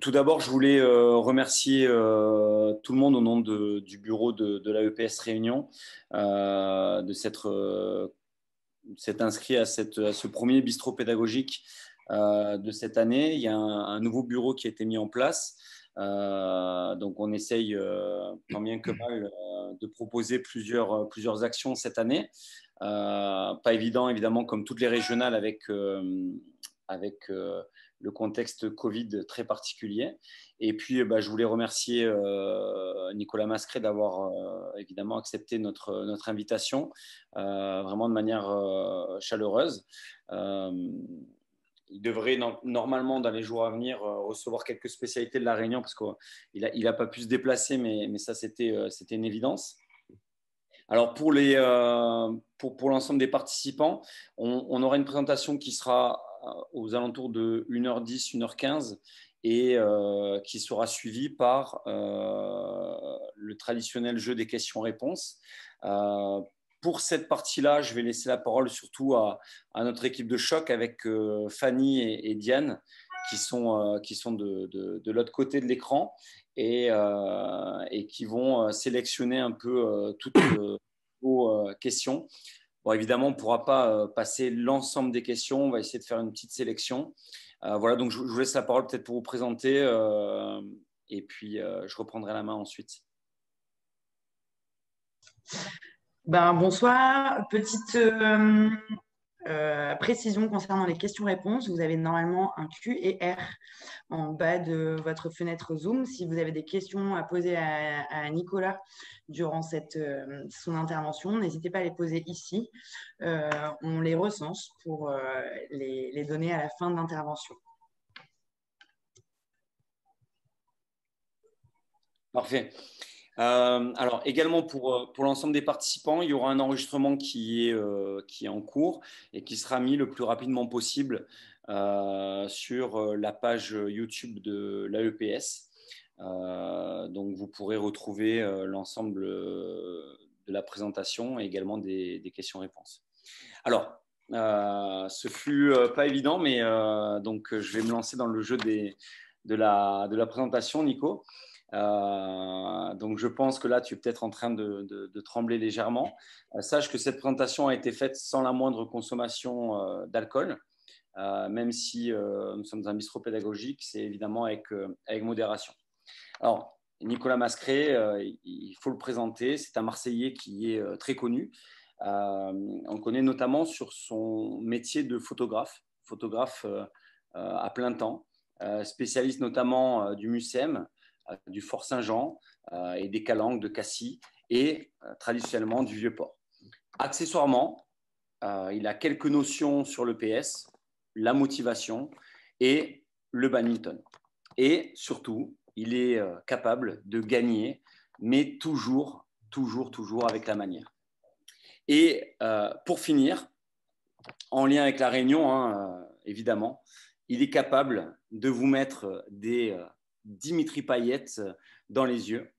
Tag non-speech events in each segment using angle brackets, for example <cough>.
Tout d'abord, je voulais euh, remercier euh, tout le monde au nom du bureau de, l'AEPS Réunion euh, de s'être inscrit à, cette, ce premier bistrot pédagogique de cette année. Il y a un, nouveau bureau qui a été mis en place. donc, on essaye tant bien que mal de proposer plusieurs, plusieurs actions cette année. pas évident, évidemment, comme toutes les régionales avec, avec le contexte Covid très particulier. Et puis, eh ben, je voulais remercier euh, Nicolas Mascret d'avoir euh, évidemment accepté notre, notre invitation, euh, vraiment de manière chaleureuse. il devrait normalement, dans les jours à venir, recevoir quelques spécialités de La Réunion, parce qu'il n'a il a pas pu se déplacer, mais, mais ça, c'était une évidence. Alors pour les pour, pour l'ensemble des participants, on, on, aura une présentation qui sera euh, aux alentours de 1h10, 1h15 et euh, qui sera suivi par euh, le traditionnel jeu des questions-réponses. pour cette partie-là, je vais laisser la parole surtout à, notre équipe de choc avec Fanny et, Diane qui sont, qui sont de, de, de l'autre côté de l'écran et, et, qui vont sélectionner un peu toutes vos questions. Bon, évidemment, on ne pourra pas euh, passer l'ensemble des questions. On va essayer de faire une petite sélection. Euh, voilà, donc je, vous laisse la parole peut-être pour vous présenter euh, et puis je reprendrai la main ensuite. Ben, bonsoir. Petite euh, précision concernant les questions-réponses, vous avez normalement un Q et R en bas de votre fenêtre Zoom. Si vous avez des questions à poser à, Nicolas durant euh, son intervention, n'hésitez pas à les poser ici. Euh, on les recense pour les, les donner à la fin de l'intervention. Parfait. Euh, alors également pour, euh, pour l'ensemble des participants, il y aura un enregistrement qui est, euh, qui est en cours et qui sera mis le plus rapidement possible sur la page YouTube de l'AEPS. donc vous pourrez retrouver l'ensemble de la présentation et également des, questions-réponses. Alors, ce fut pas évident, mais donc je vais me lancer dans le jeu de, la, de la présentation, Nico. Euh, donc je pense que là, tu es peut-être en train de, trembler légèrement. Euh, sache que cette présentation a été faite sans la moindre consommation euh, d'alcool. même si nous sommes un bistrot pédagogique, c'est évidemment avec, avec modération. Alors, Nicolas Mascré, il faut le présenter, c'est un Marseillais qui est très connu. on connaît notamment sur son métier de photographe, photographe à plein temps, spécialiste notamment du MUSEM, euh, du Fort Saint-Jean euh, et des calanques de Cassis et euh, traditionnellement du Vieux-Port. Accessoirement, il a quelques notions sur le PS, la motivation et le badminton. Et surtout, il est capable de gagner, mais toujours, toujours, toujours avec la manière. Et pour finir, en lien avec la réunion, hein, évidemment, il est capable de vous mettre des Dimitri Payet euh, dans les yeux.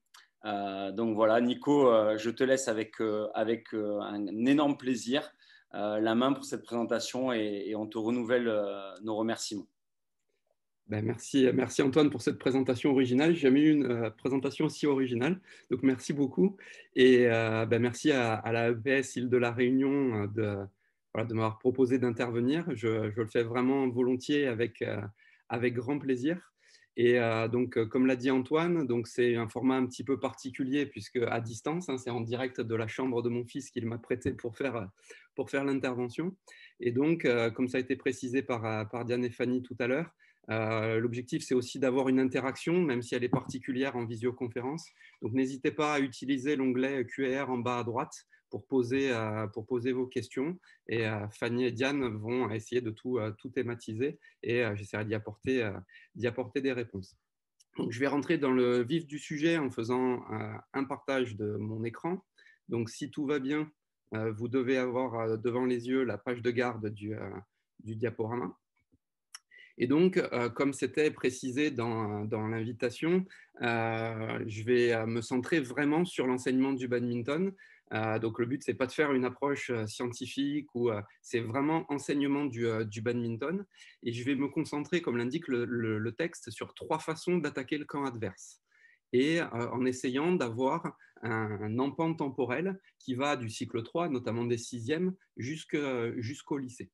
Euh, donc voilà, Nico, euh, je te laisse avec, un énorme plaisir la main pour cette présentation et, on te renouvelle nos remerciements. Ben merci, Antoine pour cette présentation originale. J'ai jamais eu une présentation aussi originale, donc merci beaucoup. Et ben merci à, la EPS de la Réunion de, de m'avoir proposé d'intervenir. Je, je, le fais vraiment volontiers avec, avec grand plaisir. Et euh, donc, euh, comme l'a dit Antoine, c'est un format un petit peu particulier puisque à distance, hein, c'est en direct de la chambre de mon fils qu'il m'a prêté pour faire, euh, l'intervention. Et donc, comme ça a été précisé par, Diane et Fanny tout à l'heure, l'objectif, c'est aussi d'avoir une interaction, même si elle est particulière en visioconférence. Donc, n'hésitez pas à utiliser l'onglet QR en bas à droite pour poser, euh, pour poser vos questions. Et euh, Fanny et Diane vont essayer de tout, euh, tout thématiser et j'essaierai d'y apporter, apporter des réponses. Donc, je vais rentrer dans le vif du sujet en faisant un partage de mon écran. Donc, si tout va bien, vous devez avoir devant les yeux la page de garde du, du diaporama. Et donc, comme c'était précisé dans, dans l'invitation, je vais me centrer vraiment sur l'enseignement du badminton euh, donc le but, c'est pas de faire une approche euh, scientifique ou euh, c'est vraiment enseignement du, badminton. Et je vais me concentrer, comme l'indique le, texte, sur trois façons d'attaquer le camp adverse et en essayant d'avoir un, un, empan temporel qui va du cycle 3, notamment des sixièmes, jusqu'au lycée.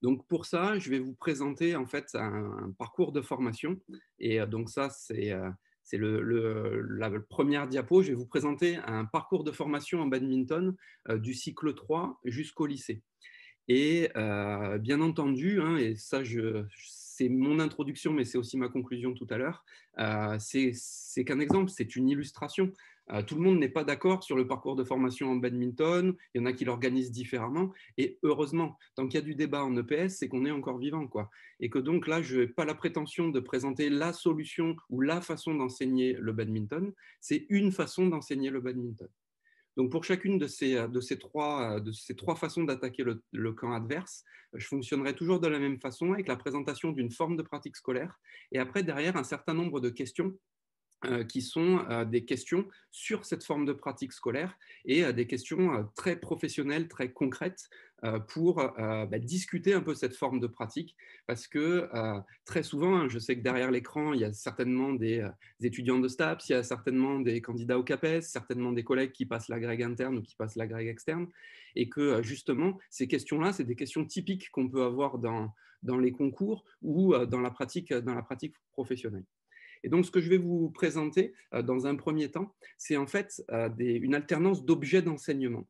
Donc pour ça, je vais vous présenter en fait un, parcours de formation. Et donc ça, c'est c'est la première diapo. Je vais vous présenter un parcours de formation en badminton euh, du cycle 3 jusqu'au lycée. Et euh, bien entendu, hein, et ça, c'est mon introduction, mais c'est aussi ma conclusion tout à l'heure, euh, c'est qu'un exemple, c'est une illustration. Euh, tout le monde n'est pas d'accord sur le parcours de formation en badminton, il y en a qui l'organisent différemment, et heureusement, tant qu'il y a du débat en EPS, c'est qu'on est encore vivant, quoi. Et que donc là, je n'ai pas la prétention de présenter la solution ou la façon d'enseigner le badminton, c'est une façon d'enseigner le badminton. Donc pour chacune de ces, trois, façons d'attaquer le, camp adverse, je fonctionnerai toujours de la même façon avec la présentation d'une forme de pratique scolaire et après derrière un certain nombre de questions euh, qui sont euh, des questions sur cette forme de pratique scolaire et euh, des questions très professionnelles, très concrètes pour bah, discuter un peu cette forme de pratique. Parce que très souvent, hein, je sais que derrière l'écran, il y a certainement des, étudiants de STAPS, il y a certainement des candidats au CAPES, certainement des collègues qui passent la grègue interne ou qui passent la grègue externe. Et que justement, ces questions-là, c'est des questions typiques qu'on peut avoir dans, les concours ou dans dans la pratique professionnelle. Et donc, ce que je vais vous présenter euh, dans un premier temps, c'est en fait euh, une alternance d'objets d'enseignement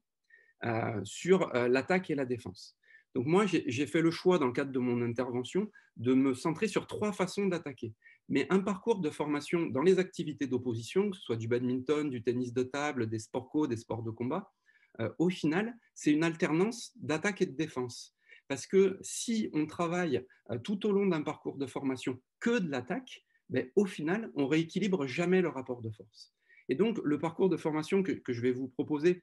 euh, sur l'attaque et la défense. Donc moi, j'ai fait le choix dans le cadre de mon intervention de me centrer sur trois façons d'attaquer. Mais un parcours de formation dans les activités d'opposition, que ce soit du badminton, du tennis de table, des sports co, des sports de combat, au final, c'est une alternance d'attaque et de défense. Parce que si on travaille tout au long d'un parcours de formation que de l'attaque, mais au final, on rééquilibre jamais le rapport de force. Et donc, le parcours de formation que, je vais vous proposer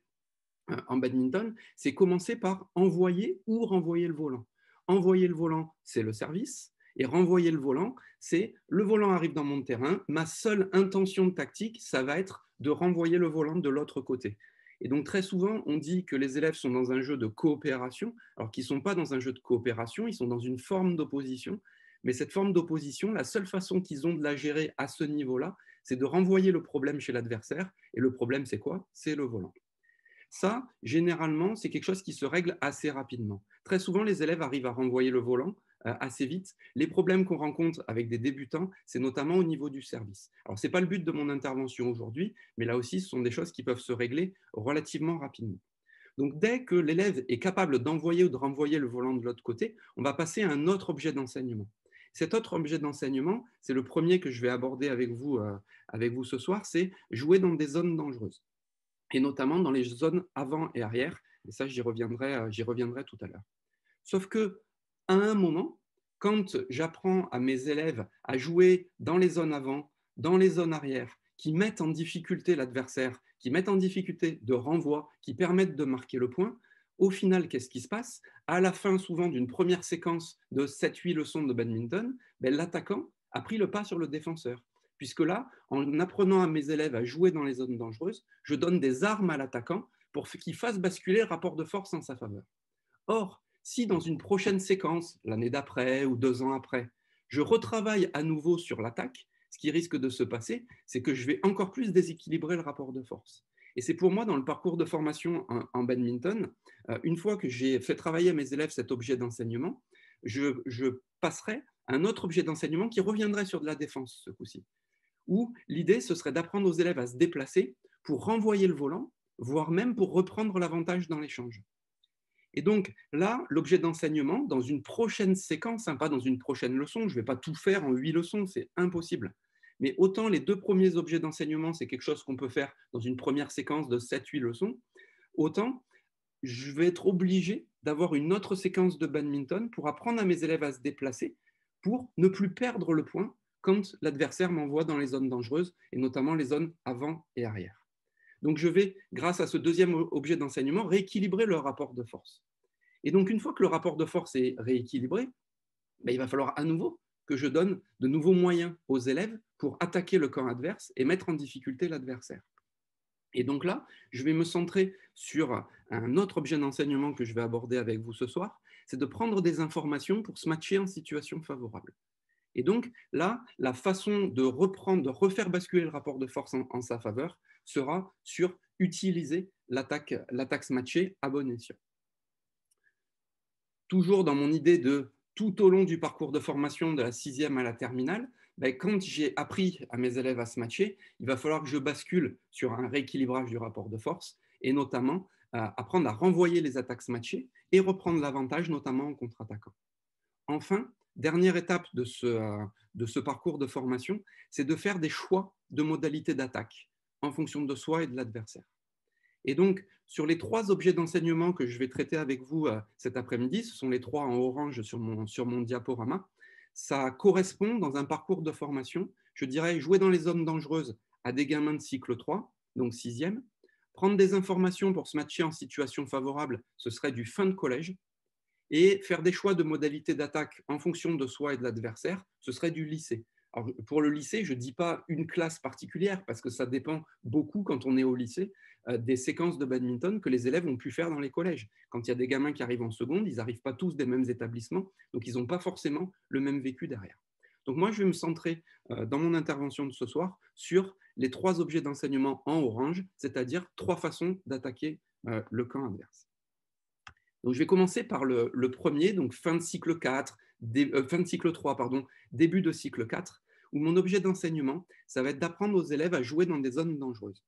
euh, en badminton, c'est commencer par envoyer ou renvoyer le volant. Envoyer le volant, c'est le service. Et renvoyer le volant, c'est le volant arrive dans mon terrain, ma seule intention tactique, ça va être de renvoyer le volant de l'autre côté. Et donc très souvent, on dit que les élèves sont dans un jeu de coopération, alors qu'ils ne sont pas dans un jeu de coopération, ils sont dans une forme d'opposition. Mais cette forme d'opposition, la seule façon qu'ils ont de la gérer à ce niveau-là, c'est de renvoyer le problème chez l'adversaire. Et le problème, c'est quoi C'est le volant. Ça, généralement, c'est quelque chose qui se règle assez rapidement. Très souvent, les élèves arrivent à renvoyer le volant euh, assez vite. Les problèmes qu'on rencontre avec des débutants, c'est notamment au niveau du service. Alors, ce n'est pas le but de mon intervention aujourd'hui, mais là aussi, ce sont des choses qui peuvent se régler relativement rapidement. Donc, dès que l'élève est capable d'envoyer ou de renvoyer le volant de l'autre côté, on va passer à un autre objet d'enseignement. Cet autre objet d'enseignement, c'est le premier que je vais aborder avec vous, euh, avec vous ce soir, c'est jouer dans des zones dangereuses, et notamment dans les zones avant et arrière. Et ça, j'y reviendrai, euh, reviendrai tout à l'heure. Sauf que, à un moment, quand j'apprends à mes élèves à jouer dans les zones avant, dans les zones arrière, qui mettent en difficulté l'adversaire, qui mettent en difficulté de renvoi, qui permettent de marquer le point, au final, qu'est-ce qui se passe À la fin, souvent, d'une première séquence de 7-8 leçons de badminton, ben, l'attaquant a pris le pas sur le défenseur. Puisque là, en apprenant à mes élèves à jouer dans les zones dangereuses, je donne des armes à l'attaquant pour qu'il fasse basculer le rapport de force en sa faveur. Or, si dans une prochaine séquence, l'année d'après ou deux ans après, je retravaille à nouveau sur l'attaque, ce qui risque de se passer, c'est que je vais encore plus déséquilibrer le rapport de force. Et c'est pour moi, dans le parcours de formation en, badminton, euh, une fois que j'ai fait travailler à mes élèves cet objet d'enseignement, je, passerai à un autre objet d'enseignement qui reviendrait sur de la défense ce coup-ci. Où l'idée, ce serait d'apprendre aux élèves à se déplacer pour renvoyer le volant, voire même pour reprendre l'avantage dans l'échange. Et donc là, l'objet d'enseignement, dans une prochaine séquence, hein, pas dans une prochaine leçon, je ne vais pas tout faire en huit leçons, c'est impossible. Mais autant les deux premiers objets d'enseignement, c'est quelque chose qu'on peut faire dans une première séquence de 7-8 leçons, autant je vais être obligé d'avoir une autre séquence de badminton pour apprendre à mes élèves à se déplacer, pour ne plus perdre le point quand l'adversaire m'envoie dans les zones dangereuses, et notamment les zones avant et arrière. Donc je vais, grâce à ce deuxième objet d'enseignement, rééquilibrer le rapport de force. Et donc une fois que le rapport de force est rééquilibré, ben, il va falloir à nouveau que je donne de nouveaux moyens aux élèves pour attaquer le camp adverse et mettre en difficulté l'adversaire. Et donc là, je vais me centrer sur un autre objet d'enseignement que je vais aborder avec vous ce soir, c'est de prendre des informations pour se matcher en situation favorable. Et donc là, la façon de reprendre, de refaire basculer le rapport de force en, sa faveur sera sur utiliser l'attaque matcher à bon escient. Toujours dans mon idée de tout au long du parcours de formation de la sixième à la terminale, ben, quand j'ai appris à mes élèves à se matcher, il va falloir que je bascule sur un rééquilibrage du rapport de force et notamment euh, apprendre à renvoyer les attaques matchées et reprendre l'avantage, notamment en contre-attaquant. Enfin, dernière étape de ce, euh, de ce parcours de formation, c'est de faire des choix de modalités d'attaque en fonction de soi et de l'adversaire. Et donc, sur les trois objets d'enseignement que je vais traiter avec vous euh, cet après-midi, ce sont les trois en orange sur mon, diaporama, ça correspond dans un parcours de formation, je dirais, jouer dans les zones dangereuses à des gamins de cycle 3, donc sixième, prendre des informations pour se matcher en situation favorable, ce serait du fin de collège, et faire des choix de modalités d'attaque en fonction de soi et de l'adversaire, ce serait du lycée pour le lycée, je ne dis pas une classe particulière, parce que ça dépend beaucoup quand on est au lycée euh, des séquences de badminton que les élèves ont pu faire dans les collèges. Quand il y a des gamins qui arrivent en seconde, ils n'arrivent pas tous des mêmes établissements, donc ils n'ont pas forcément le même vécu derrière. Donc moi, je vais me centrer euh, dans mon intervention de ce soir sur les trois objets d'enseignement en orange, c'est-à-dire trois façons d'attaquer euh, le camp adverse. Donc je vais commencer par le, premier, donc fin de cycle fin de cycle 3, pardon, début de cycle 4, mon objet d'enseignement, ça va être d'apprendre aux élèves à jouer dans des zones dangereuses.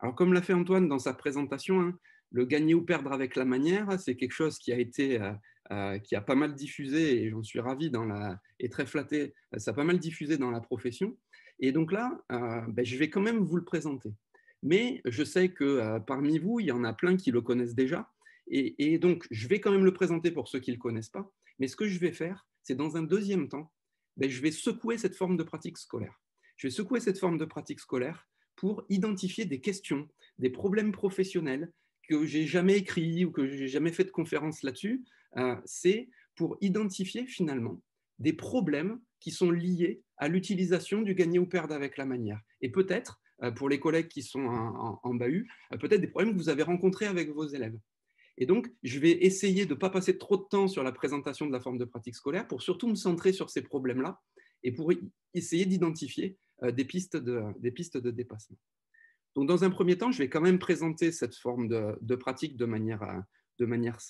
Alors, comme l'a fait Antoine dans sa présentation, hein, le gagner ou perdre avec la manière, c'est quelque chose qui a été, euh, euh, qui a pas mal diffusé, et j'en suis ravi dans la, et très flatté, euh, ça a pas mal diffusé dans la profession. Et donc là, ben, je vais quand même vous le présenter. Mais je sais que parmi vous, il y en a plein qui le connaissent déjà. Et, et donc, je vais quand même le présenter pour ceux qui ne le connaissent pas. Mais ce que je vais faire, c'est dans un deuxième temps, ben, je vais secouer cette forme de pratique scolaire. Je vais secouer cette forme de pratique scolaire pour identifier des questions, des problèmes professionnels que j'ai jamais écrits ou que j'ai jamais fait de conférence là-dessus. Euh, c'est pour identifier finalement des problèmes qui sont liés à l'utilisation du gagner ou perdre avec la manière. Et peut-être, euh, pour les collègues qui sont en, BAHU, euh, peut-être des problèmes que vous avez rencontrés avec vos élèves. Et donc, je vais essayer de ne pas passer trop de temps sur la présentation de la forme de pratique scolaire pour surtout me centrer sur ces problèmes-là et pour essayer d'identifier euh, des, pistes de, des pistes de dépassement. Donc, dans un premier temps, je vais quand même présenter cette forme de, pratique de manière, euh, de, manière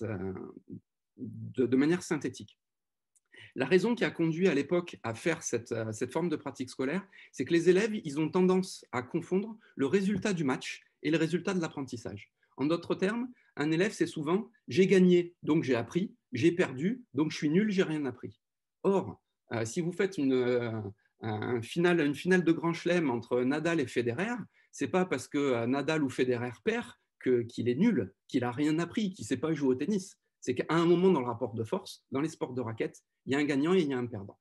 synthétique. La raison qui a conduit à l'époque à faire cette, euh, cette, forme de pratique scolaire, c'est que les élèves, ils ont tendance à confondre le résultat du match et le résultat de l'apprentissage. En d'autres termes, un élève, c'est souvent j'ai gagné, donc j'ai appris, j'ai perdu, donc je suis nul, j'ai rien appris. Or, euh, si vous faites euh, une, finale de Grand Chelem entre Nadal et Federer, c'est pas parce que euh, Nadal ou Federer perd qu'il est nul, qu'il n'a rien appris, qu'il ne sait pas jouer au tennis. C'est qu'à un moment dans le rapport de force, dans les sports de raquettes, il y a un gagnant et il y a un perdant.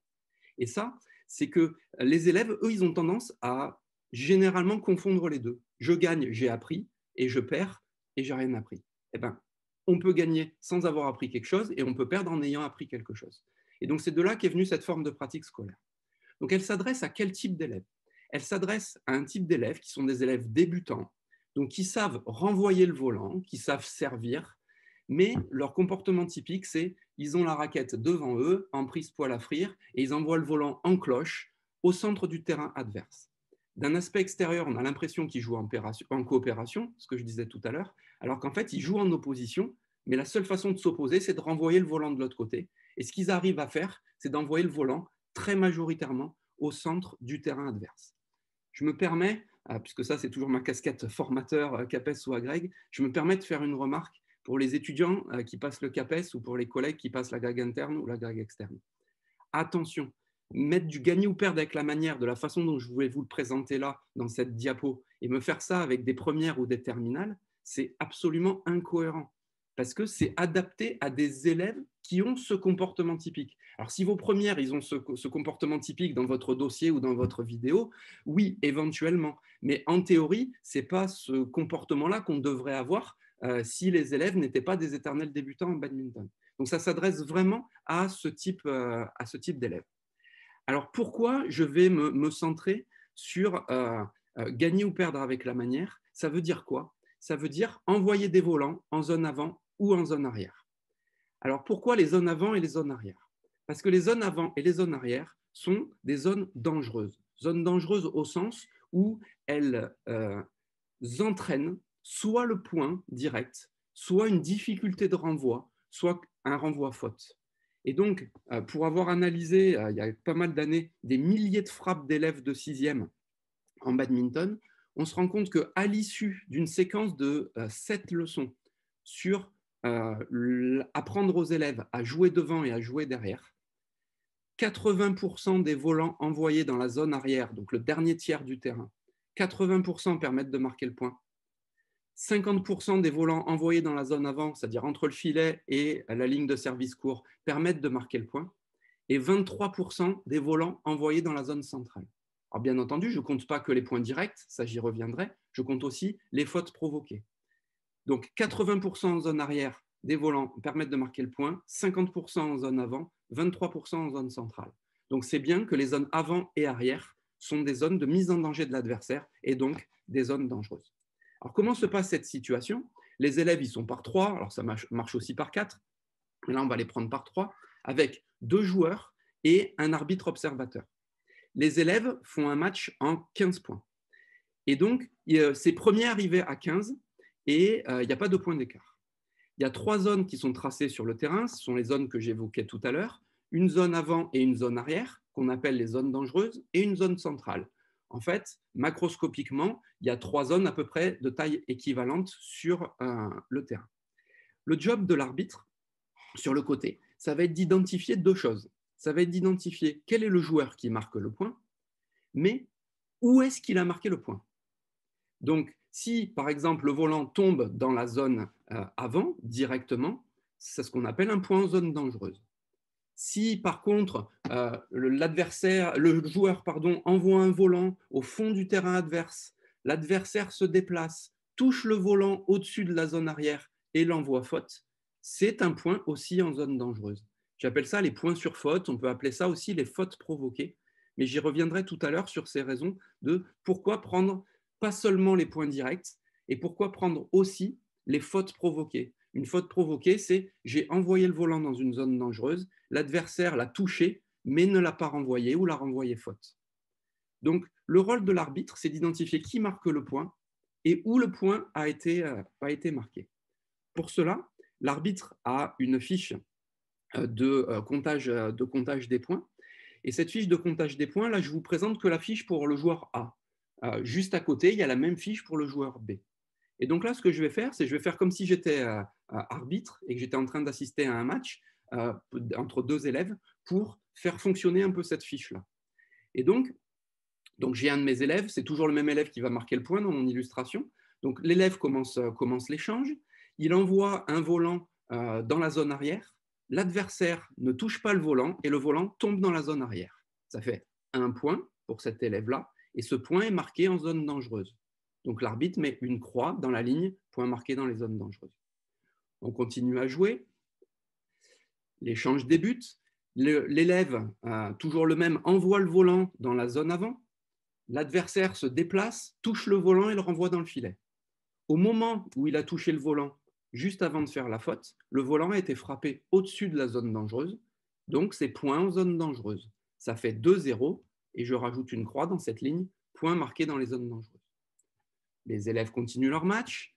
Et ça, c'est que les élèves, eux, ils ont tendance à généralement confondre les deux. Je gagne, j'ai appris, et je perds, et j'ai rien appris. Eh ben, on peut gagner sans avoir appris quelque chose et on peut perdre en ayant appris quelque chose. Et donc, c'est de là qu'est venue cette forme de pratique scolaire. Donc, elle s'adresse à quel type d'élèves Elle s'adresse à un type d'élèves qui sont des élèves débutants, donc qui savent renvoyer le volant, qui savent servir, mais leur comportement typique, c'est ils ont la raquette devant eux, en prise poil à frire, et ils envoient le volant en cloche au centre du terrain adverse. D'un aspect extérieur, on a l'impression qu'ils jouent en coopération, ce que je disais tout à l'heure, alors qu'en fait, ils jouent en opposition, mais la seule façon de s'opposer, c'est de renvoyer le volant de l'autre côté. Et ce qu'ils arrivent à faire, c'est d'envoyer le volant très majoritairement au centre du terrain adverse. Je me permets, euh, puisque ça c'est toujours ma casquette formateur euh, CAPES ou AGREG, je me permets de faire une remarque pour les étudiants euh, qui passent le CAPES ou pour les collègues qui passent la GREG interne ou la greg externe. Attention, mettre du gagner ou perdre avec la manière, de la façon dont je voulais vous le présenter là, dans cette diapo, et me faire ça avec des premières ou des terminales, c'est absolument incohérent parce que c'est adapté à des élèves qui ont ce comportement typique. Alors si vos premières, ils ont ce, comportement typique dans votre dossier ou dans votre vidéo, oui, éventuellement. Mais en théorie, ce n'est pas ce comportement-là qu'on devrait avoir euh, si les élèves n'étaient pas des éternels débutants en badminton. Donc ça s'adresse vraiment à ce type, euh, d'élèves. Alors pourquoi je vais me, centrer sur euh, gagner ou perdre avec la manière Ça veut dire quoi ça veut dire envoyer des volants en zone avant ou en zone arrière. Alors pourquoi les zones avant et les zones arrière Parce que les zones avant et les zones arrière sont des zones dangereuses. Zones dangereuses au sens où elles euh, entraînent soit le point direct, soit une difficulté de renvoi, soit un renvoi faute. Et donc, euh, pour avoir analysé euh, il y a pas mal d'années des milliers de frappes d'élèves de 6 en badminton, on se rend compte qu'à l'issue d'une séquence de euh, sept leçons sur euh, apprendre aux élèves à jouer devant et à jouer derrière, 80% des volants envoyés dans la zone arrière, donc le dernier tiers du terrain, 80% permettent de marquer le point. 50% des volants envoyés dans la zone avant, c'est-à-dire entre le filet et la ligne de service court, permettent de marquer le point. Et 23% des volants envoyés dans la zone centrale. Alors bien entendu, je ne compte pas que les points directs, ça j'y reviendrai, je compte aussi les fautes provoquées. Donc 80% en zone arrière des volants permettent de marquer le point, 50% en zone avant, 23% en zone centrale. Donc c'est bien que les zones avant et arrière sont des zones de mise en danger de l'adversaire et donc des zones dangereuses. Alors comment se passe cette situation Les élèves, ils sont par trois, alors ça marche aussi par quatre, mais là on va les prendre par trois, avec deux joueurs et un arbitre observateur les élèves font un match en 15 points. Et donc, c'est premier arrivé à 15 et euh, il n'y a pas de point d'écart. Il y a trois zones qui sont tracées sur le terrain, ce sont les zones que j'évoquais tout à l'heure, une zone avant et une zone arrière, qu'on appelle les zones dangereuses, et une zone centrale. En fait, macroscopiquement, il y a trois zones à peu près de taille équivalente sur euh, le terrain. Le job de l'arbitre, sur le côté, ça va être d'identifier deux choses ça va être d'identifier quel est le joueur qui marque le point, mais où est-ce qu'il a marqué le point. Donc, si par exemple le volant tombe dans la zone euh, avant directement, c'est ce qu'on appelle un point en zone dangereuse. Si par contre euh, l'adversaire, le joueur pardon, envoie un volant au fond du terrain adverse, l'adversaire se déplace, touche le volant au-dessus de la zone arrière et l'envoie faute, c'est un point aussi en zone dangereuse. J'appelle ça les points sur faute, on peut appeler ça aussi les fautes provoquées, mais j'y reviendrai tout à l'heure sur ces raisons de pourquoi prendre pas seulement les points directs, et pourquoi prendre aussi les fautes provoquées. Une faute provoquée, c'est j'ai envoyé le volant dans une zone dangereuse, l'adversaire l'a touché, mais ne l'a pas renvoyé ou l'a renvoyé faute. Donc, le rôle de l'arbitre, c'est d'identifier qui marque le point et où le point a été, euh, a été marqué. Pour cela, l'arbitre a une fiche euh, de, euh, comptage, euh, de comptage des points. Et cette fiche de comptage des points, là, je vous présente que la fiche pour le joueur A. juste à côté, il y a la même fiche pour le joueur B. Et donc là, ce que je vais faire, c'est je vais faire comme si j'étais arbitre et que j'étais en train d'assister à un match entre deux élèves pour faire fonctionner un peu cette fiche-là. Et donc, j'ai un de mes élèves, c'est toujours le même élève qui va marquer le point dans mon illustration. Donc l'élève commence, commence l'échange, il envoie un volant dans la zone arrière l'adversaire ne touche pas le volant et le volant tombe dans la zone arrière. Ça fait un point pour cet élève-là et ce point est marqué en zone dangereuse. Donc l'arbitre met une croix dans la ligne, point marqué dans les zones dangereuses. On continue à jouer. L'échange débute. L'élève, euh, toujours le même, envoie le volant dans la zone avant. L'adversaire se déplace, touche le volant et le renvoie dans le filet. Au moment où il a touché le volant, juste avant de faire la faute, le volant a été frappé au-dessus de la zone dangereuse, donc c'est point en zone dangereuse. Ça fait 2-0 et je rajoute une croix dans cette ligne, point marqué dans les zones dangereuses. Les élèves continuent leur match.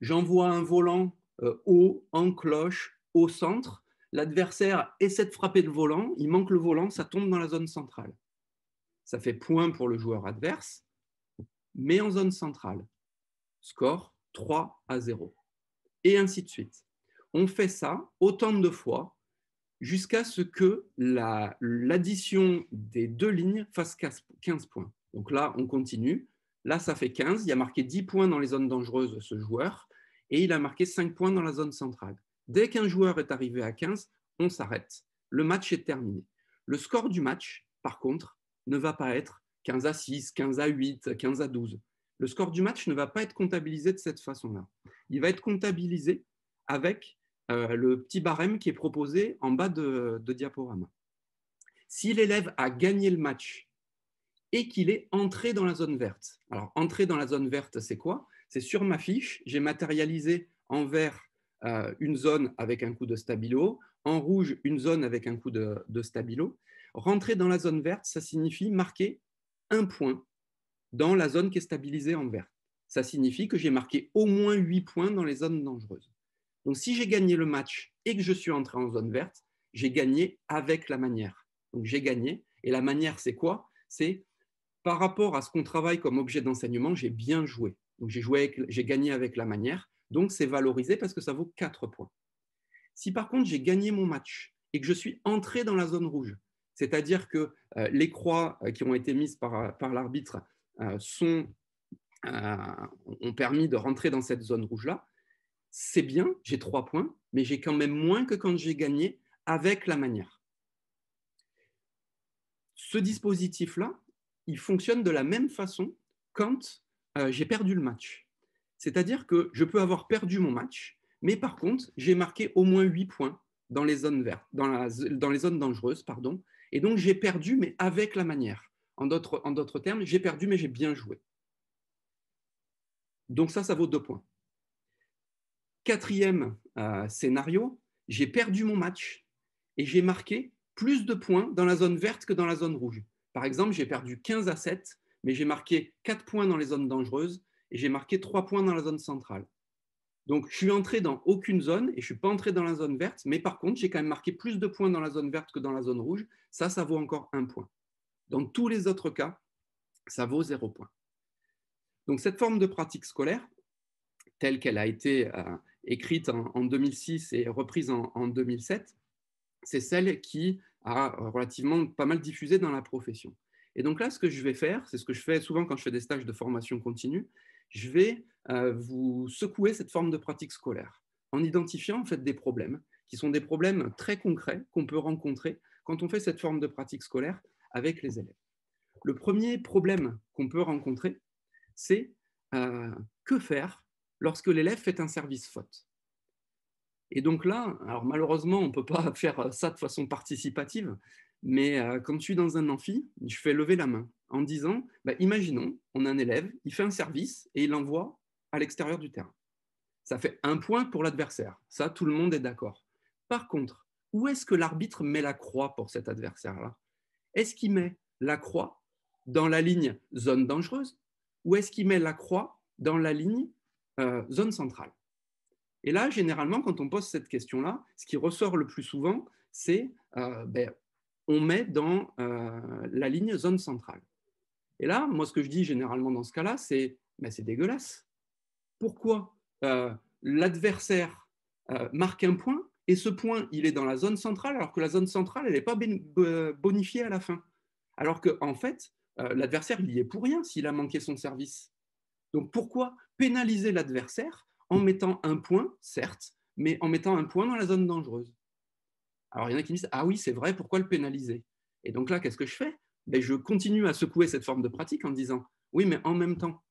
J'envoie un volant euh, haut, en cloche, au centre. L'adversaire essaie de frapper le volant, il manque le volant, ça tombe dans la zone centrale. Ça fait point pour le joueur adverse, mais en zone centrale. Score 3 à 0 et ainsi de suite. On fait ça autant de fois jusqu'à ce que l'addition des deux lignes fasse 15 points. Donc là, on continue. Là, ça fait 15. Il a marqué 10 points dans les zones dangereuses, ce joueur, et il a marqué 5 points dans la zone centrale. Dès qu'un joueur est arrivé à 15, on s'arrête. Le match est terminé. Le score du match, par contre, ne va pas être 15 à 6, 15 à 8, 15 à 12. Le score du match ne va pas être comptabilisé de cette façon-là il va être comptabilisé avec euh, le petit barème qui est proposé en bas de, diaporama. Si l'élève a gagné le match et qu'il est entré dans la zone verte, alors entrer dans la zone verte, c'est quoi C'est sur ma fiche, j'ai matérialisé en vert euh, une zone avec un coup de stabilo, en rouge une zone avec un coup de, de stabilo. Rentrer dans la zone verte, ça signifie marquer un point dans la zone qui est stabilisée en vert ça signifie que j'ai marqué au moins 8 points dans les zones dangereuses. Donc si j'ai gagné le match et que je suis entré en zone verte, j'ai gagné avec la manière. Donc j'ai gagné. Et la manière, c'est quoi C'est par rapport à ce qu'on travaille comme objet d'enseignement, j'ai bien joué. Donc j'ai joué, j'ai gagné avec la manière. Donc c'est valorisé parce que ça vaut 4 points. Si par contre j'ai gagné mon match et que je suis entré dans la zone rouge, c'est-à-dire que euh, les croix euh, qui ont été mises par, euh, l'arbitre sont euh, ont permis de rentrer dans cette zone rouge-là. C'est bien, j'ai trois points, mais j'ai quand même moins que quand j'ai gagné avec la manière. Ce dispositif-là, il fonctionne de la même façon quand euh, j'ai perdu le match. C'est-à-dire que je peux avoir perdu mon match, mais par contre, j'ai marqué au moins 8 points dans les zones, vertes, dans les zones dangereuses, pardon, et donc j'ai perdu, mais avec la manière. En d'autres termes, j'ai perdu, mais j'ai bien joué. Donc ça, ça vaut deux points. Quatrième euh, scénario, j'ai perdu mon match et j'ai marqué plus de points dans la zone verte que dans la zone rouge. Par exemple, j'ai perdu 15 à 7, mais j'ai marqué 4 points dans les zones dangereuses et j'ai marqué 3 points dans la zone centrale. Donc, je suis entré dans aucune zone et je ne suis pas entré dans la zone verte, mais par contre, j'ai quand même marqué plus de points dans la zone verte que dans la zone rouge. Ça, ça vaut encore un point. Dans tous les autres cas, ça vaut zéro point. Donc cette forme de pratique scolaire, telle qu'elle a été euh, écrite en, 2006 et reprise en, 2007, c'est celle qui a euh, relativement pas mal diffusé dans la profession. Et donc là, ce que je vais faire, c'est ce que je fais souvent quand je fais des stages de formation continue, je vais euh, vous secouer cette forme de pratique scolaire en identifiant en fait des problèmes qui sont des problèmes très concrets qu'on peut rencontrer quand on fait cette forme de pratique scolaire avec les élèves. Le premier problème qu'on peut rencontrer, c'est euh, que faire lorsque l'élève fait un service faute. Et donc là, alors malheureusement, on ne peut pas <laughs> faire ça de façon participative, mais euh, quand je suis dans un amphi, je fais lever la main en disant, bah, imaginons, on a un élève, il fait un service et il l'envoie à l'extérieur du terrain. Ça fait un point pour l'adversaire, ça tout le monde est d'accord. Par contre, où est-ce que l'arbitre met la croix pour cet adversaire-là Est-ce qu'il met la croix dans la ligne zone dangereuse où est-ce qu'il met la croix dans la ligne euh, zone centrale Et là, généralement, quand on pose cette question-là, ce qui ressort le plus souvent, c'est euh, ben, on met dans euh, la ligne zone centrale. Et là, moi, ce que je dis généralement dans ce cas-là, c'est ben, c'est dégueulasse. Pourquoi l'adversaire marque un point et ce point, il est dans la zone centrale alors que la zone centrale, elle n'est pas bonifiée à la fin. Alors qu'en en fait, euh, l'adversaire, il y est pour rien s'il a manqué son service. Donc pourquoi pénaliser l'adversaire en mettant un point, certes, mais en mettant un point dans la zone dangereuse Alors il y en a qui me disent, ah oui, c'est vrai, pourquoi le pénaliser Et donc là, qu'est-ce que je fais ben, Je continue à secouer cette forme de pratique en disant, oui, mais en même temps,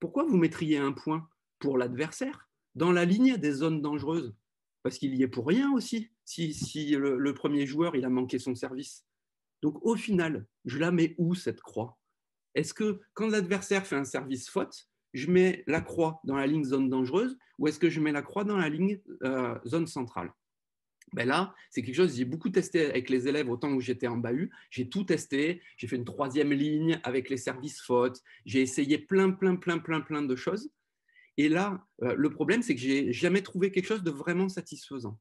pourquoi vous mettriez un point pour l'adversaire dans la ligne des zones dangereuses Parce qu'il y est pour rien aussi, si, si le, le premier joueur, il a manqué son service. Donc au final, je la mets où cette croix Est-ce que quand l'adversaire fait un service faute, je mets la croix dans la ligne zone dangereuse ou est-ce que je mets la croix dans la ligne euh, zone centrale ben là, c'est quelque chose que j'ai beaucoup testé avec les élèves temps où j'étais en bahut. J'ai tout testé. J'ai fait une troisième ligne avec les services faute. J'ai essayé plein, plein, plein, plein, plein de choses. Et là, euh, le problème, c'est que j'ai jamais trouvé quelque chose de vraiment satisfaisant.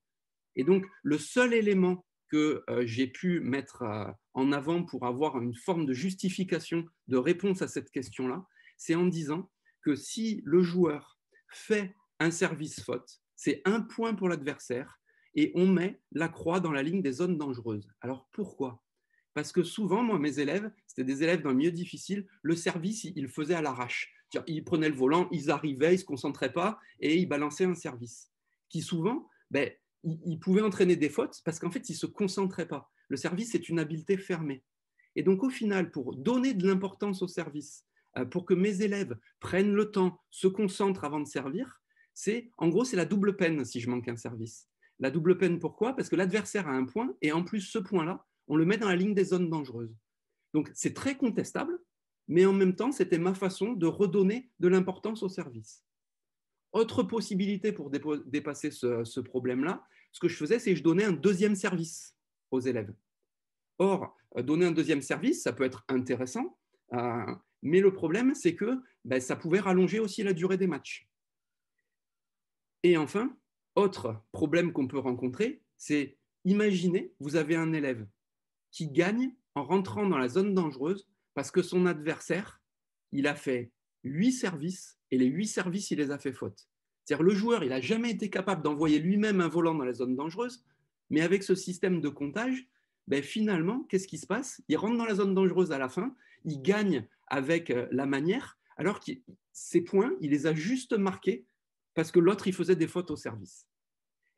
Et donc, le seul élément que euh, j'ai pu mettre euh, en avant pour avoir une forme de justification, de réponse à cette question-là, c'est en disant que si le joueur fait un service faute, c'est un point pour l'adversaire et on met la croix dans la ligne des zones dangereuses. Alors pourquoi Parce que souvent, moi, mes élèves, c'était des élèves d'un milieu difficile, le service, ils le faisaient à l'arrache. Ils prenaient le volant, ils arrivaient, ils se concentraient pas et ils balançaient un service qui souvent, ben, il, pouvait entraîner des fautes parce qu'en fait, il ne se concentrait pas. Le service c'est une habileté fermée. Et donc, au final, pour donner de l'importance au service, euh, pour que mes élèves prennent le temps, se concentrent avant de servir, c'est en gros, c'est la double peine si je manque un service. La double peine, pourquoi Parce que l'adversaire a un point, et en plus, ce point-là, on le met dans la ligne des zones dangereuses. Donc, c'est très contestable, mais en même temps, c'était ma façon de redonner de l'importance au service. Autre possibilité pour dépasser ce, problème-là, ce que je faisais, c'est que je donnais un deuxième service aux élèves. Or, euh, donner un deuxième service, ça peut être intéressant, euh, mais le problème, c'est que ben, ça pouvait rallonger aussi la durée des matchs. Et enfin, autre problème qu'on peut rencontrer, c'est imaginez, vous avez un élève qui gagne en rentrant dans la zone dangereuse parce que son adversaire, il a fait huit services et les huit services, il les a fait faute. C'est-à-dire le joueur, il n'a jamais été capable d'envoyer lui-même un volant dans la zone dangereuse, mais avec ce système de comptage, ben finalement, qu'est-ce qui se passe Il rentre dans la zone dangereuse à la fin, il gagne avec euh, la manière, alors que ses points, il les a juste marqués parce que l'autre, il faisait des fautes au service.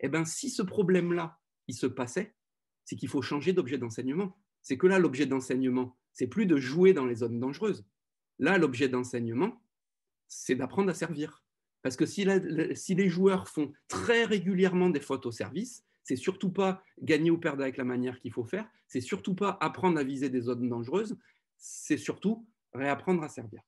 Eh bien, si ce problème-là, il se passait, c'est qu'il faut changer d'objet d'enseignement. C'est que là, l'objet d'enseignement, c'est plus de jouer dans les zones dangereuses. Là, l'objet d'enseignement, c'est d'apprendre à servir. Parce que si, les joueurs font très régulièrement des fautes au service, c'est surtout pas gagner ou perdre avec la manière qu'il faut faire, c'est surtout pas apprendre à viser des zones dangereuses, c'est surtout réapprendre à servir.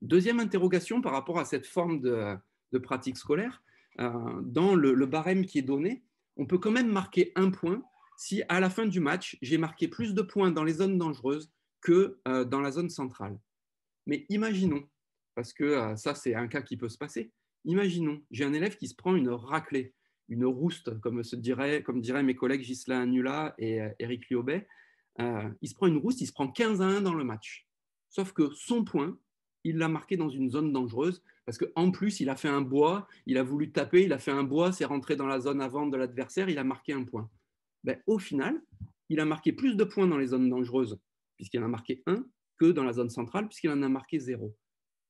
Deuxième interrogation par rapport à cette forme de, pratique scolaire, euh, dans le, barème qui est donné, on peut quand même marquer un point si à la fin du match, j'ai marqué plus de points dans les zones dangereuses que euh, dans la zone centrale. Mais imaginons parce que euh, ça, c'est un cas qui peut se passer. Imaginons, j'ai un élève qui se prend une raclée, une rouste, comme, se dirait, comme diraient mes collègues Gisela Anula et Eric euh, Liobet. Euh, il se prend une rouste, il se prend 15 à 1 dans le match. Sauf que son point, il l'a marqué dans une zone dangereuse, parce qu'en plus, il a fait un bois, il a voulu taper, il a fait un bois, c'est rentré dans la zone avant de l'adversaire, il a marqué un point. Ben, au final, il a marqué plus de points dans les zones dangereuses, puisqu'il en a marqué un, que dans la zone centrale, puisqu'il en a marqué zéro.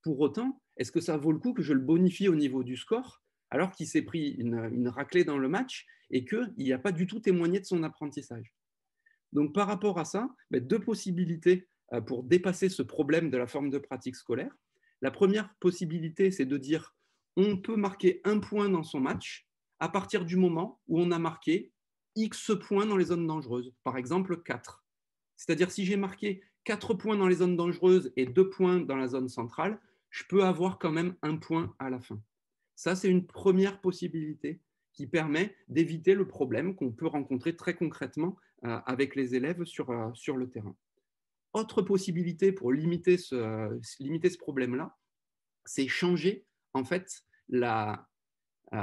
Pour autant, est-ce que ça vaut le coup que je le bonifie au niveau du score alors qu'il s'est pris une, raclée dans le match et qu'il n'a pas du tout témoigné de son apprentissage Donc par rapport à ça, ben, deux possibilités euh, pour dépasser ce problème de la forme de pratique scolaire. La première possibilité, c'est de dire on peut marquer un point dans son match à partir du moment où on a marqué X points dans les zones dangereuses, par exemple 4. C'est-à-dire si j'ai marqué 4 points dans les zones dangereuses et 2 points dans la zone centrale, je peux avoir quand même un point à la fin. Ça, c'est une première possibilité qui permet d'éviter le problème qu'on peut rencontrer très concrètement euh, avec les élèves euh, sur, le terrain. Autre possibilité pour limiter ce, problème-là, c'est changer en fait euh,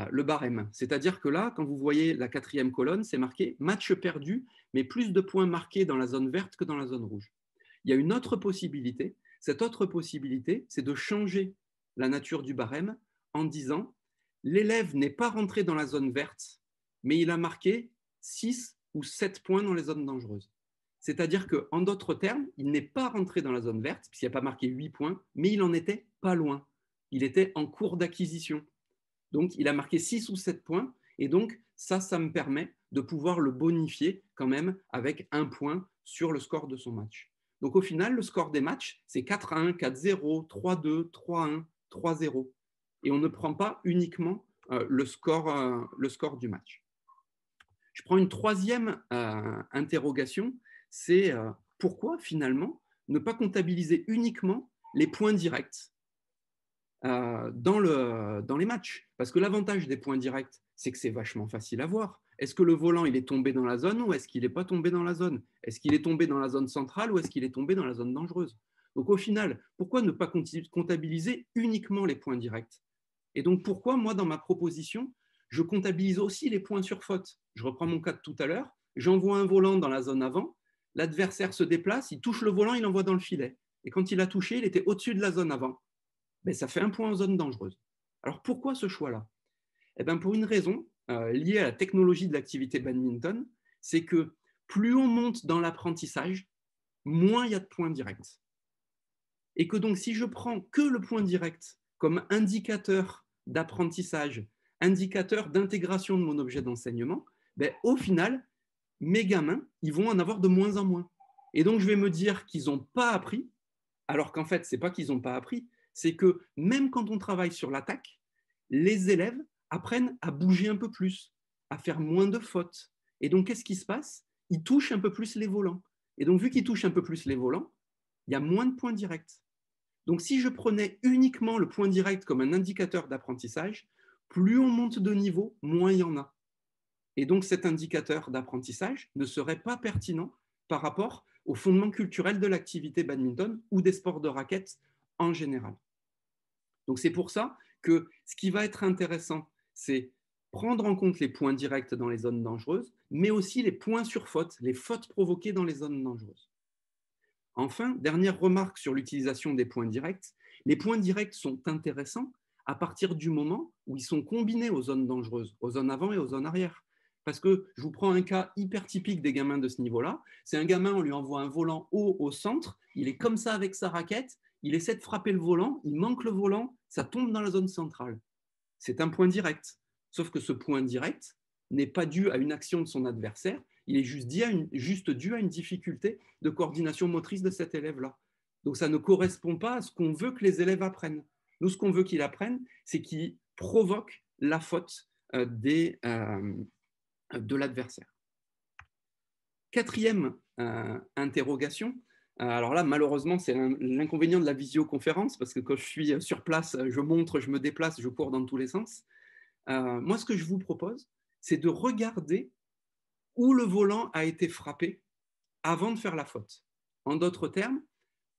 le barème. C'est-à-dire que là, quand vous voyez la quatrième colonne, c'est marqué match perdu, mais plus de points marqués dans la zone verte que dans la zone rouge. Il y a une autre possibilité, cette autre possibilité, c'est de changer la nature du barème en disant l'élève n'est pas rentré dans la zone verte, mais il a marqué 6 ou 7 points dans les zones dangereuses. C'est-à-dire qu'en d'autres termes, il n'est pas rentré dans la zone verte, puisqu'il n'a pas marqué 8 points, mais il en était pas loin. Il était en cours d'acquisition. Donc, il a marqué 6 ou 7 points, et donc, ça, ça me permet de pouvoir le bonifier quand même avec un point sur le score de son match. Donc au final, le score des matchs, c'est 4-1, 4-0, 3-2, 3-1, 3-0. Et on ne prend pas uniquement euh, euh, le, score, du match. Je prends une troisième euh, interrogation, c'est pourquoi finalement ne pas comptabiliser uniquement les points directs dans les matchs Parce que l'avantage des points directs, c'est que c'est vachement facile à voir est-ce que le volant, il est tombé dans la zone ou est-ce qu'il n'est pas tombé dans la zone Est-ce qu'il est tombé dans la zone centrale ou est-ce qu'il est tombé dans la zone dangereuse Donc au final, pourquoi ne pas comptabiliser uniquement les points directs Et donc pourquoi, moi, dans ma proposition, je comptabilise aussi les points sur faute Je reprends mon cas de tout à l'heure, j'envoie un volant dans la zone avant, l'adversaire se déplace, il touche le volant, il envoie dans le filet. Et quand il a touché, il était au-dessus de la zone avant. Mais ben, ça fait un point en zone dangereuse. Alors pourquoi ce choix-là eh bien, pour une raison euh, lié à la technologie de l'activité badminton, c'est que plus on monte dans l'apprentissage, moins il y a de points directs. Et que donc, si je prends que le point direct comme indicateur d'apprentissage, indicateur d'intégration de mon objet d'enseignement, ben, au final, mes gamins, ils vont en avoir de moins en moins. Et donc, je vais me dire qu'ils n'ont pas appris, alors qu'en fait, ce n'est pas qu'ils n'ont pas appris, c'est que même quand on travaille sur l'attaque, les élèves apprennent à bouger un peu plus, à faire moins de fautes. Et donc, qu'est-ce qui se passe Ils touchent un peu plus les volants. Et donc, vu qu'ils touchent un peu plus les volants, il y a moins de points directs. Donc, si je prenais uniquement le point direct comme un indicateur d'apprentissage, plus on monte de niveau, moins il y en a. Et donc, cet indicateur d'apprentissage ne serait pas pertinent par rapport au fondement culturel de l'activité badminton ou des sports de raquettes en général. Donc, c'est pour ça que ce qui va être intéressant c'est prendre en compte les points directs dans les zones dangereuses, mais aussi les points sur faute, les fautes provoquées dans les zones dangereuses. Enfin, dernière remarque sur l'utilisation des points directs, les points directs sont intéressants à partir du moment où ils sont combinés aux zones dangereuses, aux zones avant et aux zones arrière. Parce que je vous prends un cas hyper typique des gamins de ce niveau-là. C'est un gamin, on lui envoie un volant haut au centre, il est comme ça avec sa raquette, il essaie de frapper le volant, il manque le volant, ça tombe dans la zone centrale c'est un point direct. Sauf que ce point direct n'est pas dû à une action de son adversaire, il est juste, dû à une difficulté de coordination motrice de cet élève-là. Donc ça ne correspond pas à ce qu'on veut que les élèves apprennent. Nous, ce qu'on veut qu'ils apprennent, c'est qu'ils provoquent la faute euh, euh, de l'adversaire. Quatrième euh, interrogation, euh, alors là, malheureusement, c'est l'inconvénient de la visioconférence, parce que quand je suis euh, sur place, euh, je montre, je me déplace, je cours dans tous les sens. moi, ce que je vous propose, c'est de regarder où le volant a été frappé avant de faire la faute. En d'autres termes,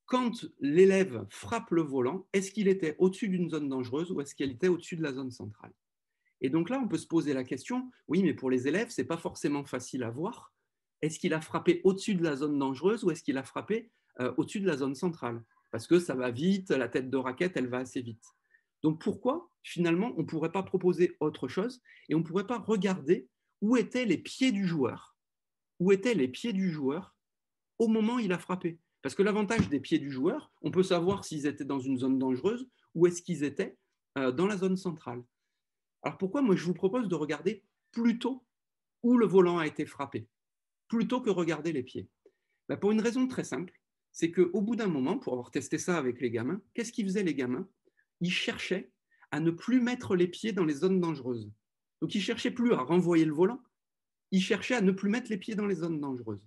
quand l'élève frappe le volant, est-ce qu'il était au-dessus d'une zone dangereuse ou est-ce qu'il était au-dessus de la zone centrale Et donc là, on peut se poser la question, oui, mais pour les élèves, ce n'est pas forcément facile à voir, est-ce qu'il a frappé au-dessus de la zone dangereuse ou est-ce qu'il a frappé euh, au-dessus de la zone centrale Parce que ça va vite, la tête de raquette, elle va assez vite. Donc pourquoi, finalement, on ne pourrait pas proposer autre chose et on ne pourrait pas regarder où étaient les pieds du joueur Où étaient les pieds du joueur au moment où il a frappé Parce que l'avantage des pieds du joueur, on peut savoir s'ils étaient dans une zone dangereuse ou est-ce qu'ils étaient euh, dans la zone centrale. Alors pourquoi moi je vous propose de regarder plutôt où le volant a été frappé plutôt que regarder les pieds bah, Pour une raison très simple, c'est qu'au bout d'un moment, pour avoir testé ça avec les gamins, qu'est-ce qu'ils faisaient les gamins Ils cherchaient à ne plus mettre les pieds dans les zones dangereuses. Donc ils cherchaient plus à renvoyer le volant, ils cherchaient à ne plus mettre les pieds dans les zones dangereuses.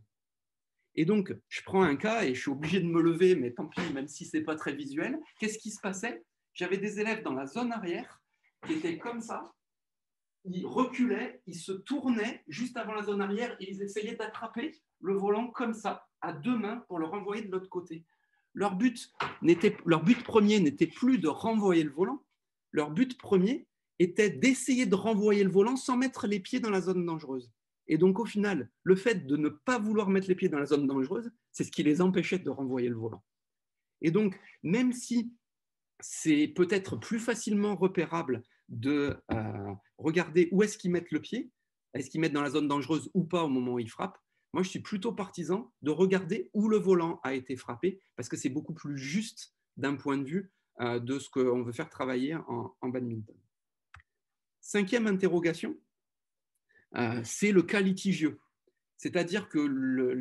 Et donc, je prends un cas et je suis obligé de me lever, mais tant pis, même si ce n'est pas très visuel. Qu'est-ce qui se passait J'avais des élèves dans la zone arrière qui étaient comme ça, ils reculaient, ils se tournaient juste avant la zone arrière et ils essayaient d'attraper le volant comme ça, à deux mains, pour le renvoyer de l'autre côté. Leur but, leur but premier n'était plus de renvoyer le volant, leur but premier était d'essayer de renvoyer le volant sans mettre les pieds dans la zone dangereuse. Et donc au final, le fait de ne pas vouloir mettre les pieds dans la zone dangereuse, c'est ce qui les empêchait de renvoyer le volant. Et donc, même si c'est peut-être plus facilement repérable de euh, regarder où est-ce qu'ils mettent le pied, est-ce qu'ils mettent dans la zone dangereuse ou pas au moment où ils frappent. Moi, je suis plutôt partisan de regarder où le volant a été frappé, parce que c'est beaucoup plus juste d'un point de vue euh, de ce qu'on veut faire travailler en, badminton. Cinquième interrogation, euh, c'est le cas litigieux. C'est-à-dire que le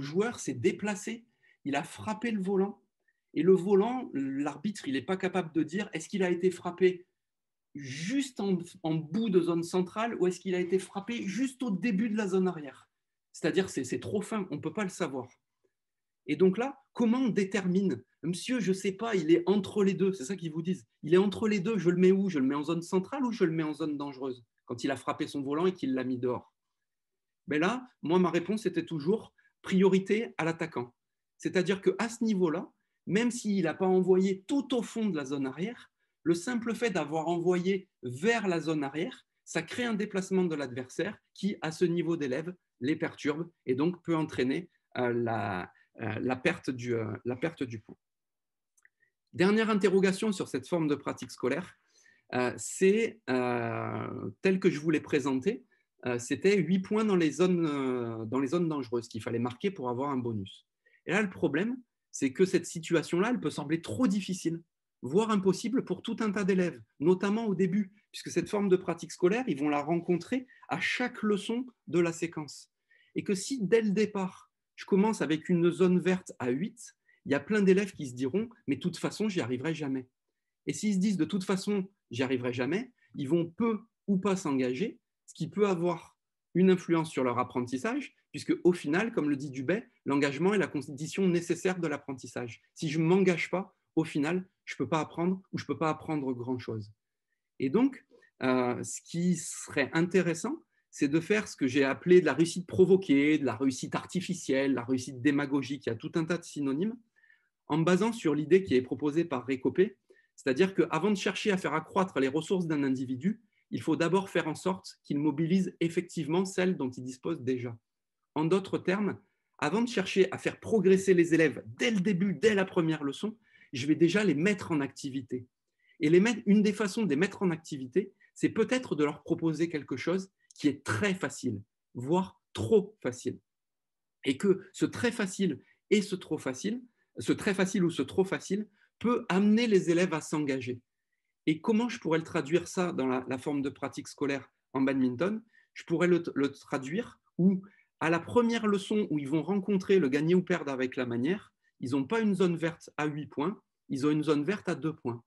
joueur s'est déplacé, il a frappé le volant, et le volant, l'arbitre, il n'est pas capable de dire est-ce qu'il a été frappé juste en, bout de zone centrale ou est-ce qu'il a été frappé juste au début de la zone arrière C'est-à-dire, c'est trop fin, on ne peut pas le savoir. Et donc là, comment on détermine Monsieur, je ne sais pas, il est entre les deux, c'est ça qu'ils vous disent. Il est entre les deux, je le mets où Je le mets en zone centrale ou je le mets en zone dangereuse Quand il a frappé son volant et qu'il l'a mis dehors. Mais là, moi, ma réponse était toujours priorité à l'attaquant. C'est-à-dire qu'à ce niveau-là, même s'il n'a pas envoyé tout au fond de la zone arrière, le simple fait d'avoir envoyé vers la zone arrière, ça crée un déplacement de l'adversaire qui, à ce niveau d'élève, les perturbe et donc peut entraîner euh, euh, euh, la, perte du, point. Dernière interrogation sur cette forme de pratique scolaire, c'est, tel que je vous l'ai présenté, c'était 8 points dans les, zones, dans les zones dangereuses qu'il fallait marquer pour avoir un bonus. Et là, le problème, c'est que cette situation-là, elle peut sembler trop difficile voire impossible pour tout un tas d'élèves, notamment au début, puisque cette forme de pratique scolaire, ils vont la rencontrer à chaque leçon de la séquence. Et que si dès le départ, je commence avec une zone verte à 8, il y a plein d'élèves qui se diront, mais de toute façon, j'y arriverai jamais. Et s'ils se disent, de toute façon, j'y arriverai jamais, ils vont peu ou pas s'engager, ce qui peut avoir une influence sur leur apprentissage, puisque au final, comme le dit Dubé, l'engagement est la condition nécessaire de l'apprentissage. Si je ne m'engage pas, au final, je ne peux pas apprendre ou je ne peux pas apprendre grand-chose. Et donc, euh, ce qui serait intéressant, c'est de faire ce que j'ai appelé de la réussite provoquée, de la réussite artificielle, la réussite démagogique, il y a tout un tas de synonymes, en basant sur l'idée qui est proposée par Récopé, c'est-à-dire qu'avant de chercher à faire accroître les ressources d'un individu, il faut d'abord faire en sorte qu'il mobilise effectivement celles dont il dispose déjà. En d'autres termes, avant de chercher à faire progresser les élèves dès le début, dès la première leçon, je vais déjà les mettre en activité. Et une des façons de les mettre en activité, c'est peut-être de leur proposer quelque chose qui est très facile, voire trop facile. Et que ce très facile et ce trop facile, ce très facile ou ce trop facile, peut amener les élèves à s'engager. Et comment je pourrais le traduire ça dans la, forme de pratique scolaire en badminton Je pourrais le, le traduire où, à la première leçon où ils vont rencontrer le gagner ou perdre avec la manière, ils n'ont pas une zone verte à 8 points, ils ont une zone verte à 2 points.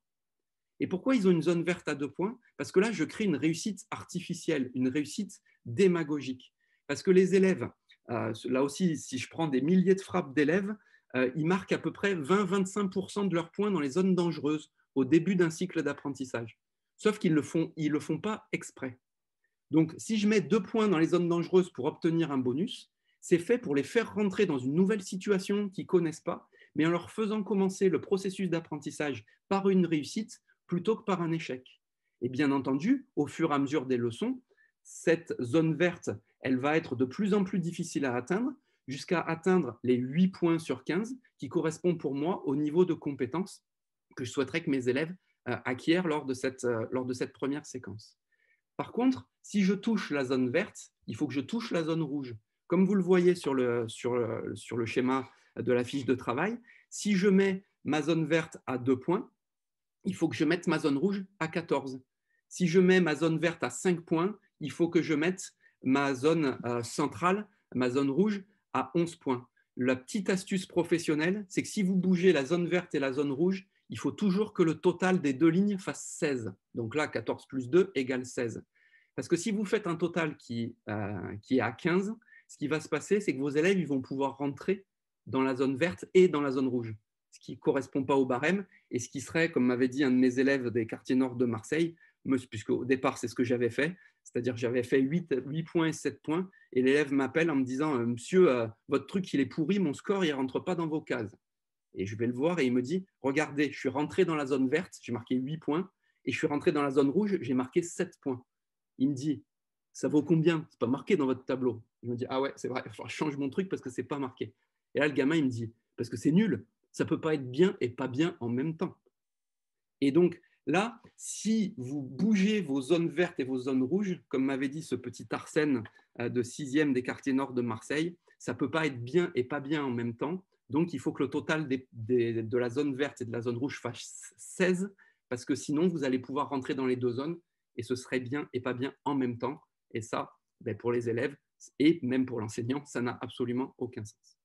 Et pourquoi ils ont une zone verte à 2 points Parce que là, je crée une réussite artificielle, une réussite démagogique. Parce que les élèves, euh, là aussi, si je prends des milliers de frappes d'élèves, euh, ils marquent à peu près 20-25% de leurs points dans les zones dangereuses au début d'un cycle d'apprentissage. Sauf qu'ils ne le, font, le font pas exprès. Donc, si je mets deux points dans les zones dangereuses pour obtenir un bonus, c'est fait pour les faire rentrer dans une nouvelle situation qu'ils ne connaissent pas, mais en leur faisant commencer le processus d'apprentissage par une réussite plutôt que par un échec. Et bien entendu, au fur et à mesure des leçons, cette zone verte, elle va être de plus en plus difficile à atteindre jusqu'à atteindre les 8 points sur 15 qui correspondent pour moi au niveau de compétence que je souhaiterais que mes élèves euh, acquièrent euh, lors de cette première séquence. Par contre, si je touche la zone verte, il faut que je touche la zone rouge. Comme vous le voyez sur le, euh, schéma de la fiche de travail, si je mets ma zone verte à 2 points, il faut que je mette ma zone rouge à 14. Si je mets ma zone verte à 5 points, il faut que je mette ma zone euh, centrale, ma zone rouge, à 11 points. La petite astuce professionnelle, c'est que si vous bougez la zone verte et la zone rouge, il faut toujours que le total des deux lignes fasse 16. Donc là, 14 plus 2 égale 16. Parce que si vous faites un total qui, euh, qui est à 15, ce qui va se passer, c'est que vos élèves ils vont pouvoir rentrer dans la zone verte et dans la zone rouge, ce qui ne correspond pas au barème et ce qui serait, comme m'avait dit un de mes élèves des quartiers nord de Marseille, puisque au départ c'est ce que j'avais fait, c'est-à-dire j'avais fait 8, points et 7 points, et l'élève m'appelle en me disant euh, Monsieur, euh, votre truc il est pourri, mon score il ne rentre pas dans vos cases. Et je vais le voir et il me dit Regardez, je suis rentré dans la zone verte, j'ai marqué 8 points, et je suis rentré dans la zone rouge, j'ai marqué 7 points. Il me dit ça vaut combien C'est pas marqué dans votre tableau. Je me dis, ah ouais, c'est vrai, il que je mon truc parce que c'est pas marqué. Et là, le gamin, il me dit, parce que c'est nul, ça peut pas être bien et pas bien en même temps. Et donc, là, si vous bougez vos zones vertes et vos zones rouges, comme m'avait dit ce petit Arsène euh, de 6e des quartiers nord de Marseille, ça peut pas être bien et pas bien en même temps. Donc, il faut que le total de la zone verte et de la zone rouge fasse 16, parce que sinon, vous allez pouvoir rentrer dans les deux zones et ce serait bien et pas bien en même temps. Et ça, ben, pour les élèves et même pour l'enseignant, ça n'a absolument aucun sens.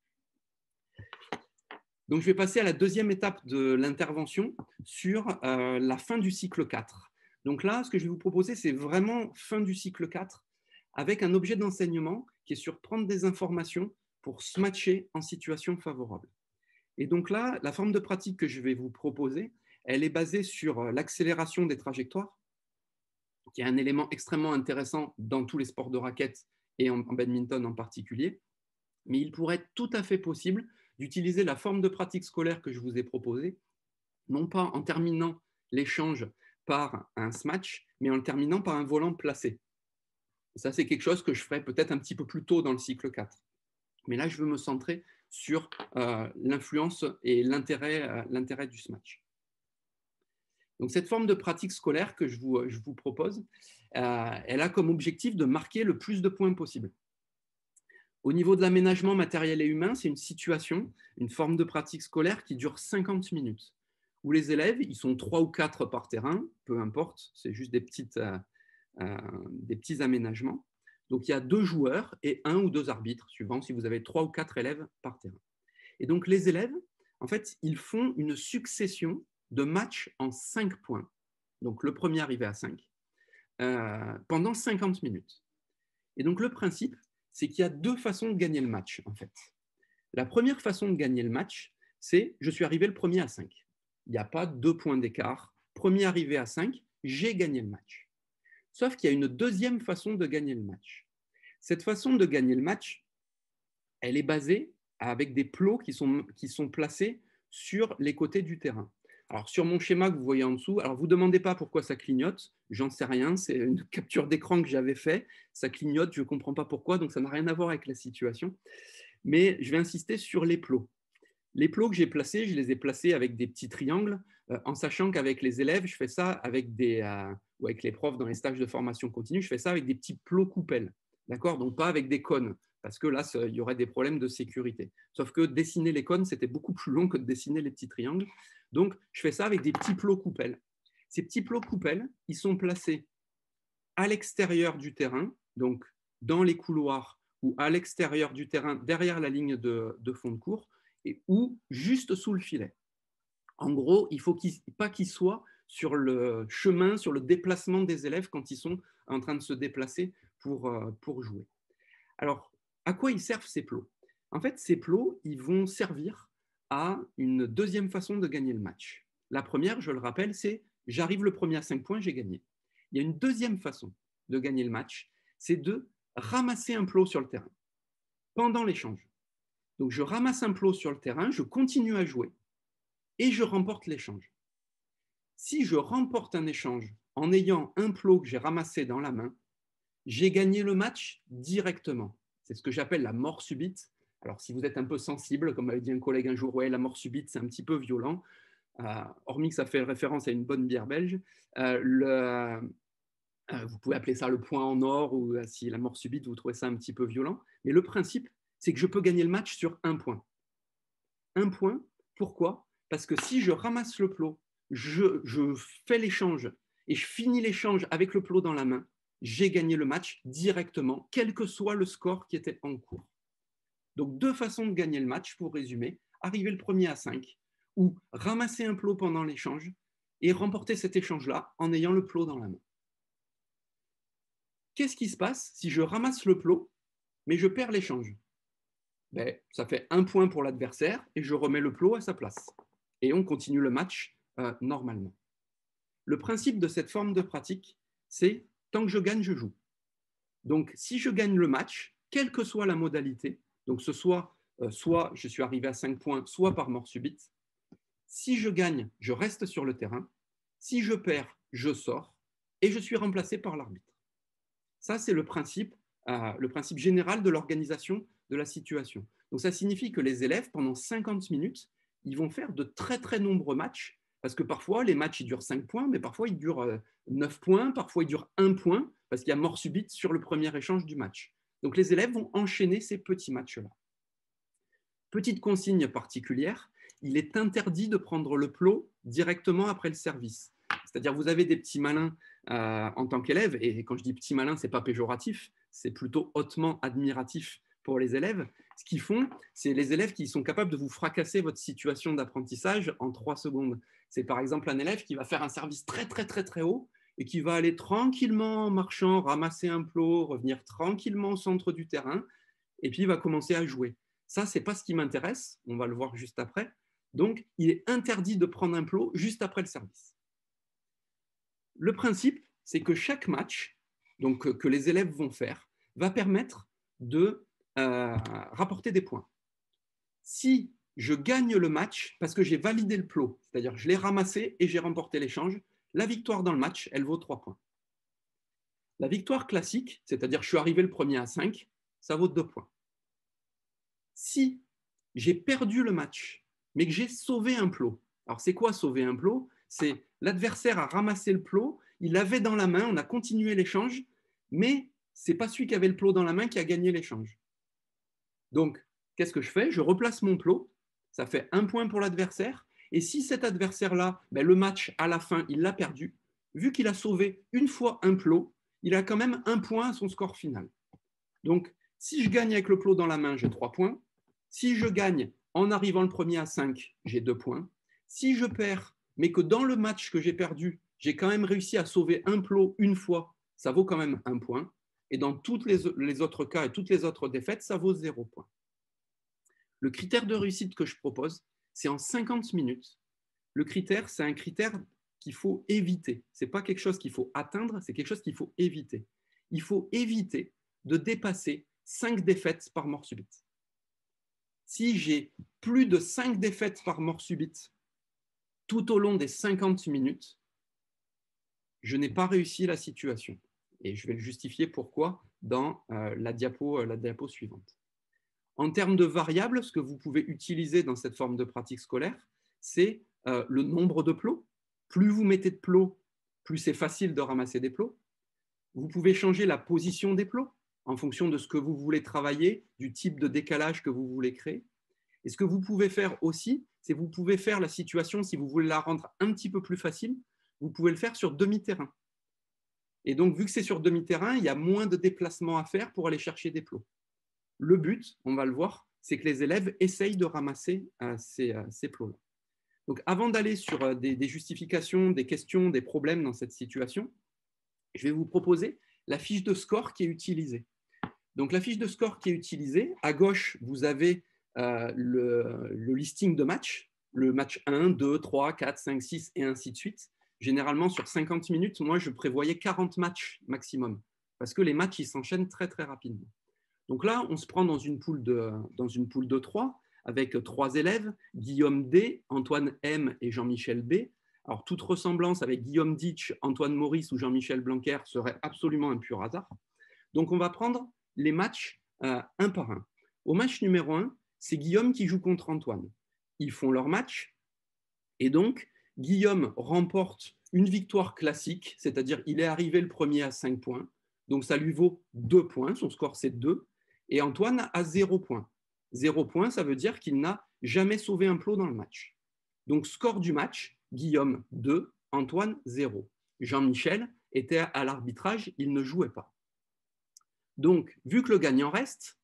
Donc, je vais passer à la deuxième étape de l'intervention sur euh, la fin du cycle 4. Donc là, ce que je vais vous proposer, c'est vraiment fin du cycle 4 avec un objet d'enseignement qui est sur prendre des informations pour se matcher en situation favorable. Et donc là, la forme de pratique que je vais vous proposer, elle est basée sur euh, l'accélération des trajectoires qui est un élément extrêmement intéressant dans tous les sports de raquettes et en, badminton en particulier. Mais il pourrait être tout à fait possible d'utiliser la forme de pratique scolaire que je vous ai proposée, non pas en terminant l'échange par un smash, mais en le terminant par un volant placé. ça, c'est quelque chose que je ferai peut-être un petit peu plus tôt dans le cycle 4. Mais là, je veux me centrer sur euh, l'influence et l'intérêt euh, du smash. Donc cette forme de pratique scolaire que je vous, euh, propose, euh, elle a comme objectif de marquer le plus de points possible. Au niveau de l'aménagement matériel et humain, c'est une situation, une forme de pratique scolaire qui dure 50 minutes, où les élèves, ils sont trois ou quatre par terrain, peu importe, c'est juste des, petites, euh, des petits aménagements. Donc il y a deux joueurs et un ou deux arbitres, suivant si vous avez trois ou quatre élèves par terrain. Et donc les élèves, en fait, ils font une succession de match en 5 points. Donc le premier arrivé à 5, euh, pendant 50 minutes. Et donc le principe, c'est qu'il y a deux façons de gagner le match, en fait. La première façon de gagner le match, c'est je suis arrivé le premier à 5. Il n'y a pas deux points d'écart. Premier arrivé à 5, j'ai gagné le match. Sauf qu'il y a une deuxième façon de gagner le match. Cette façon de gagner le match, elle est basée avec des plots qui sont, qui sont placés sur les côtés du terrain. Alors sur mon schéma que vous voyez en dessous, alors vous ne demandez pas pourquoi ça clignote, j'en sais rien, c'est une <laughs> capture d'écran que j'avais fait, ça clignote, je ne comprends pas pourquoi, donc ça n'a rien à voir avec la situation. Mais je vais insister sur les plots. Les plots que j'ai placés, je les ai placés avec des petits triangles, euh, en sachant qu'avec les élèves, je fais ça avec des, euh, ou avec les profs dans les stages de formation continue, je fais ça avec des petits plots coupelles, d'accord Donc pas avec des cônes parce que là, il y aurait des problèmes de sécurité. Sauf que dessiner les cônes, c'était beaucoup plus long que de dessiner les petits triangles. Donc, je fais ça avec des petits plots coupelles. Ces petits plots coupelles, ils sont placés à l'extérieur du terrain, donc dans les couloirs ou à l'extérieur du terrain, derrière la ligne de, fond de cours, et, ou juste sous le filet. En gros, il ne faut pas qu'ils soient sur le chemin, sur le déplacement des élèves quand ils sont en train de se déplacer pour, euh, pour jouer. Alors, à quoi ils servent ces plots En fait, ces plots, ils vont servir à une deuxième façon de gagner le match. La première, je le rappelle, c'est j'arrive le premier à 5 points, j'ai gagné. Il y a une deuxième façon de gagner le match, c'est de ramasser un plot sur le terrain pendant l'échange. Donc je ramasse un plot sur le terrain, je continue à jouer et je remporte l'échange. Si je remporte un échange en ayant un plot que j'ai ramassé dans la main, j'ai gagné le match directement. C'est ce que j'appelle la mort subite. Alors, si vous êtes un peu sensible, comme avait dit un collègue un jour, ouais, la mort subite, c'est un petit peu violent, euh, hormis que ça fait référence à une bonne bière belge, euh, le, euh, vous pouvez appeler ça le point en or ou si la mort subite, vous trouvez ça un petit peu violent. Mais le principe, c'est que je peux gagner le match sur un point. Un point, pourquoi Parce que si je ramasse le plot, je, je fais l'échange et je finis l'échange avec le plot dans la main, j'ai gagné le match directement, quel que soit le score qui était en cours. Donc deux façons de gagner le match, pour résumer, arriver le premier à 5 ou ramasser un plot pendant l'échange et remporter cet échange-là en ayant le plot dans la main. Qu'est-ce qui se passe si je ramasse le plot, mais je perds l'échange ben, Ça fait un point pour l'adversaire et je remets le plot à sa place. Et on continue le match euh, normalement. Le principe de cette forme de pratique, c'est tant que je gagne, je joue. Donc, si je gagne le match, quelle que soit la modalité, donc ce soit, euh, soit je suis arrivé à 5 points, soit par mort subite, si je gagne, je reste sur le terrain. Si je perds, je sors et je suis remplacé par l'arbitre. Ça, c'est le principe, euh, le principe général de l'organisation de la situation. Donc, ça signifie que les élèves, pendant 50 minutes, ils vont faire de très, très nombreux matchs parce que parfois, les matchs, ils durent 5 points, mais parfois, ils durent 9 euh, points, parfois, ils durent 1 point, parce qu'il y a mort subite sur le premier échange du match. Donc, les élèves vont enchaîner ces petits matchs-là. Petite consigne particulière, il est interdit de prendre le plot directement après le service. C'est-à-dire, vous avez des petits malins euh, en tant qu'élèves, et quand je dis petits malins, ce n'est pas péjoratif, c'est plutôt hautement admiratif pour les élèves. Ce qu'ils font, c'est les élèves qui sont capables de vous fracasser votre situation d'apprentissage en 3 secondes. C'est par exemple un élève qui va faire un service très très très très haut et qui va aller tranquillement en marchant, ramasser un plot, revenir tranquillement au centre du terrain, et puis il va commencer à jouer. Ça, c'est pas ce qui m'intéresse, on va le voir juste après. Donc, il est interdit de prendre un plot juste après le service. Le principe, c'est que chaque match donc, euh, que les élèves vont faire va permettre de euh, rapporter des points. Si je gagne le match parce que j'ai validé le plot, c'est-à-dire je l'ai ramassé et j'ai remporté l'échange. La victoire dans le match, elle vaut 3 points. La victoire classique, c'est-à-dire je suis arrivé le premier à 5, ça vaut 2 points. Si j'ai perdu le match, mais que j'ai sauvé un plot, alors c'est quoi sauver un plot C'est l'adversaire a ramassé le plot, il l'avait dans la main, on a continué l'échange, mais c'est pas celui qui avait le plot dans la main qui a gagné l'échange. Donc, qu'est-ce que je fais Je replace mon plot ça fait un point pour l'adversaire. Et si cet adversaire-là, ben, le match à la fin, il l'a perdu, vu qu'il a sauvé une fois un plot, il a quand même un point à son score final. Donc, si je gagne avec le plot dans la main, j'ai trois points. Si je gagne en arrivant le premier à cinq, j'ai deux points. Si je perds, mais que dans le match que j'ai perdu, j'ai quand même réussi à sauver un plot une fois, ça vaut quand même un point. Et dans tous les autres cas et toutes les autres défaites, ça vaut zéro point. Le critère de réussite que je propose, c'est en 50 minutes. Le critère, c'est un critère qu'il faut éviter. Ce n'est pas quelque chose qu'il faut atteindre, c'est quelque chose qu'il faut éviter. Il faut éviter de dépasser 5 défaites par mort subite. Si j'ai plus de 5 défaites par mort subite tout au long des 50 minutes, je n'ai pas réussi la situation. Et je vais le justifier pourquoi dans euh, la, diapo, euh, la diapo suivante. En termes de variables, ce que vous pouvez utiliser dans cette forme de pratique scolaire, c'est euh, le nombre de plots. Plus vous mettez de plots, plus c'est facile de ramasser des plots. Vous pouvez changer la position des plots en fonction de ce que vous voulez travailler, du type de décalage que vous voulez créer. Et ce que vous pouvez faire aussi, c'est vous pouvez faire la situation, si vous voulez la rendre un petit peu plus facile, vous pouvez le faire sur demi-terrain. Et donc, vu que c'est sur demi-terrain, il y a moins de déplacements à faire pour aller chercher des plots le but, on va le voir, c'est que les élèves essayent de ramasser euh, euh, ces, plots-là. Donc, avant d'aller sur euh, des, justifications, des questions, des problèmes dans cette situation, je vais vous proposer la fiche de score qui est utilisée. Donc, la fiche de score qui est utilisée, à gauche, vous avez le, le, listing de matchs, le match 1, 2, 3, 4, 5, 6 et ainsi de suite. Généralement, sur 50 minutes, moi, je prévoyais 40 matchs maximum, parce que les matchs, ils s'enchaînent très, très rapidement. Donc là, on se prend dans une poule de, dans une poule de avec trois élèves, Guillaume D, Antoine M et Jean-Michel B. Alors toute ressemblance avec Guillaume Ditch, Antoine Maurice ou Jean-Michel Blanquer serait absolument un pur hasard. Donc on va prendre les matchs euh, un par un. Au match numéro un, c'est Guillaume qui joue contre Antoine. Ils font leur match et donc Guillaume remporte une victoire classique, c'est-à-dire il est arrivé le premier à 5 points, donc ça lui vaut 2 points, son score c'est deux et Antoine a zéro point. Zéro point, ça veut dire qu'il n'a jamais sauvé un plot dans le match. Donc, score du match, Guillaume 2, Antoine 0. Jean-Michel était à l'arbitrage, il ne jouait pas. Donc, vu que le gagnant reste,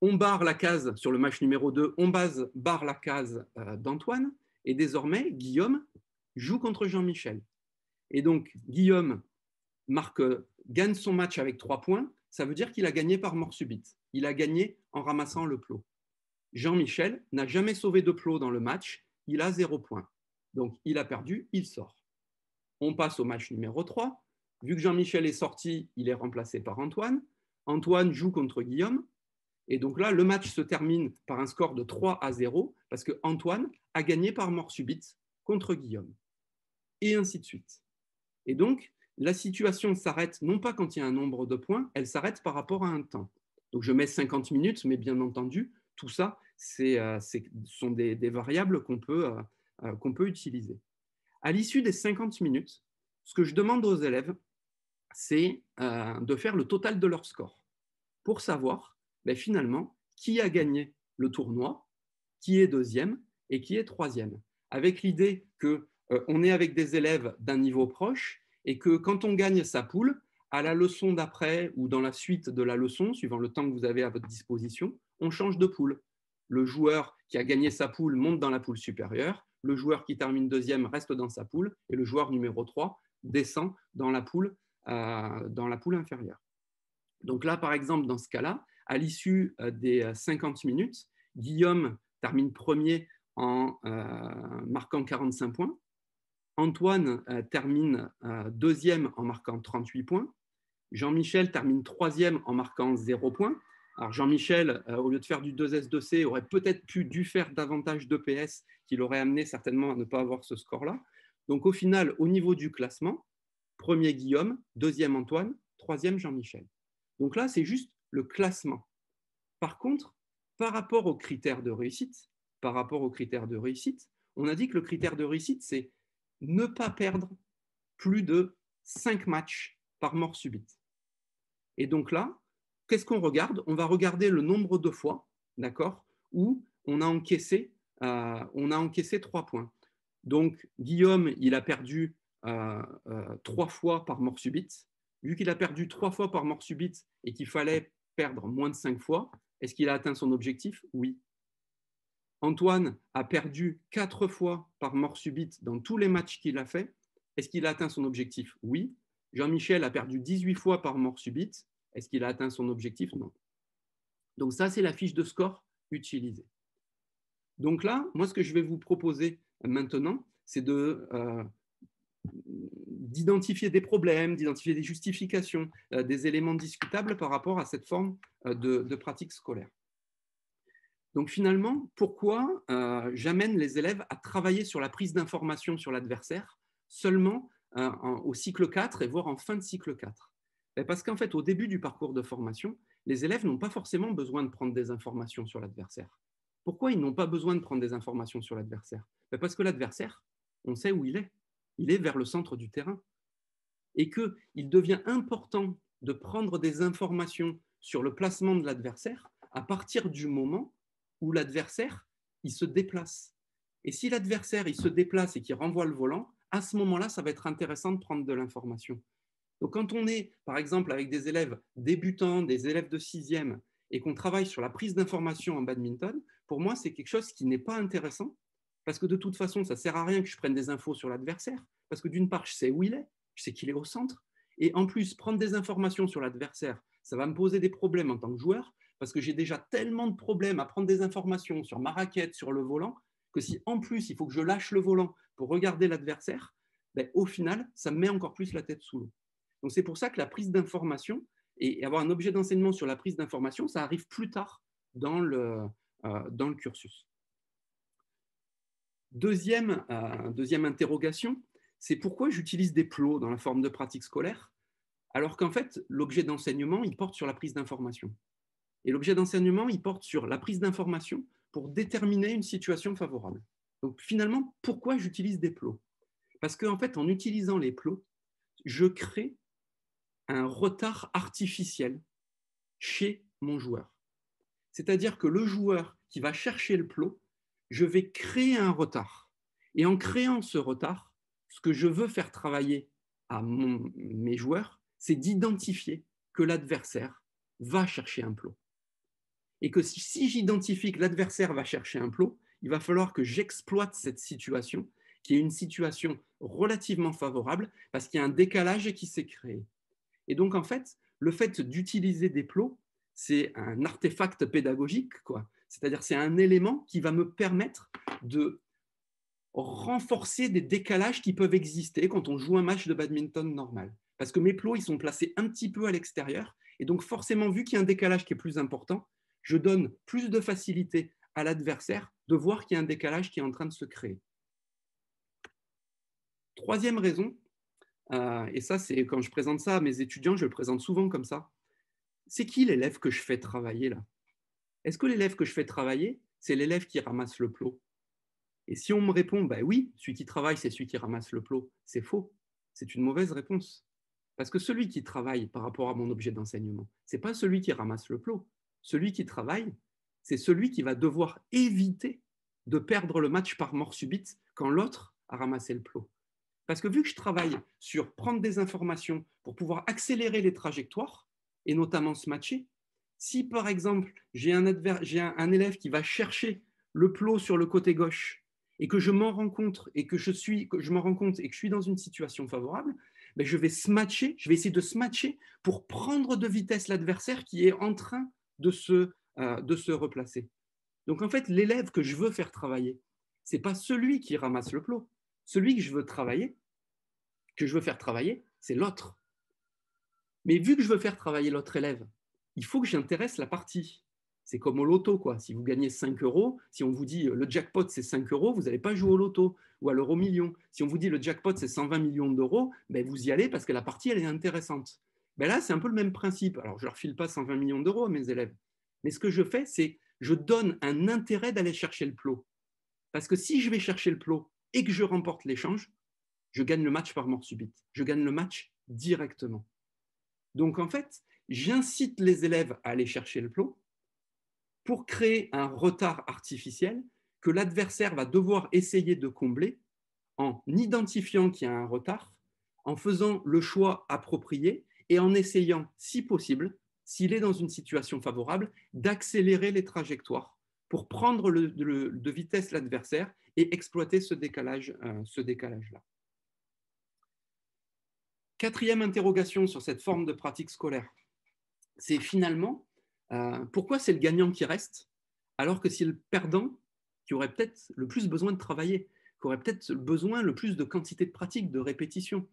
on barre la case sur le match numéro 2, on base, barre la case euh, d'Antoine, et désormais, Guillaume joue contre Jean-Michel. Et donc, Guillaume marque, gagne son match avec 3 points, ça veut dire qu'il a gagné par mort subite il a gagné en ramassant le plot. Jean-Michel n'a jamais sauvé de plot dans le match, il a zéro point. Donc il a perdu, il sort. On passe au match numéro 3. Vu que Jean-Michel est sorti, il est remplacé par Antoine. Antoine joue contre Guillaume. Et donc là, le match se termine par un score de 3 à 0, parce que Antoine a gagné par mort subite contre Guillaume. Et ainsi de suite. Et donc, la situation s'arrête non pas quand il y a un nombre de points, elle s'arrête par rapport à un temps. Donc je mets 50 minutes, mais bien entendu, tout ça, euh, ce sont des, variables qu'on peut, euh, euh, peut utiliser. À l'issue des 50 minutes, ce que je demande aux élèves, c'est de faire le total de leur score pour savoir ben, finalement qui a gagné le tournoi, qui est deuxième et qui est troisième, avec l'idée qu'on est avec des élèves d'un niveau proche et que quand on gagne sa poule, à la leçon d'après ou dans la suite de la leçon, suivant le temps que vous avez à votre disposition, on change de poule. Le joueur qui a gagné sa poule monte dans la poule supérieure, le joueur qui termine deuxième reste dans sa poule, et le joueur numéro 3 descend euh, dans la poule, inférieure. Donc là, par exemple, dans ce cas-là, à l'issue euh, des 50 euh, minutes, Guillaume termine premier en marquant 45 points, Antoine termine deuxième en marquant 38 points. Jean-Michel termine troisième en marquant zéro points. Alors Jean-Michel, euh, au lieu de faire du 2S2C, aurait peut-être pu dû faire davantage de PS, qui l'aurait amené certainement à ne pas avoir ce score-là. Donc au final, au niveau du classement, premier Guillaume, deuxième Antoine, troisième Jean-Michel. Donc là, c'est juste le classement. Par contre, par rapport aux critères de réussite, par rapport aux critères de réussite, on a dit que le critère de réussite, c'est ne pas perdre plus de 5 matchs par mort subite. Et donc là, qu'est-ce qu'on regarde On va regarder le nombre de fois, d'accord, où on a encaissé, euh, on a encaissé trois points. Donc Guillaume, il a perdu euh, euh, trois fois par mort subite. Vu qu'il a perdu trois fois par mort subite et qu'il fallait perdre moins de cinq fois, est-ce qu'il a atteint son objectif Oui. Antoine a perdu quatre fois par mort subite dans tous les matchs qu'il a fait. Est-ce qu'il a atteint son objectif Oui. Jean-Michel a perdu 18 fois par mort subite. Est-ce qu'il a atteint son objectif Non. Donc ça, c'est la fiche de score utilisée. Donc là, moi, ce que je vais vous proposer maintenant, c'est euh, d'identifier de, des problèmes, d'identifier des justifications, euh, des éléments discutables par rapport à cette forme euh, de, de, pratique scolaire. Donc finalement, pourquoi j'amène les élèves à travailler sur la prise d'information sur l'adversaire seulement Hein, au cycle 4 et voire en fin de cycle 4 ben, Parce qu'en fait, au début du parcours de formation, les élèves n'ont pas forcément besoin de prendre des informations sur l'adversaire. Pourquoi ils n'ont pas besoin de prendre des informations sur l'adversaire ben, Parce que l'adversaire, on sait où il est. Il est vers le centre du terrain. Et qu'il devient important de prendre des informations sur le placement de l'adversaire à partir du moment où l'adversaire, il se déplace. Et si l'adversaire, il se déplace et qu'il renvoie le volant, à ce moment-là, ça va être intéressant de prendre de l'information. Donc quand on est, par exemple, avec des élèves débutants, des élèves de sixième, et qu'on travaille sur la prise d'information en badminton, pour moi, c'est quelque chose qui n'est pas intéressant, parce que de toute façon, ça sert à rien que je prenne des infos sur l'adversaire, parce que d'une part, je sais où il est, je sais qu'il est au centre, et en plus, prendre des informations sur l'adversaire, ça va me poser des problèmes en tant que joueur, parce que j'ai déjà tellement de problèmes à prendre des informations sur ma raquette, sur le volant, si en plus il faut que je lâche le volant pour regarder l'adversaire, ben, au final, ça me met encore plus la tête sous l'eau. Donc c'est pour ça que la prise d'information et avoir un objet d'enseignement sur la prise d'information, ça arrive plus tard dans le, euh, cursus. Deuxième, euh, deuxième interrogation, c'est pourquoi j'utilise des plots dans la forme de pratique scolaire, alors qu'en fait, l'objet d'enseignement, il porte sur la prise d'information. Et l'objet d'enseignement, il porte sur la prise d'information, pour déterminer une situation favorable. Donc finalement, pourquoi j'utilise des plots Parce qu'en en fait, en utilisant les plots, je crée un retard artificiel chez mon joueur. C'est-à-dire que le joueur qui va chercher le plot, je vais créer un retard. Et en créant ce retard, ce que je veux faire travailler à mes joueurs, c'est d'identifier que l'adversaire va chercher un plot et que si, j'identifie que l'adversaire va chercher un plot, il va falloir que j'exploite cette situation, qui est une situation relativement favorable, parce qu'il y a un décalage qui s'est créé. Et donc, en fait, le fait d'utiliser des plots, c'est un artefact pédagogique, quoi. C'est-à-dire, c'est un élément qui va me permettre de renforcer des décalages qui peuvent exister quand on joue un match de badminton normal. Parce que mes plots, ils sont placés un petit peu à l'extérieur. Et donc, forcément, vu qu'il y a un décalage qui est plus important, je donne plus de facilité à l'adversaire de voir qu'il y a un décalage qui est en train de se créer. Troisième raison, euh, et ça c'est quand je présente ça à mes étudiants, je le présente souvent comme ça, c'est qui l'élève que je fais travailler là Est-ce que l'élève que je fais travailler, c'est l'élève qui ramasse le plot Et si on me répond, ben oui, celui qui travaille, c'est celui qui ramasse le plot, c'est faux, c'est une mauvaise réponse. Parce que celui qui travaille par rapport à mon objet d'enseignement, ce n'est pas celui qui ramasse le plot, celui qui travaille, c'est celui qui va devoir éviter de perdre le match par mort subite quand l'autre a ramassé le plot. Parce que vu que je travaille sur prendre des informations pour pouvoir accélérer les trajectoires, et notamment se matcher, si par exemple j'ai un, un, élève qui va chercher le plot sur le côté gauche et que je m'en rencontre et que je suis et que je suis dans une situation favorable, ben, je vais se je vais essayer de se matcher pour prendre de vitesse l'adversaire qui est en train de se, euh, de se replacer. Donc en fait, l'élève que je veux faire travailler, ce n'est pas celui qui ramasse le plot. Celui que je veux travailler, que je veux faire travailler, c'est l'autre. Mais vu que je veux faire travailler l'autre élève, il faut que j'intéresse la partie. C'est comme au loto, quoi. Si vous gagnez 5 euros, si on vous dit euh, le jackpot c'est 5 euros, vous n'allez pas jouer au loto ou à l'euro million. Si on vous dit le jackpot c'est 120 millions d'euros, ben vous y allez parce que la partie elle est intéressante. Ben là, c'est un peu le même principe. Alors, je ne leur file pas 120 millions d'euros à mes élèves. Mais ce que je fais, c'est je donne un intérêt d'aller chercher le plot. Parce que si je vais chercher le plot et que je remporte l'échange, je gagne le match par mort subite. Je gagne le match directement. Donc, en fait, j'incite les élèves à aller chercher le plot pour créer un retard artificiel que l'adversaire va devoir essayer de combler en identifiant qu'il y a un retard, en faisant le choix approprié et en essayant, si possible, s'il est dans une situation favorable, d'accélérer les trajectoires pour prendre de vitesse l'adversaire et exploiter ce euh, décalage-là. décalage Quatrième interrogation sur cette forme de pratique scolaire, c'est finalement euh, pourquoi c'est le gagnant qui reste, alors que c'est le perdant qui aurait peut-être le plus besoin de travailler, qui aurait peut-être besoin le plus de quantité de pratique, de répétition.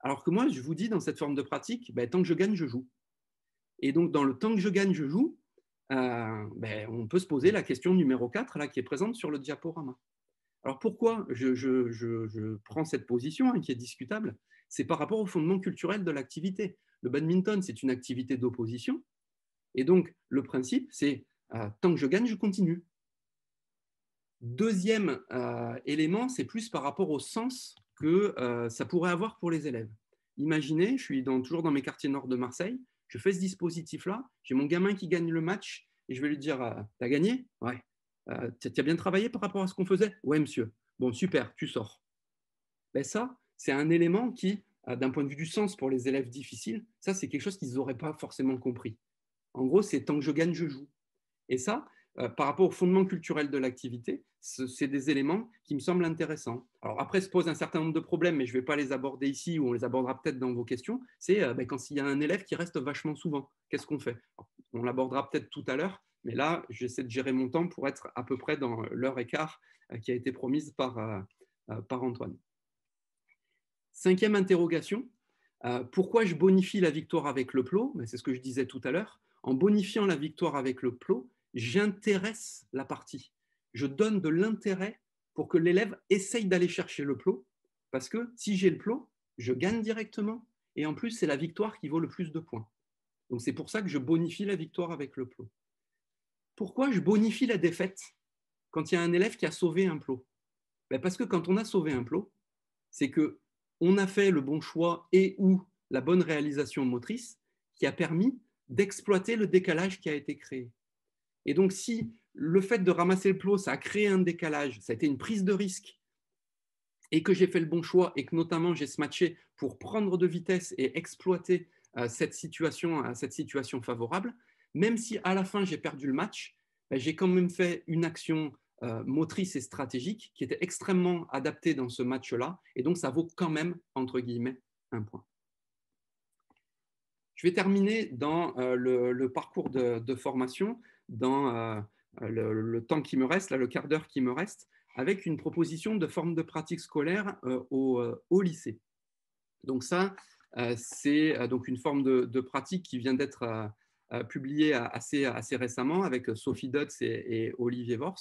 Alors que moi, je vous dis dans cette forme de pratique, ben, tant que je gagne, je joue. Et donc, dans le temps que je gagne, je joue, euh, ben, on peut se poser la question numéro 4, là, qui est présente sur le diaporama. Alors pourquoi je, prends cette position hein, qui est discutable C'est par rapport au fondement culturel de l'activité. Le badminton, c'est une activité d'opposition. Et donc, le principe, c'est euh, tant que je gagne, je continue. Deuxième euh, élément, c'est plus par rapport au sens que euh, ça pourrait avoir pour les élèves. Imaginez, je suis dans, toujours dans mes quartiers nord de Marseille, je fais ce dispositif-là, j'ai mon gamin qui gagne le match et je vais lui dire euh, T'as gagné Ouais. Euh, T'as bien travaillé par rapport à ce qu'on faisait Ouais, monsieur. Bon, super, tu sors. Ben, ça, c'est un élément qui, euh, d'un point de vue du sens pour les élèves difficiles, ça, c'est quelque chose qu'ils n'auraient pas forcément compris. En gros, c'est tant que je gagne, je joue. Et ça, euh, par rapport au fondement culturel de l'activité, c'est des éléments qui me semblent intéressants. Alors après, se pose un certain nombre de problèmes, mais je ne vais pas les aborder ici, ou on les abordera peut-être dans vos questions. C'est euh, ben, quand il y a un élève qui reste vachement souvent, qu'est-ce qu'on fait On l'abordera peut-être tout à l'heure, mais là, j'essaie de gérer mon temps pour être à peu près dans l'heure écart euh, qui a été promise par, par Antoine. Cinquième interrogation, pourquoi je bonifie la victoire avec le plot ben, C'est ce que je disais tout à l'heure. En bonifiant la victoire avec le plot, j'intéresse la partie. Je donne de l'intérêt pour que l'élève essaye d'aller chercher le plot, parce que si j'ai le plot, je gagne directement, et en plus, c'est la victoire qui vaut le plus de points. Donc c'est pour ça que je bonifie la victoire avec le plot. Pourquoi je bonifie la défaite quand il y a un élève qui a sauvé un plot ben, Parce que quand on a sauvé un plot, c'est que on a fait le bon choix et ou la bonne réalisation motrice qui a permis d'exploiter le décalage qui a été créé. Et donc, si le fait de ramasser le plot, ça a créé un décalage, ça a été une prise de risque, et que j'ai fait le bon choix, et que notamment j'ai smatché pour prendre de vitesse et exploiter euh, euh, cette, situation, favorable, même si à la fin j'ai perdu le match, ben, j'ai quand même fait une action euh, motrice et stratégique qui était extrêmement adaptée dans ce match-là, et donc ça vaut quand même, entre guillemets, un point. Je vais terminer dans le, parcours de formation dans euh, le, temps qui me reste, là, le quart d'heure qui me reste, avec une proposition de forme de pratique scolaire euh, euh, au, lycée. Donc ça, c'est donc une forme de, pratique qui vient d'être publiée assez, récemment avec Sophie Dutz et, Olivier Vors.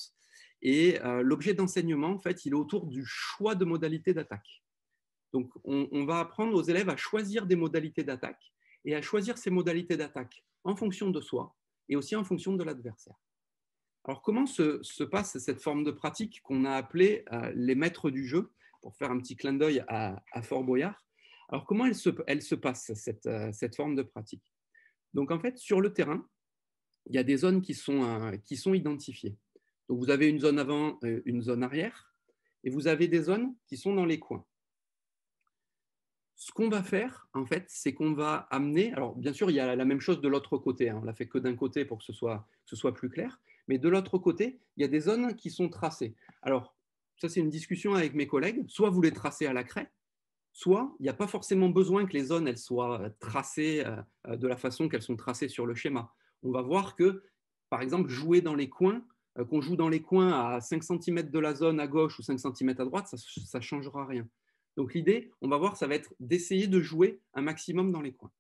Et l'objet d'enseignement, en fait, il est autour du choix de modalités d'attaque. Donc, on, va apprendre aux élèves à choisir des modalités d'attaque et à choisir ces modalités d'attaque en fonction de soi, et aussi en fonction de l'adversaire. Alors comment se, passe cette forme de pratique qu'on a appelée euh, les maîtres du jeu, pour faire un petit clin d'œil à, Fort Boyard Alors comment elle se, elle se passe, cette, euh, forme de pratique Donc en fait, sur le terrain, il y a des zones qui sont, euh, qui sont identifiées. Donc vous avez une zone avant, une zone arrière, et vous avez des zones qui sont dans les coins ce qu'on va faire, en fait, c'est qu'on va amener. Alors, bien sûr, il y a la même chose de l'autre côté. Hein, on l'a fait que d'un côté pour que ce soit, plus clair. Mais de l'autre côté, il y a des zones qui sont tracées. Alors, ça, c'est une discussion avec mes collègues. Soit vous les tracez à la craie, soit il n'y a pas forcément besoin que les zones elles soient euh, tracées euh, euh, de la façon qu'elles sont tracées sur le schéma. On va voir que, par exemple, jouer dans les coins, qu'on joue dans les coins à 5 cm de la zone à gauche ou 5 cm à droite, ça ne changera rien. Donc l'idée, on va voir, ça va être d'essayer de jouer un maximum dans les coins.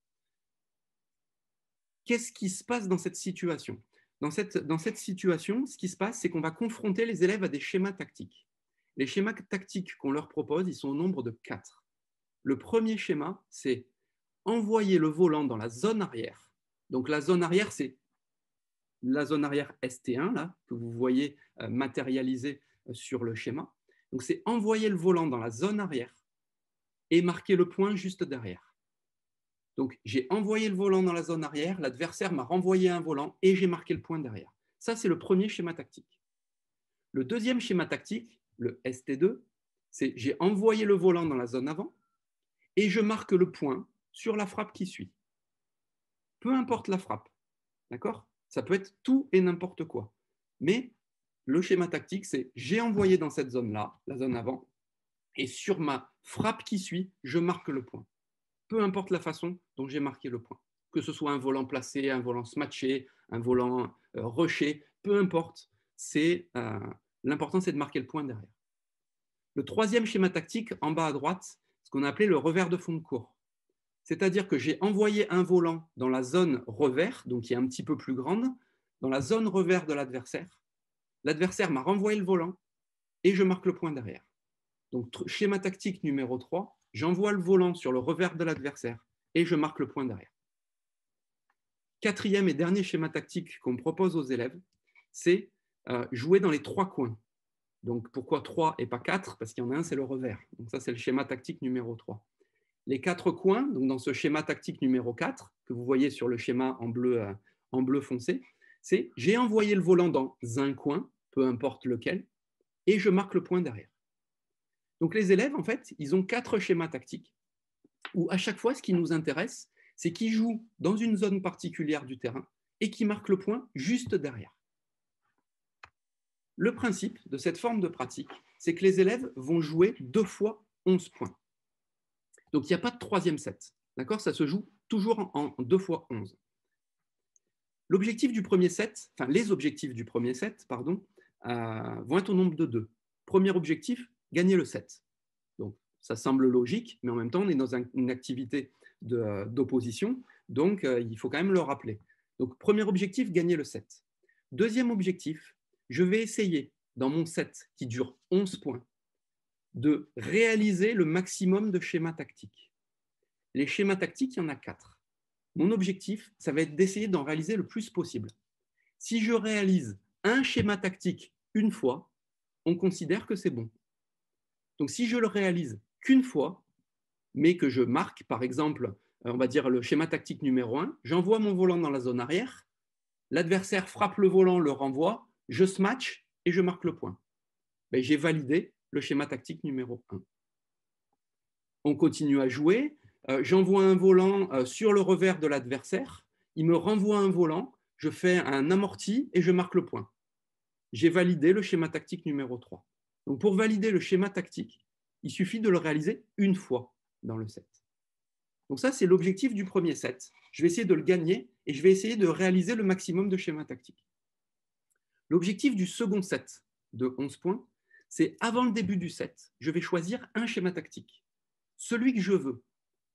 Qu'est-ce qui se passe dans cette situation dans cette, situation, ce qui se passe, c'est qu'on va confronter les élèves à des schémas tactiques. Les schémas tactiques qu'on leur propose, ils sont au nombre de quatre. Le premier schéma, c'est envoyer le volant dans la zone arrière. Donc la zone arrière, c'est la zone arrière ST1, là, que vous voyez euh, matérialisée euh, sur le schéma. Donc c'est envoyer le volant dans la zone arrière et marquer le point juste derrière. Donc, j'ai envoyé le volant dans la zone arrière, l'adversaire m'a renvoyé un volant et j'ai marqué le point derrière. Ça, c'est le premier schéma tactique. Le deuxième schéma tactique, le ST2, c'est j'ai envoyé le volant dans la zone avant et je marque le point sur la frappe qui suit. Peu importe la frappe. D'accord Ça peut être tout et n'importe quoi. Mais le schéma tactique, c'est j'ai envoyé dans cette zone-là, la zone avant, et sur ma frappe qui suit, je marque le point. Peu importe la façon dont j'ai marqué le point. Que ce soit un volant placé, un volant smatché, un volant euh, peu importe. C'est euh, L'important, c'est de marquer le point derrière. Le troisième schéma tactique, en bas à droite, ce qu'on a appelé le revers de fond de cours. C'est-à-dire que j'ai envoyé un volant dans la zone revers, donc qui est un petit peu plus grande, dans la zone revers de l'adversaire. L'adversaire m'a renvoyé le volant et je marque le point derrière. Donc, schéma tactique numéro 3, j'envoie le volant sur le revers de l'adversaire et je marque le point derrière. Quatrième et dernier schéma tactique qu'on propose aux élèves, c'est euh, jouer dans les trois coins. Donc, pourquoi trois et pas quatre Parce qu'il y en a un, c'est le revers. Donc, ça, c'est le schéma tactique numéro 3. Les quatre coins, donc dans ce schéma tactique numéro 4, que vous voyez sur le schéma en bleu, euh, en bleu foncé, c'est j'ai envoyé le volant dans un coin, peu importe lequel, et je marque le point derrière. Donc les élèves, en fait, ils ont quatre schémas tactiques où à chaque fois, ce qui nous intéresse, c'est qui joue dans une zone particulière du terrain et qui marque le point juste derrière. Le principe de cette forme de pratique, c'est que les élèves vont jouer deux fois 11 points. Donc il n'y a pas de troisième set. D'accord Ça se joue toujours en deux fois 11. L'objectif du premier set, enfin les objectifs du premier set, pardon, euh, vont être au nombre de deux. Premier objectif, gagner le 7. Donc, ça semble logique, mais en même temps, on est dans une activité euh, d'opposition, donc euh, il faut quand même le rappeler. Donc, premier objectif, gagner le 7. Deuxième objectif, je vais essayer, dans mon set qui dure 11 points, de réaliser le maximum de schémas tactiques. Les schémas tactiques, il y en a quatre. Mon objectif, ça va être d'essayer d'en réaliser le plus possible. Si je réalise un schéma tactique une fois, on considère que c'est bon. Donc si je le réalise qu'une fois, mais que je marque, par exemple, euh, on va dire le schéma tactique numéro 1, j'envoie mon volant dans la zone arrière, l'adversaire frappe le volant, le renvoie, je smatch et je marque le point. Ben, j'ai validé le schéma tactique numéro 1. On continue à jouer, euh, j'envoie un volant euh, sur le revers de l'adversaire, il me renvoie un volant, je fais un amorti et je marque le point. J'ai validé le schéma tactique numéro 3. Donc pour valider le schéma tactique, il suffit de le réaliser une fois dans le set. Donc ça, c'est l'objectif du premier set. Je vais essayer de le gagner et je vais essayer de réaliser le maximum de schémas tactiques. L'objectif du second set de 11 points, c'est avant le début du set, je vais choisir un schéma tactique, celui que je veux.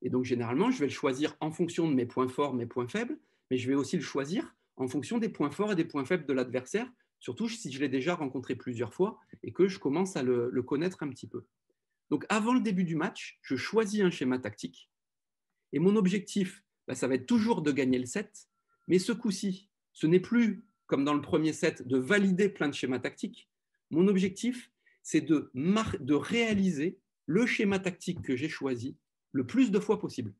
Et donc généralement, je vais le choisir en fonction de mes points forts, mes points faibles, mais je vais aussi le choisir en fonction des points forts et des points faibles de l'adversaire Surtout si je l'ai déjà rencontré plusieurs fois et que je commence à le, connaître un petit peu. Donc avant le début du match, je choisis un schéma tactique. Et mon objectif, bah, ça va être toujours de gagner le set. Mais ce coup-ci, ce n'est plus, comme dans le premier set, de valider plein de schémas tactiques. Mon objectif, c'est de, de réaliser le schéma tactique que j'ai choisi le plus de fois possible.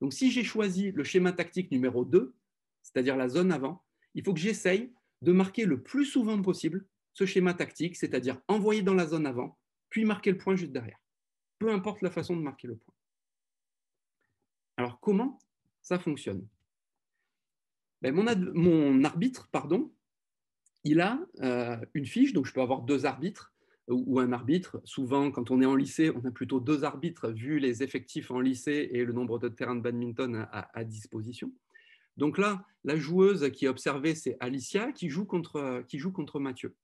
Donc si j'ai choisi le schéma tactique numéro 2, c'est-à-dire la zone avant, il faut que j'essaye de marquer le plus souvent possible ce schéma tactique, c'est-à-dire envoyer dans la zone avant, puis marquer le point juste derrière. Peu importe la façon de marquer le point. Alors comment ça fonctionne ben, mon, arbitre, pardon, il a euh, une fiche, donc je peux avoir deux arbitres ou, un arbitre. Souvent, quand on est en lycée, on a plutôt deux arbitres vu les effectifs en lycée et le nombre de terrains de badminton à disposition. Donc là, la joueuse qui est observée, c'est Alicia qui joue, contre, qui joue contre Mathieu.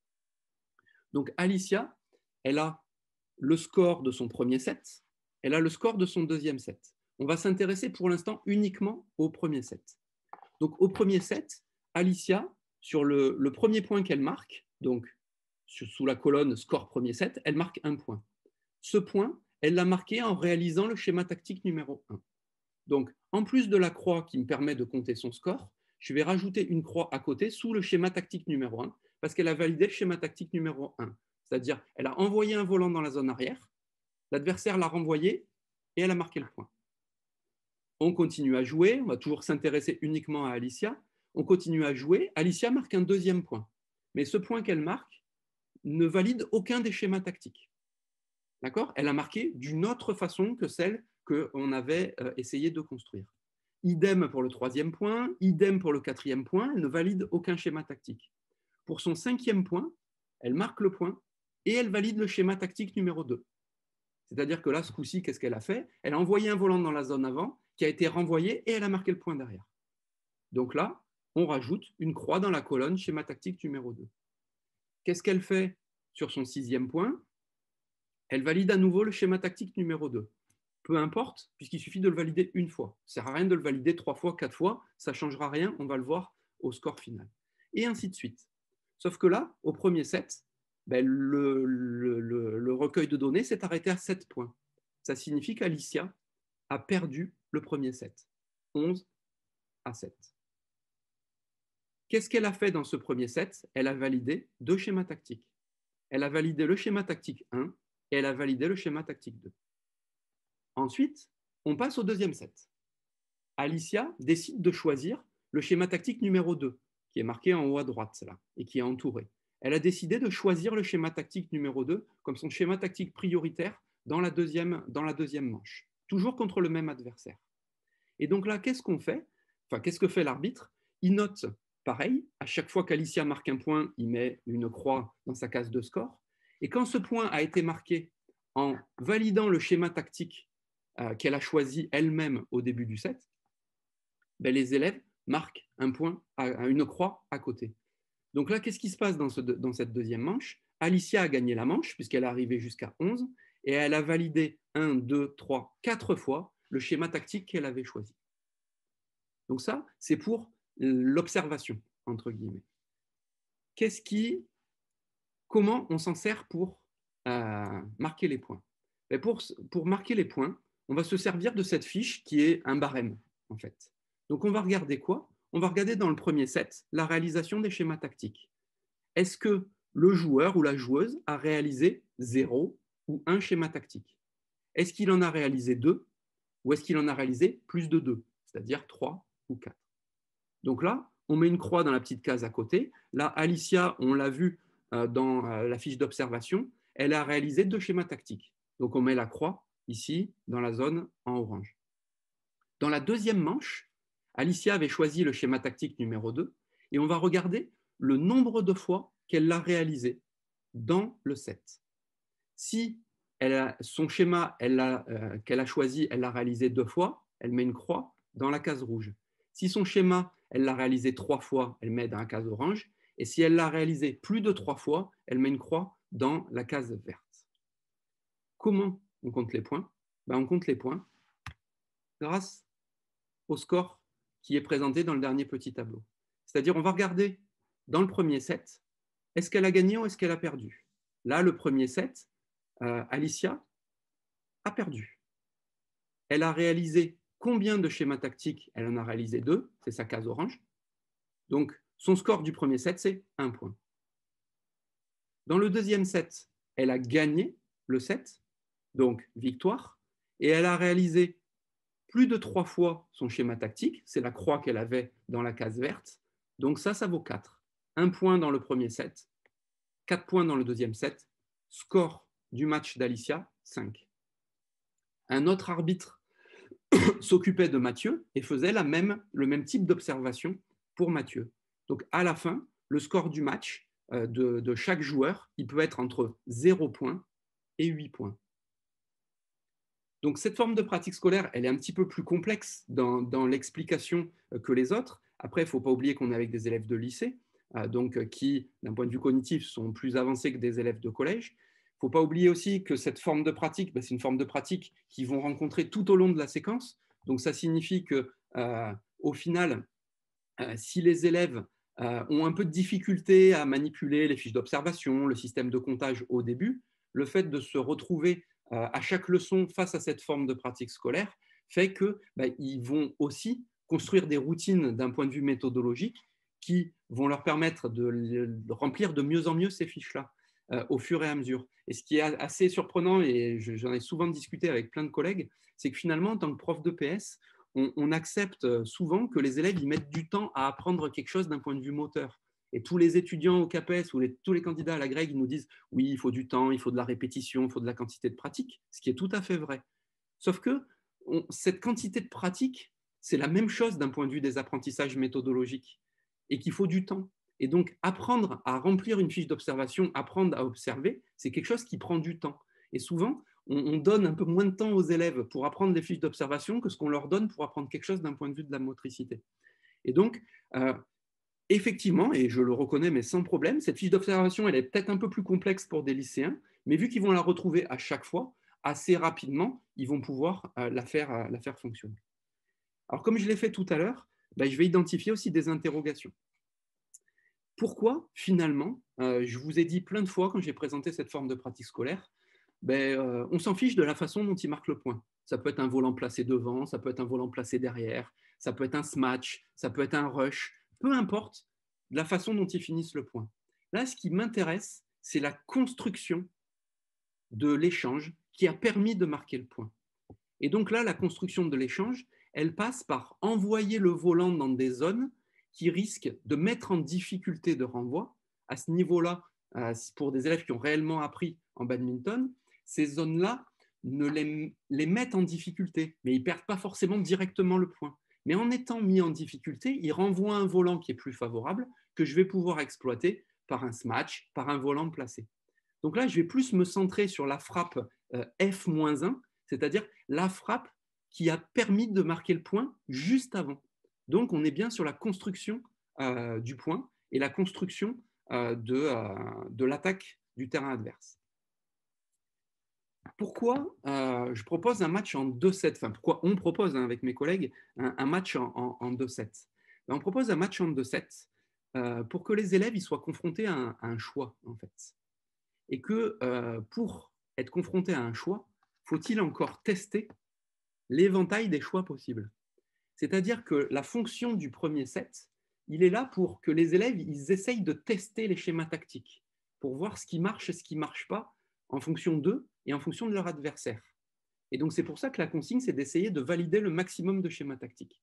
Donc Alicia, elle a le score de son premier set, elle a le score de son deuxième set. On va s'intéresser pour l'instant uniquement au premier set. Donc au premier set, Alicia, sur le, le premier point qu'elle marque, donc sous la colonne score premier set, elle marque un point. Ce point, elle l'a marqué en réalisant le schéma tactique numéro 1. Donc, en plus de la croix qui me permet de compter son score, je vais rajouter une croix à côté sous le schéma tactique numéro 1, parce qu'elle a validé le schéma tactique numéro 1. C'est-à-dire, elle a envoyé un volant dans la zone arrière, l'adversaire l'a renvoyé et elle a marqué le point. On continue à jouer, on va toujours s'intéresser uniquement à Alicia. On continue à jouer, Alicia marque un deuxième point. Mais ce point qu'elle marque ne valide aucun des schémas tactiques. D'accord Elle a marqué d'une autre façon que celle qu'on avait euh, essayé de construire. Idem pour le troisième point, idem pour le quatrième point, elle ne valide aucun schéma tactique. Pour son cinquième point, elle marque le point et elle valide le schéma tactique numéro 2. C'est-à-dire que là, ce coup-ci, qu'est-ce qu'elle a fait Elle a envoyé un volant dans la zone avant qui a été renvoyé et elle a marqué le point derrière. Donc là, on rajoute une croix dans la colonne schéma tactique numéro 2. Qu'est-ce qu'elle fait sur son sixième point Elle valide à nouveau le schéma tactique numéro 2 peu importe, puisqu'il suffit de le valider une fois. Ça ne sert à rien de le valider trois fois, quatre fois, ça ne changera rien, on va le voir au score final. Et ainsi de suite. Sauf que là, au premier set, ben, le, recueil de données s'est arrêté à 7 points. Ça signifie qu'Alicia a perdu le premier set. 11 à 7. Qu'est-ce qu'elle a fait dans ce premier set Elle a validé deux schémas tactiques. Elle a validé le schéma tactique 1 et elle a validé le schéma tactique 2. Ensuite, on passe au deuxième set. Alicia décide de choisir le schéma tactique numéro 2, qui est marqué en haut à droite, là, et qui est entouré. Elle a décidé de choisir le schéma tactique numéro 2 comme son schéma tactique prioritaire dans la deuxième, dans la deuxième manche, toujours contre le même adversaire. Et donc là, qu'est-ce qu'on fait Enfin, qu'est-ce que fait l'arbitre Il note pareil, à chaque fois qu'Alicia marque un point, il met une croix dans sa case de score. Et quand ce point a été marqué en validant le schéma tactique euh, qu'elle a choisi elle-même au début du set, ben, les élèves marquent un point, à, une croix à côté. Donc là, qu'est-ce qui se passe dans, cette deuxième manche Alicia a gagné la manche puisqu'elle est arrivée jusqu'à 11 et elle a validé 1, 2, 3, 4 fois le schéma tactique qu'elle avait choisi. Donc ça, c'est pour l'observation, entre guillemets. qui... Comment on s'en sert pour euh, marquer les points ben, pour marquer les points, on va se servir de cette fiche qui est un barème, en fait. Donc, on va regarder quoi On va regarder dans le premier set la réalisation des schémas tactiques. Est-ce que le joueur ou la joueuse a réalisé zéro ou un schéma tactique Est-ce qu'il en a réalisé deux ou est-ce qu'il en a réalisé plus de deux, c'est-à-dire trois ou quatre Donc là, on met une croix dans la petite case à côté. Là, Alicia, on l'a vu euh, dans euh, la fiche d'observation, elle a réalisé deux schémas tactiques. Donc on met la croix ici, dans la zone en orange. Dans la deuxième manche, Alicia avait choisi le schéma tactique numéro 2 et on va regarder le nombre de fois qu'elle l'a réalisé dans le set. Si son schéma euh, qu'elle a choisi, elle l'a réalisé deux fois, elle met une croix dans la case rouge. Si son schéma, elle l'a réalisé trois fois, elle met dans la case orange. Et si elle l'a réalisé plus de trois fois, elle met une croix dans la case verte. Comment on compte les points, ben, on compte les points grâce au score qui est présenté dans le dernier petit tableau. C'est-à-dire, on va regarder dans le premier set, est-ce qu'elle a gagné ou est-ce qu'elle a perdu Là, le premier set, euh, Alicia a perdu. Elle a réalisé combien de schémas tactiques Elle en a réalisé deux, c'est sa case orange. Donc, son score du premier set, c'est un point. Dans le deuxième set, elle a gagné le set donc victoire, et elle a réalisé plus de trois fois son schéma tactique, c'est la croix qu'elle avait dans la case verte, donc ça, ça vaut 4. Un point dans le premier set, quatre points dans le deuxième set, score du match d'Alicia, 5. Un autre arbitre <coughs> s'occupait de Mathieu et faisait même, le même type d'observation pour Mathieu. Donc à la fin, le score du match euh, de, de, chaque joueur, il peut être entre 0 points et 8 points. Donc cette forme de pratique scolaire, elle est un petit peu plus complexe dans, l'explication euh, que les autres. Après, il ne faut pas oublier qu'on est avec des élèves de lycée, euh, donc euh, qui, d'un point de vue cognitif, sont plus avancés que des élèves de collège. Il ne faut pas oublier aussi que cette forme de pratique, bah, c'est une forme de pratique qu'ils vont rencontrer tout au long de la séquence. Donc ça signifie que, au final, si les élèves ont un peu de difficulté à manipuler les fiches d'observation, le système de comptage au début, le fait de se retrouver euh, à chaque leçon face à cette forme de pratique scolaire fait que bah, ils vont aussi construire des routines d'un point de vue méthodologique qui vont leur permettre de remplir de mieux en mieux ces fiches-là euh, au fur et à mesure. Et ce qui est assez surprenant, et j'en ai souvent discuté avec plein de collègues, c'est que finalement, en tant que prof de PS, on, on accepte euh, souvent que les élèves y mettent du temps à apprendre quelque chose d'un point de vue moteur. Et tous les étudiants au CAPES ou tous les candidats à la grègue, nous disent oui, il faut du temps, il faut de la répétition, il faut de la quantité de pratique, ce qui est tout à fait vrai. Sauf que cette quantité de pratique, c'est la même chose d'un point de vue des apprentissages méthodologiques et qu'il faut du temps. Et donc, apprendre à remplir une fiche d'observation, apprendre à observer, c'est quelque chose qui prend du temps. Et souvent, on, donne un peu moins de temps aux élèves pour apprendre les fiches d'observation que ce qu'on leur donne pour apprendre quelque chose d'un point de vue de la motricité. Et donc, euh, effectivement, et je le reconnais, mais sans problème, cette fiche d'observation, elle est peut-être un peu plus complexe pour des lycéens, mais vu qu'ils vont la retrouver à chaque fois, assez rapidement, ils vont pouvoir euh, euh, la, faire, fonctionner. Alors, comme je l'ai fait tout à l'heure, ben, je vais identifier aussi des interrogations. Pourquoi, finalement, euh, je vous ai dit plein de fois quand j'ai présenté cette forme de pratique scolaire, ben, on s'en fiche de la façon dont il marque le point. Ça peut être un volant placé devant, ça peut être un volant placé derrière, ça peut être un smash, ça peut être un rush, peu importe la façon dont ils finissent le point. Là, ce qui m'intéresse, c'est la construction de l'échange qui a permis de marquer le point. Et donc là, la construction de l'échange, elle passe par envoyer le volant dans des zones qui risquent de mettre en difficulté de renvoi. À ce niveau-là, euh, pour des élèves qui ont réellement appris en badminton, ces zones-là ne les, les mettent en difficulté, mais ils ne perdent pas forcément directement le point. Mais en étant mis en difficulté, il renvoie un volant qui est plus favorable, que je vais pouvoir exploiter par un smash, par un volant placé. Donc là, je vais plus me centrer sur la frappe euh, F-1, c'est-à-dire la frappe qui a permis de marquer le point juste avant. Donc on est bien sur la construction euh, du point et la construction euh, de l'attaque du terrain adverse pourquoi euh, je propose un match en deux sets Enfin, pourquoi on propose hein, avec mes collègues un, match en, deux sets ben, On propose un match en deux sets euh, pour que les élèves ils soient confrontés à un, choix, en fait. Et que euh, pour être confronté à un choix, faut-il encore tester l'éventail des choix possibles C'est-à-dire que la fonction du premier set, il est là pour que les élèves ils essayent de tester les schémas tactiques, pour voir ce qui marche et ce qui ne marche pas en fonction d'eux et en fonction de leur adversaire. Et donc, c'est pour ça que la consigne, c'est d'essayer de valider le maximum de schémas tactiques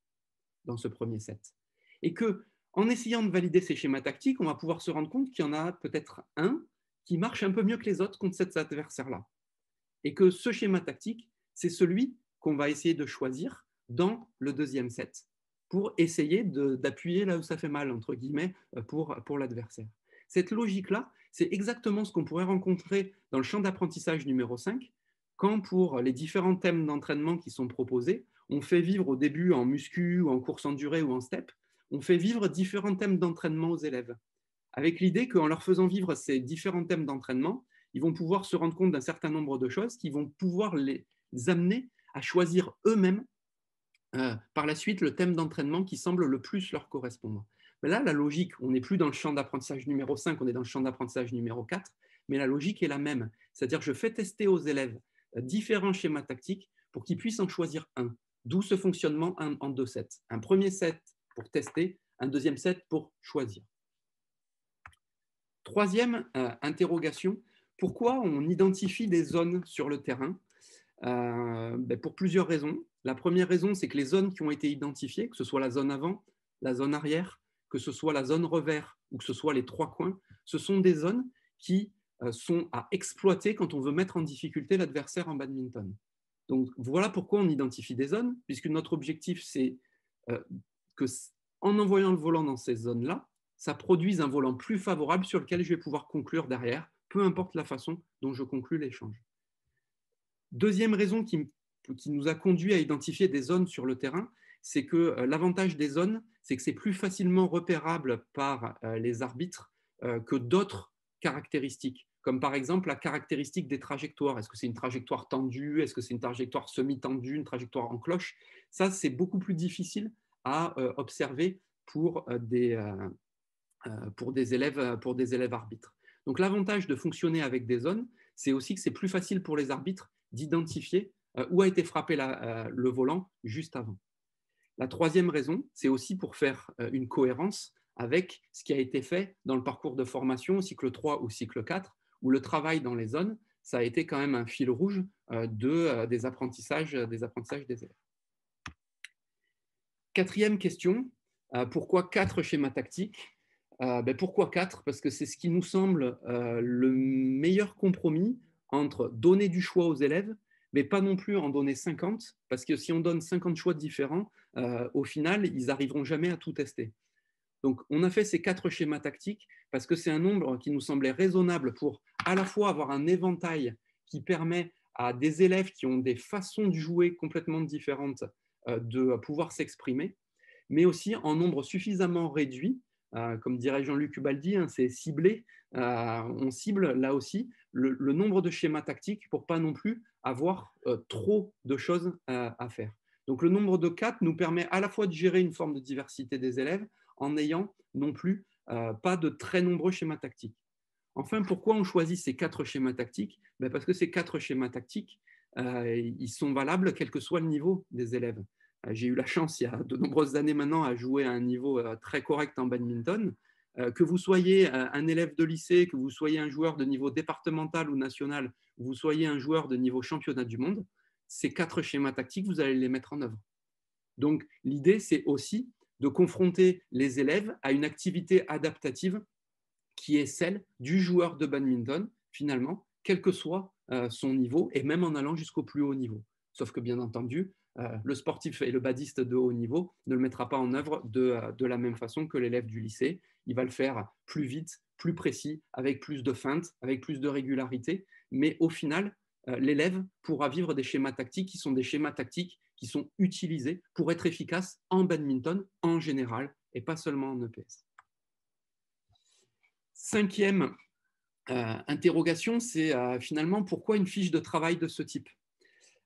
dans ce premier set. Et que, en essayant de valider ces schémas tactiques, on va pouvoir se rendre compte qu'il y en a peut-être un qui marche un peu mieux que les autres contre cet adversaire-là. Et que ce schéma tactique, c'est celui qu'on va essayer de choisir dans le deuxième set pour essayer d'appuyer là où ça fait mal, entre guillemets, pour, pour l'adversaire. Cette logique-là, c'est exactement ce qu'on pourrait rencontrer dans le champ d'apprentissage numéro 5, quand pour les différents thèmes d'entraînement qui sont proposés, on fait vivre au début en muscu ou en course en durée ou en step, on fait vivre différents thèmes d'entraînement aux élèves, avec l'idée qu'en leur faisant vivre ces différents thèmes d'entraînement, ils vont pouvoir se rendre compte d'un certain nombre de choses qui vont pouvoir les amener à choisir eux-mêmes euh, par la suite le thème d'entraînement qui semble le plus leur correspondre là, la logique, on n'est plus dans le champ d'apprentissage numéro 5, on est dans le champ d'apprentissage numéro 4, mais la logique est la même. C'est-à-dire, je fais tester aux élèves euh, différents schémas tactiques pour qu'ils puissent en choisir un. D'où ce fonctionnement en deux sets. Un premier set pour tester, un deuxième set pour choisir. Troisième euh, interrogation, pourquoi on identifie des zones sur le terrain euh, ben, Pour plusieurs raisons. La première raison, c'est que les zones qui ont été identifiées, que ce soit la zone avant, la zone arrière, que ce soit la zone revers ou que ce soit les trois coins, ce sont des zones qui euh, sont à exploiter quand on veut mettre en difficulté l'adversaire en badminton. Donc voilà pourquoi on identifie des zones, puisque notre objectif, c'est euh, que en envoyant le volant dans ces zones-là, ça produise un volant plus favorable sur lequel je vais pouvoir conclure derrière, peu importe la façon dont je conclus l'échange. Deuxième raison qui, qui nous a conduit à identifier des zones sur le terrain, c'est que euh, l'avantage des zones, c'est que c'est plus facilement repérable par euh, les arbitres euh, que d'autres caractéristiques, comme par exemple la caractéristique des trajectoires. Est-ce que c'est une trajectoire tendue Est-ce que c'est une trajectoire semi-tendue Une trajectoire en cloche Ça, c'est beaucoup plus difficile à observer pour des, élèves, arbitres. Donc l'avantage de fonctionner avec des zones, c'est aussi que c'est plus facile pour les arbitres d'identifier où a été frappé le volant juste avant. La troisième raison, c'est aussi pour faire euh, une cohérence avec ce qui a été fait dans le parcours de formation cycle 3 ou cycle 4, où le travail dans les zones, ça a été quand même un fil rouge euh, de, euh, des, apprentissages, des apprentissages élèves. Quatrième question, pourquoi quatre schémas tactiques ben Pourquoi quatre Parce que c'est ce qui nous semble le meilleur compromis entre donner du choix aux élèves mais pas non plus en donner 50, parce que si on donne 50 choix différents, euh, au final, ils n'arriveront jamais à tout tester. Donc, on a fait ces quatre schémas tactiques parce que c'est un nombre qui nous semblait raisonnable pour à la fois avoir un éventail qui permet à des élèves qui ont des façons de jouer complètement différentes euh, de pouvoir s'exprimer, mais aussi en nombre suffisamment réduit, euh, comme dirait Jean-Luc Ubaldi, hein, c'est ciblé, on cible là aussi le, nombre de schémas tactiques pour pas non plus avoir euh, trop de choses à, faire. Donc le nombre de 4 nous permet à la fois de gérer une forme de diversité des élèves en n'ayant non plus euh, pas de très nombreux schémas tactiques. Enfin, pourquoi on choisit ces quatre schémas tactiques ben Parce que ces quatre schémas tactiques, euh, ils sont valables quel que soit le niveau des élèves. J'ai eu la chance, il y a de nombreuses années maintenant, à jouer à un niveau très correct en badminton. que vous soyez un élève de lycée, que vous soyez un joueur de niveau départemental ou national, vous soyez un joueur de niveau championnat du monde, ces quatre schémas tactiques, vous allez les mettre en œuvre. Donc l'idée, c'est aussi de confronter les élèves à une activité adaptative qui est celle du joueur de badminton, finalement, quel que soit euh, son niveau, et même en allant jusqu'au plus haut niveau. Sauf que, bien entendu, euh, le sportif et le badiste de haut niveau ne le mettra pas en œuvre de, euh, de la même façon que l'élève du lycée. Il va le faire plus vite, plus précis, avec plus de feinte, avec plus de régularité. Mais au final, euh, l'élève pourra vivre des schémas tactiques qui sont des schémas tactiques qui sont utilisés pour être efficaces en badminton en général et pas seulement en EPS. Cinquième euh, interrogation, c'est euh, finalement pourquoi une fiche de travail de ce type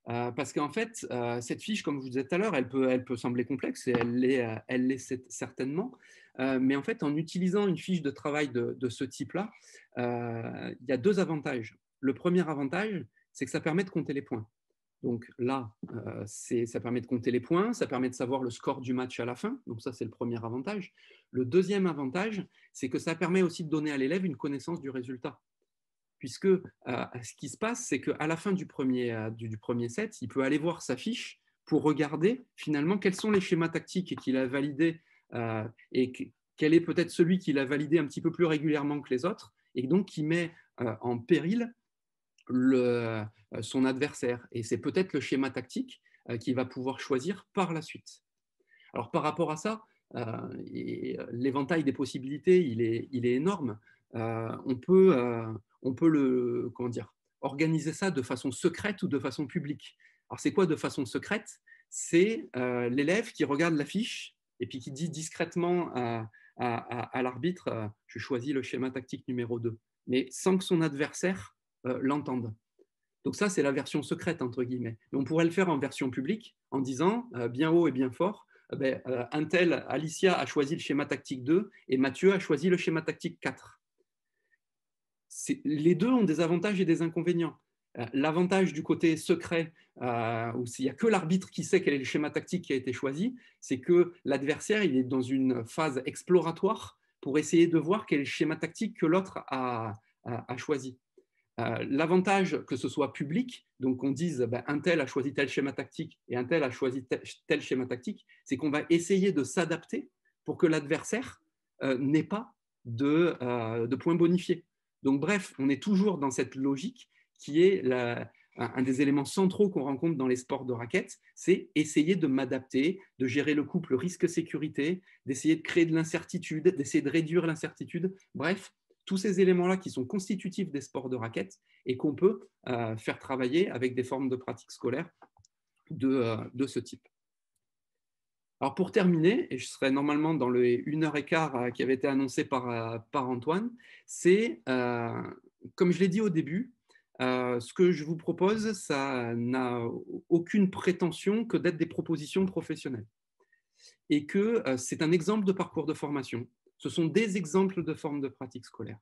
euh, parce qu'en fait, euh, cette fiche, comme je vous disais tout à l'heure, elle peut, sembler complexe et elle l'est, euh, elle certainement. mais en fait, en utilisant une fiche de travail de, ce type-là, il y a deux avantages. Le premier avantage, c'est que ça permet de compter les points. Donc là, ça permet de compter les points, ça permet de savoir le score du match à la fin. Donc ça, c'est le premier avantage. Le deuxième avantage, c'est que ça permet aussi de donner à l'élève une connaissance du résultat puisque euh, ce qui se passe, c'est qu'à la fin euh, du premier, set, il peut aller voir sa fiche pour regarder finalement quels sont les schémas tactiques qu'il a validés euh, et quel est peut-être celui qu'il a validé un petit peu plus régulièrement que les autres et donc qui met en péril son adversaire. Et c'est peut-être le schéma tactique qu'il va pouvoir choisir par la suite. Alors par rapport à ça, l'éventail des possibilités, il est, il est énorme. on peut on peut le, comment dire, organiser ça de façon secrète ou de façon publique. Alors, c'est quoi de façon secrète C'est euh, l'élève qui regarde l'affiche et puis qui dit discrètement à, l'arbitre euh, Je choisis le schéma tactique numéro 2, mais sans que son adversaire euh, l'entende. Donc, ça, c'est la version secrète, entre guillemets. on pourrait le faire en version publique en disant bien haut et bien fort ben, un tel, Alicia, a choisi le schéma tactique 2 et Mathieu a choisi le schéma tactique 4 les deux ont des avantages et des inconvénients. Euh, l'avantage du côté secret, euh, où il n'y a que l'arbitre qui sait quel est le schéma tactique qui a été choisi, c'est que l'adversaire est dans une phase exploratoire pour essayer de voir quel est le schéma tactique que l'autre a, choisi. Euh, l'avantage que ce soit public, donc qu'on dise ben, un tel a choisi tel schéma tactique et un tel a choisi tel, schéma tactique, c'est qu'on va essayer de s'adapter pour que l'adversaire n'ait pas de points bonifiés. Donc bref, on est toujours dans cette logique qui est un des éléments centraux qu'on rencontre dans les sports de raquettes, c'est essayer de m'adapter, de gérer le couple risque-sécurité, d'essayer de créer de l'incertitude, d'essayer de réduire l'incertitude. Bref, tous ces éléments-là qui sont constitutifs des sports de raquettes et qu'on peut euh, faire travailler avec des formes de pratique scolaire euh, de ce type. Alors pour terminer, et je serai normalement dans le 1 h quart euh, qui avait été annoncé par, euh, par Antoine, c'est, euh, comme je l'ai dit au début, ce que je vous propose, ça n'a aucune prétention que d'être des propositions professionnelles. Et que c'est un exemple de parcours de formation. Ce sont des exemples de formes de pratique scolaire.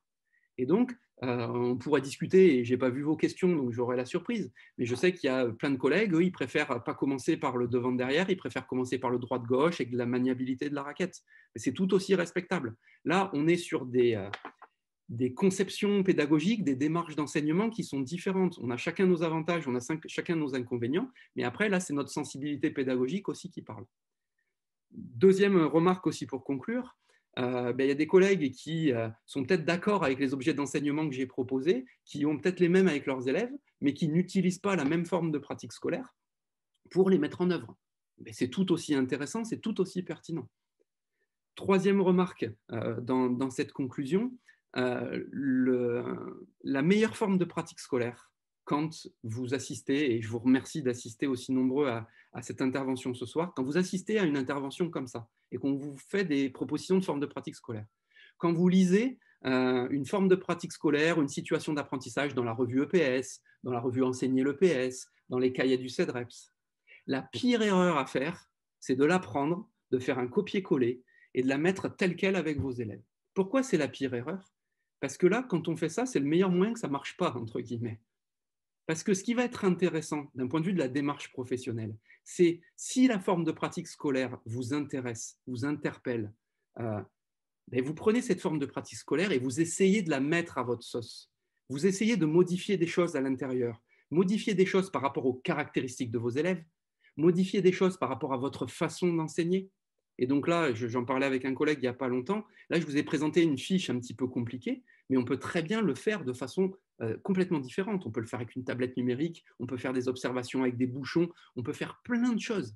Et donc, euh, on pourrait discuter, et je n'ai pas vu vos questions, donc j'aurai la surprise, mais je sais qu'il y a plein de collègues, eux, ils préfèrent pas commencer par le devant derrière, ils préfèrent commencer par le droit de gauche avec de la maniabilité de la raquette. C'est tout aussi respectable. Là, on est sur euh, des, conceptions pédagogiques, des démarches d'enseignement qui sont différentes. On a chacun nos avantages, on a chacun nos inconvénients, mais après, là, c'est notre sensibilité pédagogique aussi qui parle. Deuxième remarque aussi pour conclure, euh, ben, il y a des collègues qui euh, sont peut-être d'accord avec les objets d'enseignement que j'ai proposés, qui ont peut-être les mêmes avec leurs élèves, mais qui n'utilisent pas la même forme de pratique scolaire pour les mettre en œuvre. Ben, c'est tout aussi intéressant, c'est tout aussi pertinent. Troisième remarque euh, dans, cette conclusion, la meilleure forme de pratique scolaire, quand vous assistez, et je vous remercie d'assister aussi nombreux à, cette intervention ce soir, quand vous assistez à une intervention comme ça et qu'on vous fait des propositions de formes de pratique scolaire, quand vous lisez euh, une forme de pratique scolaire, une situation d'apprentissage dans la revue EPS, dans la revue Enseigner l'EPS, dans les cahiers du CEDREPS, la pire erreur à faire, c'est de l'apprendre, de faire un copier-coller et de la mettre telle qu'elle avec vos élèves. Pourquoi c'est la pire erreur Parce que là, quand on fait ça, c'est le meilleur moyen que ça ne marche pas, entre guillemets. Parce que ce qui va être intéressant d'un point de vue de la démarche professionnelle, c'est si la forme de pratique scolaire vous intéresse, vous interpelle, euh, ben vous prenez cette forme de pratique scolaire et vous essayez de la mettre à votre sauce. Vous essayez de modifier des choses à l'intérieur, modifier des choses par rapport aux caractéristiques de vos élèves, modifier des choses par rapport à votre façon d'enseigner. Et donc là, j'en parlais avec un collègue il n'y a pas longtemps, là je vous ai présenté une fiche un petit peu compliquée, mais on peut très bien le faire de façon euh, complètement différente, On peut le faire avec une tablette numérique, on peut faire des observations avec des bouchons, on peut faire plein de choses.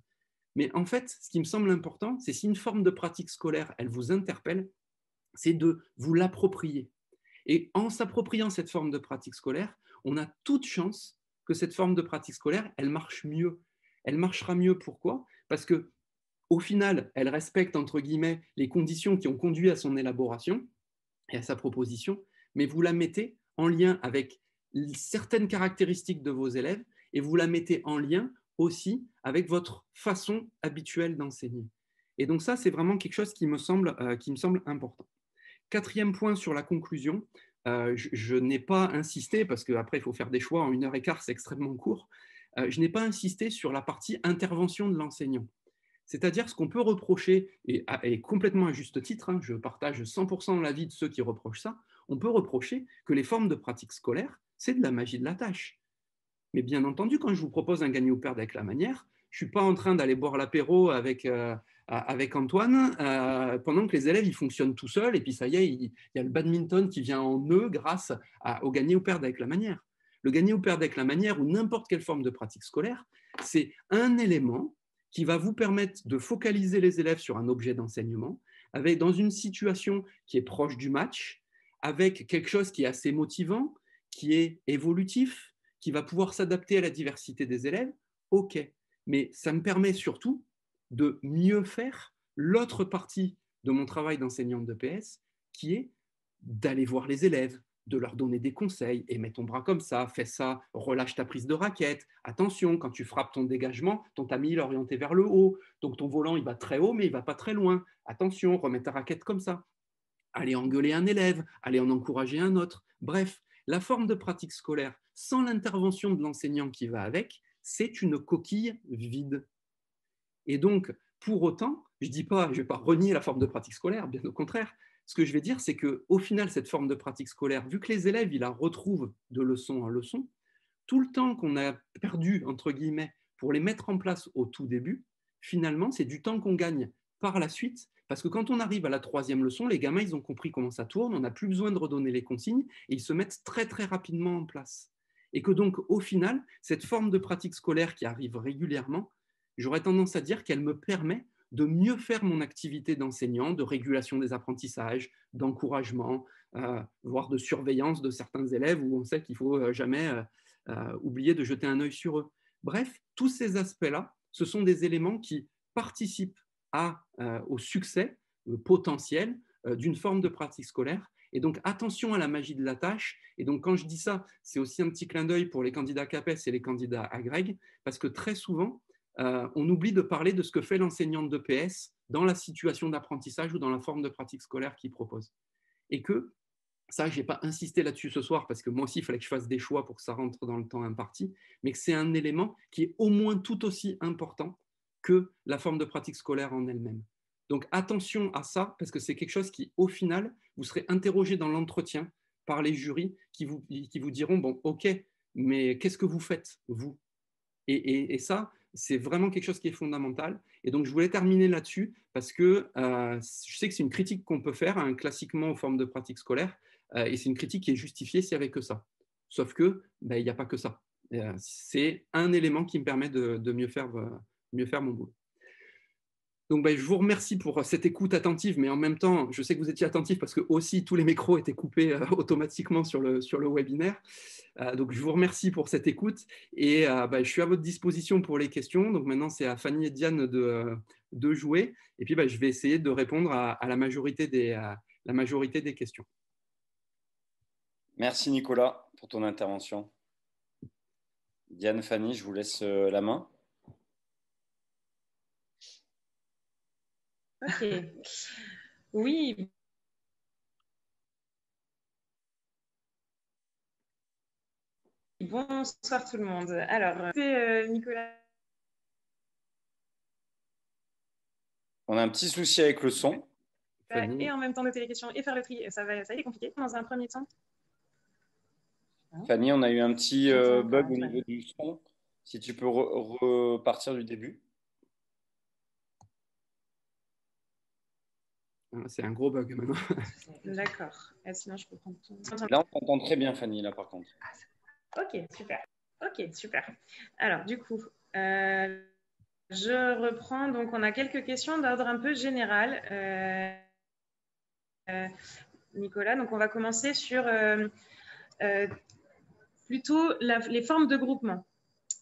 Mais en fait, ce qui me semble important, c'est si une forme de pratique scolaire, elle vous interpelle, c'est de vous l'approprier. Et en s'appropriant cette forme de pratique scolaire, on a toute chance que cette forme de pratique scolaire, elle marche mieux. Elle marchera mieux pourquoi Parce que au final, elle respecte entre guillemets les conditions qui ont conduit à son élaboration et à sa proposition, mais vous la mettez en lien avec certaines caractéristiques de vos élèves et vous la mettez en lien aussi avec votre façon habituelle d'enseigner. Et donc ça, c'est vraiment quelque chose qui me semble, euh, important. Quatrième point sur la conclusion, euh, je, n'ai pas insisté, parce qu'après, il faut faire des choix, en une heure et quart, c'est extrêmement court, euh, je n'ai pas insisté sur la partie intervention de l'enseignant. C'est-à-dire ce qu'on peut reprocher, et, est complètement à juste titre, hein, je partage 100% l'avis de ceux qui reprochent ça, on peut reprocher que les formes de pratique scolaire, c'est de la magie de la tâche. Mais bien entendu, quand je vous propose un gagner ou perdre avec la manière, je ne suis pas en train d'aller boire l'apéro avec, euh, Antoine euh, pendant que les élèves ils fonctionnent tout seuls et puis ça y est, il, y a le badminton qui vient en eux grâce au gagner ou perdre avec la manière. Le gagner ou perdre avec la manière ou n'importe quelle forme de pratique scolaire, c'est un élément qui va vous permettre de focaliser les élèves sur un objet d'enseignement, dans une situation qui est proche du match, avec quelque chose qui est assez motivant, qui est évolutif, qui va pouvoir s'adapter à la diversité des élèves, ok. Mais ça me permet surtout de mieux faire l'autre partie de mon travail d'enseignante de PS, qui est d'aller voir les élèves, de leur donner des conseils, et mets ton bras comme ça, fais ça, relâche ta prise de raquette, attention, quand tu frappes ton dégagement, ton tamis est orienté vers le haut, donc ton volant il va très haut mais il va pas très loin, attention, remets ta raquette comme ça aller engueuler un élève, aller en encourager un autre. Bref, la forme de pratique scolaire sans l'intervention de l'enseignant qui va avec, c'est une coquille vide. Et donc, pour autant, je ne dis pas, je ne vais pas renier la forme de pratique scolaire, bien au contraire. Ce que je vais dire, c'est qu'au final, cette forme de pratique scolaire, vu que les élèves, ils la retrouvent de leçon en leçon, tout le temps qu'on a perdu, entre guillemets, pour les mettre en place au tout début, finalement, c'est du temps qu'on gagne par la suite parce que quand on arrive à la troisième leçon, les gamins, ils ont compris comment ça tourne, on n'a plus besoin de redonner les consignes, et ils se mettent très très rapidement en place. Et que donc, au final, cette forme de pratique scolaire qui arrive régulièrement, j'aurais tendance à dire qu'elle me permet de mieux faire mon activité d'enseignant, de régulation des apprentissages, d'encouragement, euh, voire de surveillance de certains élèves où on sait qu'il ne faut euh, jamais euh, oublier de jeter un œil sur eux. Bref, tous ces aspects-là, ce sont des éléments qui participent euh, au succès euh, potentiel euh, d'une forme de pratique scolaire. Et donc, attention à la magie de la tâche. Et donc, quand je dis ça, c'est aussi un petit clin d'œil pour les candidats CAPES et les candidats AGREG, parce que très souvent, on oublie de parler de ce que fait l'enseignante de PS dans la situation d'apprentissage ou dans la forme de pratique scolaire qu'il propose. Et que, ça, je n'ai pas insisté là-dessus ce soir, parce que moi aussi, il fallait que je fasse des choix pour que ça rentre dans le temps imparti, mais que c'est un élément qui est au moins tout aussi important que la forme de pratique scolaire en elle-même. Donc attention à ça, parce que c'est quelque chose qui, au final, vous serez interrogé dans l'entretien par les jurys qui vous, diront, bon, ok, mais qu'est-ce que vous faites, vous et, ça, c'est vraiment quelque chose qui est fondamental. Et donc, je voulais terminer là-dessus, parce que euh, je sais que c'est une critique qu'on peut faire, hein, classiquement aux formes de pratique scolaire, euh, et c'est une critique qui est justifiée s'il n'y avait que ça. Sauf que, ben, il n'y a pas que ça. Euh, c'est un élément qui me permet de, de mieux faire mieux faire mon boulot. Donc, ben, je vous remercie pour cette écoute attentive, mais en même temps, je sais que vous étiez attentif parce que aussi tous les micros étaient coupés euh, automatiquement sur le, sur le webinaire. Euh, donc, je vous remercie pour cette écoute et euh, ben, je suis à votre disposition pour les questions. Donc, maintenant, c'est à Fanny et Diane de, de jouer. Et puis, ben, je vais essayer de répondre à, la, majorité des, à la majorité des questions. Merci, Nicolas, pour ton intervention. Diane, Fanny, je vous laisse la main. Ok. oui. Bonsoir tout le monde. Alors, euh, c'est euh, Nicolas. On a un petit souci avec le son. Bah, et en même temps noter les questions et faire le tri, ça va, ça compliqué dans un premier temps. Hein Fanny, on a eu un petit euh, bug au niveau du son. Si tu peux repartir du début. Hein, c'est un gros bug maintenant. <laughs> D'accord. Eh, sinon, je Là, on t'entend très bien, Fanny, là, par contre. Ah, ok, super. Ok, super. Alors, du coup, euh, je reprends. Donc, on a quelques questions d'ordre un peu général. Euh, euh, Nicolas, donc on va commencer sur plutôt les formes de groupement.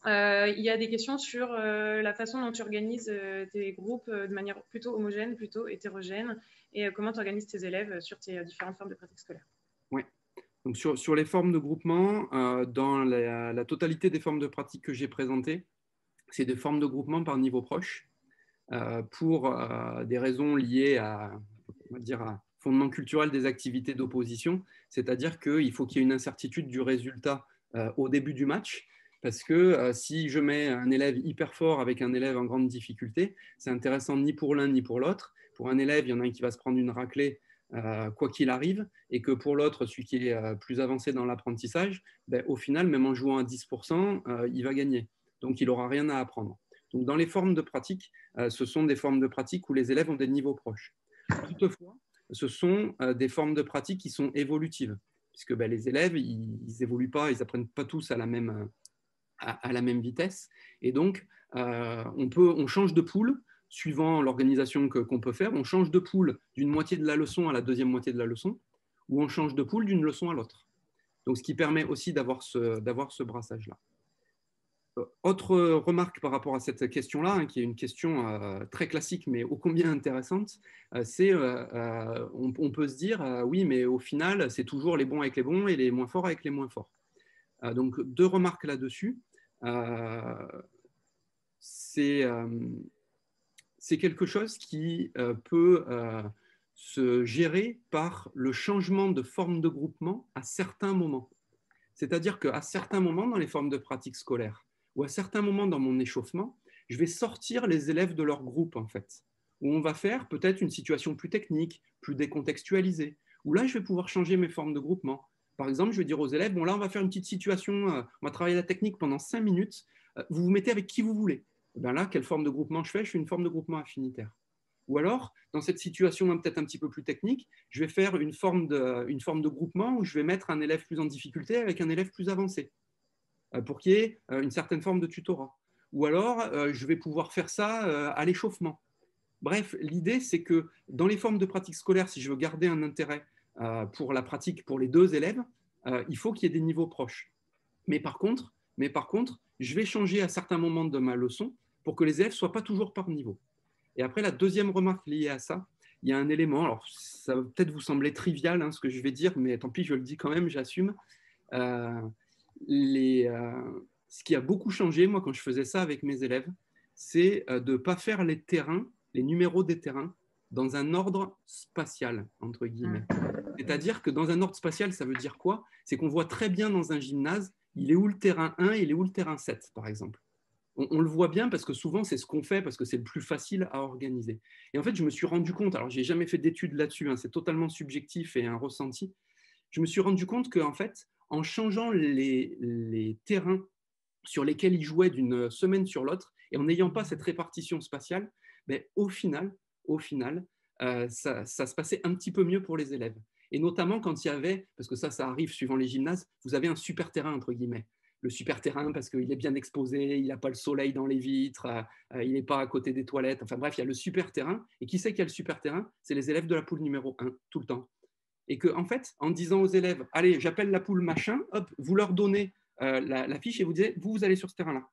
il y a des questions sur la façon dont tu organises tes groupes de manière plutôt homogène, plutôt hétérogène, et euh, comment tu organises tes élèves euh, sur tes euh, différentes formes de pratique scolaire. Oui. sur, les formes de groupement, dans la, totalité des formes de pratique que j'ai présentées, c'est des formes de groupement par niveau proche, pour des raisons liées à, fondement culturel des activités d'opposition, c'est-à-dire qu'il faut qu'il y ait une incertitude du résultat au début du match, parce que si je mets un élève hyper fort avec un élève en grande difficulté, c'est intéressant ni pour l'un ni pour l'autre pour un élève, il y en a un qui va se prendre une raclée euh, quoi qu'il arrive, et que pour l'autre, celui qui est euh, plus avancé dans l'apprentissage, ben, au final, même en jouant à 10%, euh, il va gagner. Donc, il n'aura rien à apprendre. Donc, dans les formes de pratique, ce sont des formes de pratique où les élèves ont des niveaux proches. Toutefois, ce sont des formes de pratique qui sont évolutives, puisque ben, les élèves, ils évoluent pas, ils apprennent pas tous à la même, à, la même vitesse. Et donc, on, peut, on change de poule, suivant l'organisation qu'on peut faire, on change de poule d'une moitié de la leçon à la deuxième moitié de la leçon, ou on change de poule d'une leçon à l'autre. Donc, ce qui permet aussi d'avoir ce, ce brassage-là. Euh, autre remarque par rapport à cette question-là, hein, qui est une question euh, très classique mais ô combien intéressante, euh, c'est on, peut se dire oui, mais au final, c'est toujours les bons avec les bons et les moins forts avec les moins forts. donc deux remarques là-dessus. c'est c'est quelque chose qui euh, peut euh, se gérer par le changement de forme de groupement à certains moments. C'est-à-dire qu'à certains moments dans les formes de pratique scolaire ou à certains moments dans mon échauffement, je vais sortir les élèves de leur groupe en fait, où on va faire peut-être une situation plus technique, plus décontextualisée, où là je vais pouvoir changer mes formes de groupement. Par exemple, je vais dire aux élèves, bon là on va faire une petite situation, euh, on va travailler la technique pendant cinq minutes, vous vous mettez avec qui vous voulez. Eh ben là, quelle forme de groupement je fais Je fais une forme de groupement affinitaire. Ou alors, dans cette situation peut-être un petit peu plus technique, je vais faire une forme, de, une forme de groupement où je vais mettre un élève plus en difficulté avec un élève plus avancé, euh, pour qu'il y ait euh, une certaine forme de tutorat. Ou alors, euh, je vais pouvoir faire ça à l'échauffement. Bref, l'idée, c'est que dans les formes de pratique scolaire, si je veux garder un intérêt pour la pratique pour les deux élèves, il faut qu'il y ait des niveaux proches. Mais par contre, mais par contre, je vais changer à certains moments de ma leçon pour que les élèves ne soient pas toujours par niveau. Et après, la deuxième remarque liée à ça, il y a un élément, alors ça va peut-être vous sembler trivial hein, ce que je vais dire, mais tant pis, je le dis quand même, j'assume. Euh, euh, ce qui a beaucoup changé, moi, quand je faisais ça avec mes élèves, c'est euh, de ne pas faire les terrains, les numéros des terrains, dans un ordre spatial, entre guillemets. Ah. C'est-à-dire que dans un ordre spatial, ça veut dire quoi C'est qu'on voit très bien dans un gymnase, il est où le terrain 1, il est où le terrain 7, par exemple on, le voit bien parce que souvent c'est ce qu'on fait parce que c'est le plus facile à organiser. Et en fait, je me suis rendu compte, alors je n'ai jamais fait d'études là-dessus, hein, c'est totalement subjectif et un ressenti. Je me suis rendu compte qu'en fait, en changeant les, terrains sur lesquels ils jouaient d'une semaine sur l'autre et en n'ayant pas cette répartition spatiale, mais ben, au final, au final, euh, ça se passait un petit peu mieux pour les élèves. Et notamment quand il y avait, parce que ça, ça arrive suivant les gymnases, vous avez un super terrain entre guillemets le super terrain parce qu'il est bien exposé, il n'a pas le soleil dans les vitres, euh, euh, il n'est pas à côté des toilettes. Enfin bref, il y a le super terrain. Et qui qu'il y a le super terrain C'est les élèves de la poule numéro 1, tout le temps. Et que, en fait, en disant aux élèves, allez, j'appelle la poule machin, hop, vous leur donnez euh, la, fiche et vous dites, vous, vous allez sur ce terrain-là.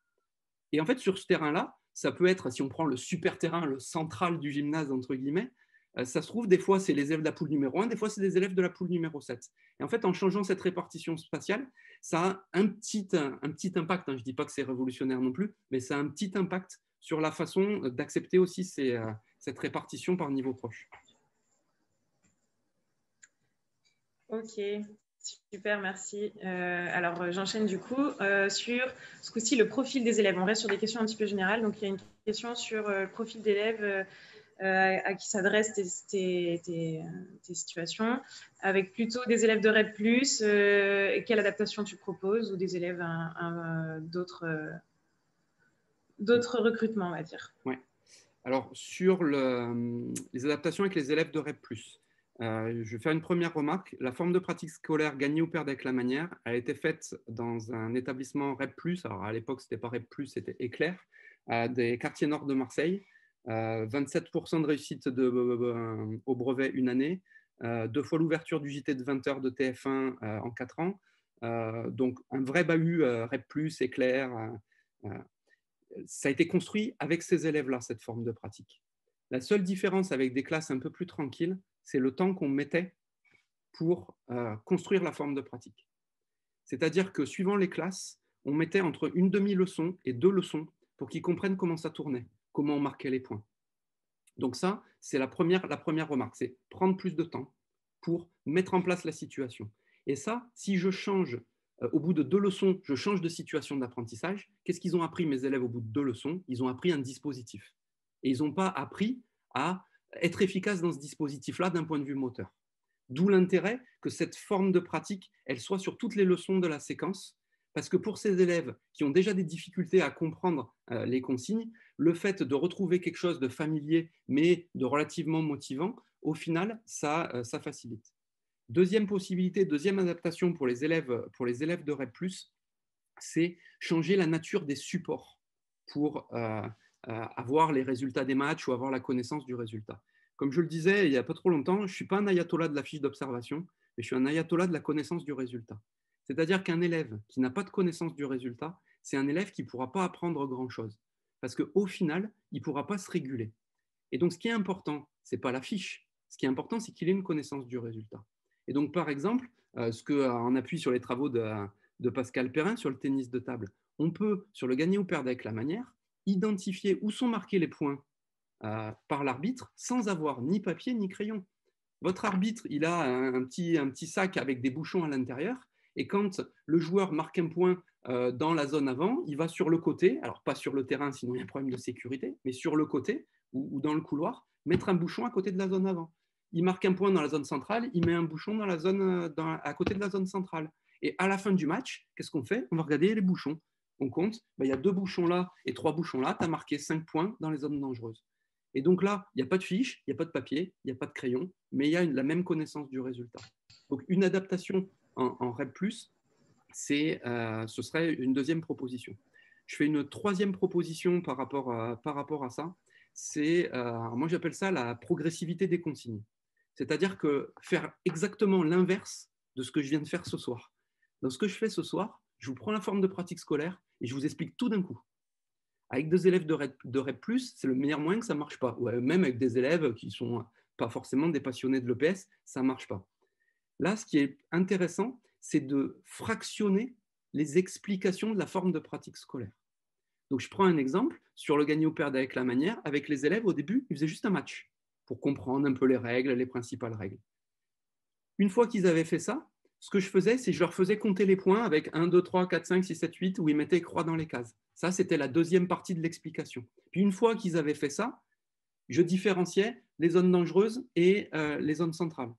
Et en fait, sur ce terrain-là, ça peut être, si on prend le super terrain, le central du gymnase, entre guillemets, euh, ça se trouve, des fois, c'est les élèves de la poule numéro 1, des fois, c'est des élèves de la poule numéro 7. Et en fait, en changeant cette répartition spatiale, ça a un petit, un, petit impact. Hein. Je ne dis pas que c'est révolutionnaire non plus, mais ça a un petit impact sur la façon euh, d'accepter aussi euh, cette répartition par niveau proche. Ok, super, merci. alors, j'enchaîne du coup sur ce coup-ci le profil des élèves. On reste sur des questions un petit peu générales. Donc, il y a une question sur le profil d'élèves euh, à qui s'adressent tes, situations, avec plutôt des élèves de RED+, euh, et quelle adaptation tu proposes, ou des élèves euh, d'autres recrutements, on va dire. Oui. Alors, sur les adaptations avec les élèves de REP, je vais faire une première remarque. La forme de pratique scolaire gagnée ou perdue avec la manière, a été faite dans un établissement REP, alors à l'époque, ce n'était pas REP, c'était Éclair, des quartiers nord de Marseille. 27% euh, de réussite de, euh, euh, au brevet une année, deux fois l'ouverture du JT de 20 heures de TF1 en 4 ans. donc un vrai bahut, REP, éclair. ça a été construit avec ces élèves-là, cette forme de pratique. La seule différence avec des classes un peu plus tranquilles, c'est le temps qu'on mettait pour construire la forme de pratique. C'est-à-dire que suivant les classes, on mettait entre une demi-leçon et deux leçons pour qu'ils comprennent comment ça tournait comment on les points. Donc ça, c'est la première, remarque, c'est prendre plus de temps pour mettre en place la situation. Et ça, si je change, euh, au bout de deux leçons, je change de situation d'apprentissage, qu'est-ce qu'ils ont appris mes élèves au bout de deux leçons Ils ont appris un dispositif. Et ils n'ont pas appris à être efficaces dans ce dispositif-là d'un point de vue moteur. D'où l'intérêt que cette forme de pratique, elle soit sur toutes les leçons de la séquence parce que pour ces élèves qui ont déjà des difficultés à comprendre euh, les consignes, le fait de retrouver quelque chose de familier mais de relativement motivant, au final, euh, ça, facilite. Deuxième possibilité, deuxième adaptation pour les élèves, pour les élèves de REP, c'est changer la nature des supports pour euh, avoir les résultats des matchs ou avoir la connaissance du résultat. Comme je le disais il n'y a pas trop longtemps, je ne suis pas un ayatollah de la fiche d'observation, mais je suis un ayatollah de la connaissance du résultat. C'est-à-dire qu'un élève qui n'a pas de connaissance du résultat, c'est un élève qui ne pourra pas apprendre grand-chose. Parce qu'au final, il ne pourra pas se réguler. Et donc, ce qui est important, ce n'est pas la fiche. Ce qui est important, c'est qu'il ait une connaissance du résultat. Et donc, par exemple, euh, ce que, en euh, appui sur les travaux de, Pascal Perrin sur le tennis de table, on peut, sur le gagner ou perdre avec la manière, identifier où sont marqués les points euh, par l'arbitre sans avoir ni papier ni crayon. Votre arbitre, il a un, petit, un petit sac avec des bouchons à l'intérieur. Et quand le joueur marque un point euh, dans la zone avant, il va sur le côté, alors pas sur le terrain, sinon il y a un problème de sécurité, mais sur le côté ou, dans le couloir, mettre un bouchon à côté de la zone avant. Il marque un point dans la zone centrale, il met un bouchon dans la zone, à côté de la zone centrale. Et à la fin du match, qu'est-ce qu'on fait On va regarder les bouchons. On compte, ben, il y a deux bouchons là et trois bouchons là, tu as marqué cinq points dans les zones dangereuses. Et donc là, il n'y a pas de fiche, il n'y a pas de papier, il n'y a pas de crayon, mais il y a la même connaissance du résultat. Donc une adaptation en, red plus, c'est, euh, ce serait une deuxième proposition. Je fais une troisième proposition par rapport à, par rapport à ça. C'est, euh, moi j'appelle ça la progressivité des consignes. C'est-à-dire que faire exactement l'inverse de ce que je viens de faire ce soir. Dans ce que je fais ce soir, je vous prends la forme de pratique scolaire et je vous explique tout d'un coup. Avec deux élèves de REP, de e c'est le meilleur moyen que ça ne marche pas. même avec des élèves qui ne sont pas forcément des passionnés de l'EPS, ça ne marche pas. Là, ce qui est intéressant, c'est de fractionner les explications de la forme de pratique scolaire. Donc, je prends un exemple sur le gagner ou perdre avec la manière. Avec les élèves, au début, ils faisaient juste un match pour comprendre un peu les règles, les principales règles. Une fois qu'ils avaient fait ça, ce que je faisais, c'est que je leur faisais compter les points avec 1, 2, 3, 4, 5, 6, 7, 8, où ils mettaient croix dans les cases. Ça, c'était la deuxième partie de l'explication. Puis une fois qu'ils avaient fait ça, je différenciais les zones dangereuses et euh, les zones centrales.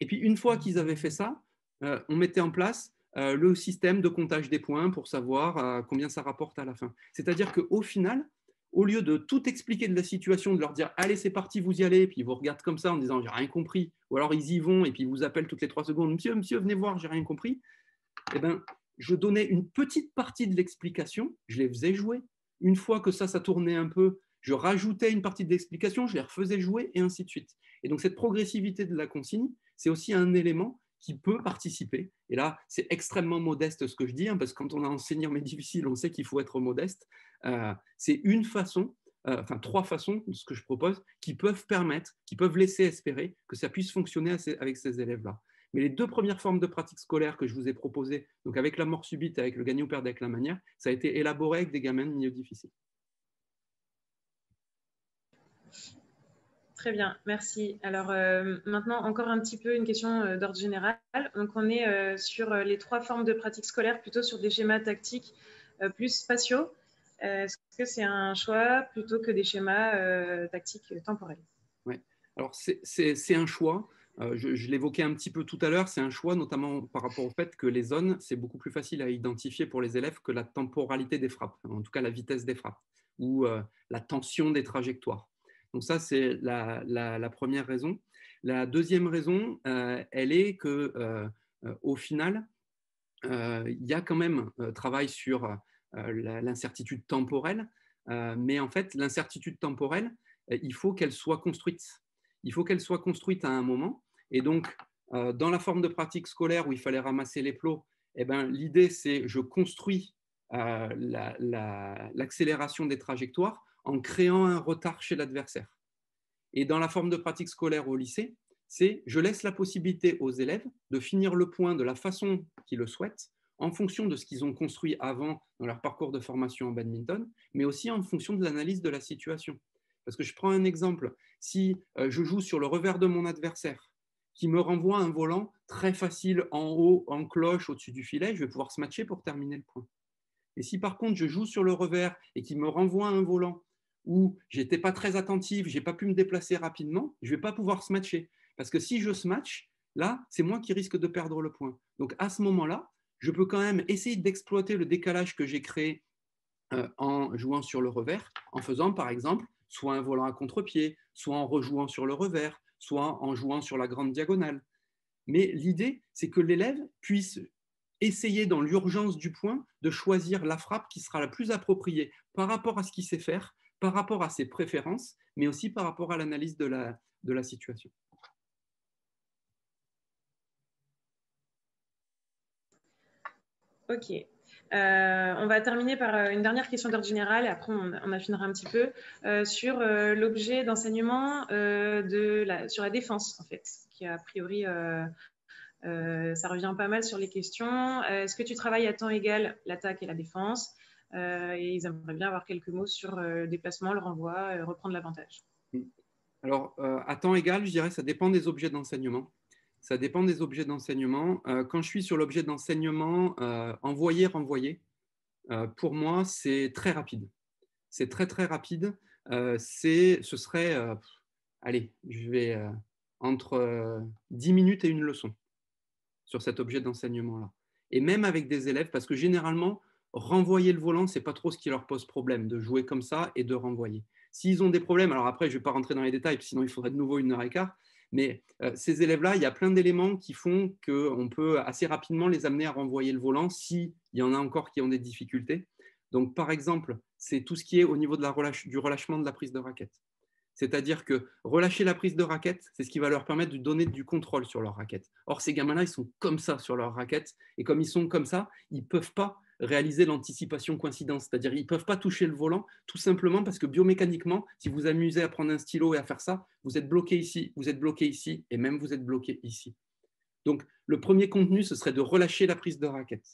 Et puis, une fois qu'ils avaient fait ça, euh, on mettait en place euh, le système de comptage des points pour savoir euh, combien ça rapporte à la fin. C'est-à-dire qu'au final, au lieu de tout expliquer de la situation, de leur dire allez, c'est parti, vous y allez, et puis ils vous regardent comme ça en disant j'ai rien compris, ou alors ils y vont et puis ils vous appellent toutes les trois secondes monsieur, monsieur, venez voir, j'ai rien compris. Eh bien je donnais une petite partie de l'explication, je les faisais jouer. Une fois que ça, ça tournait un peu, je rajoutais une partie de l'explication, je les refaisais jouer et ainsi de suite. Et donc cette progressivité de la consigne, c'est aussi un élément qui peut participer. Et là, c'est extrêmement modeste ce que je dis, hein, parce que quand on a enseigné mais difficile, on sait qu'il faut être modeste. Euh, c'est une façon, euh, enfin trois façons de ce que je propose, qui peuvent permettre, qui peuvent laisser espérer que ça puisse fonctionner avec ces élèves-là. Mais les deux premières formes de pratique scolaire que je vous ai proposées, donc avec la mort subite, avec le gagnant-perdant, avec la manière, ça a été élaboré avec des gamins de milieu difficile. Très bien, merci. Alors euh, maintenant, encore un petit peu une question euh, d'ordre général. Donc on est euh, sur les trois formes de pratique scolaire, plutôt sur des schémas tactiques plus spatiaux. Est-ce que c'est un choix plutôt que des schémas tactiques temporels Oui, alors c'est un choix. je l'évoquais un petit peu tout à l'heure, c'est un choix notamment par rapport au fait que les zones, c'est beaucoup plus facile à identifier pour les élèves que la temporalité des frappes, en tout cas la vitesse des frappes ou la tension des trajectoires. Donc ça, c'est la, première raison. La deuxième raison, euh, elle est que euh, euh, au final, il y a quand même travail sur l'incertitude temporelle, mais en fait, l'incertitude temporelle, il faut qu'elle soit construite. Il faut qu'elle soit construite à un moment. Et donc, dans la forme de pratique scolaire où il fallait ramasser les plots, eh ben, l'idée, c'est je construis l'accélération des trajectoires en créant un retard chez l'adversaire. Et dans la forme de pratique scolaire au lycée, c'est je laisse la possibilité aux élèves de finir le point de la façon qu'ils le souhaitent, en fonction de ce qu'ils ont construit avant dans leur parcours de formation en badminton, mais aussi en fonction de l'analyse de la situation. Parce que je prends un exemple, si euh, je joue sur le revers de mon adversaire, qui me renvoie un volant très facile en haut, en cloche, au-dessus du filet, je vais pouvoir se matcher pour terminer le point. Et si par contre je joue sur le revers et qui me renvoie un volant où j'étais pas très attentif, n'ai pas pu me déplacer rapidement, je vais pas pouvoir se matcher. Parce que si je se match, là, c'est moi qui risque de perdre le point. Donc à ce moment-là, je peux quand même essayer d'exploiter le décalage que j'ai créé euh, en jouant sur le revers, en faisant par exemple soit un volant à contre-pied, soit en rejouant sur le revers, soit en jouant sur la grande diagonale. Mais l'idée, c'est que l'élève puisse essayer dans l'urgence du point de choisir la frappe qui sera la plus appropriée par rapport à ce qu'il sait faire, par rapport à ses préférences, mais aussi par rapport à l'analyse de la, situation. Ok. Euh, on va terminer par euh, une dernière question d'ordre général et après on, affinera un petit peu euh, sur l'objet d'enseignement de la, sur la défense en fait, qui a priori ça revient pas mal sur les questions. Est-ce que tu travailles à temps égal l'attaque et la défense euh, et ils aimeraient bien avoir quelques mots sur euh, déplacement, le renvoi, euh, reprendre l'avantage. Mm. Alors, à temps égal, je dirais ça dépend des objets d'enseignement. Ça dépend des objets d'enseignement. quand je suis sur l'objet d'enseignement, envoyer, renvoyer, pour moi, c'est très rapide. C'est très, très rapide. ce serait, allez, je vais entre 10 minutes et une leçon sur cet objet d'enseignement-là. Et même avec des élèves, parce que généralement, renvoyer le volant, n'est pas trop ce qui leur pose problème de jouer comme ça et de renvoyer. S'ils ont des problèmes, alors après, je ne vais pas rentrer dans les détails, sinon il faudrait de nouveau une heure et quart. Mais euh, ces élèves-là, il y a plein d'éléments qui font qu'on peut assez rapidement les amener à renvoyer le volant s'il y en a encore qui ont des difficultés. Donc, par exemple, c'est tout ce qui est au niveau du relâchement de la prise de raquette. C'est-à-dire que relâcher la prise de raquette, c'est ce qui va leur permettre de donner du contrôle sur leur raquette. Or, ces gamins-là, ils sont comme ça sur leur raquette. Et comme ils sont comme ça, ils ne peuvent pas réaliser l'anticipation coïncidence. C'est-à-dire ils ne peuvent pas toucher le volant tout simplement parce que biomécaniquement, si vous amusez à prendre un stylo et à faire ça, vous êtes bloqué ici, vous êtes bloqué ici et même vous êtes bloqué ici. Donc le premier contenu, ce serait de relâcher la prise de raquette.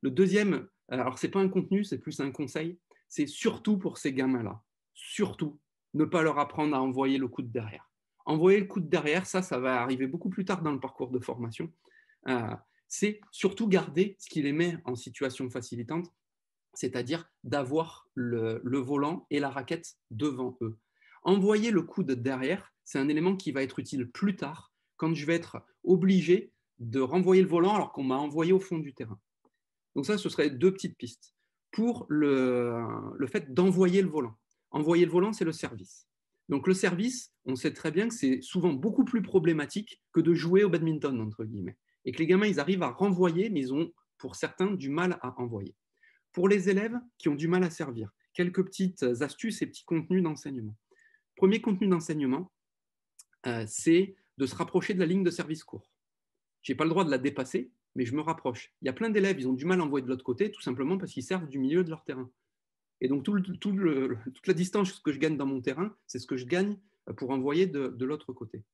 Le deuxième, alors ce n'est pas un contenu, c'est plus un conseil, c'est surtout pour ces gamins-là, surtout ne pas leur apprendre à envoyer le coup de derrière. Envoyer le coup de derrière, ça, ça va arriver beaucoup plus tard dans le parcours de formation. Euh, c'est surtout garder ce qui les met en situation facilitante, c'est-à-dire d'avoir le, volant et la raquette devant eux. Envoyer le coude derrière, c'est un élément qui va être utile plus tard, quand je vais être obligé de renvoyer le volant alors qu'on m'a envoyé au fond du terrain. Donc ça, ce serait deux petites pistes. Pour le, le fait d'envoyer le volant. Envoyer le volant, c'est le service. Donc le service, on sait très bien que c'est souvent beaucoup plus problématique que de jouer au badminton, entre guillemets et que les gamins, ils arrivent à renvoyer, mais ils ont, pour certains, du mal à envoyer. Pour les élèves qui ont du mal à servir, quelques petites astuces et petits contenus d'enseignement. Premier contenu d'enseignement, euh, c'est de se rapprocher de la ligne de service court. Je n'ai pas le droit de la dépasser, mais je me rapproche. Il y a plein d'élèves, ils ont du mal à envoyer de l'autre côté, tout simplement parce qu'ils servent du milieu de leur terrain. Et donc, toute la distance que je gagne dans mon terrain, c'est ce que je gagne pour envoyer de l'autre côté.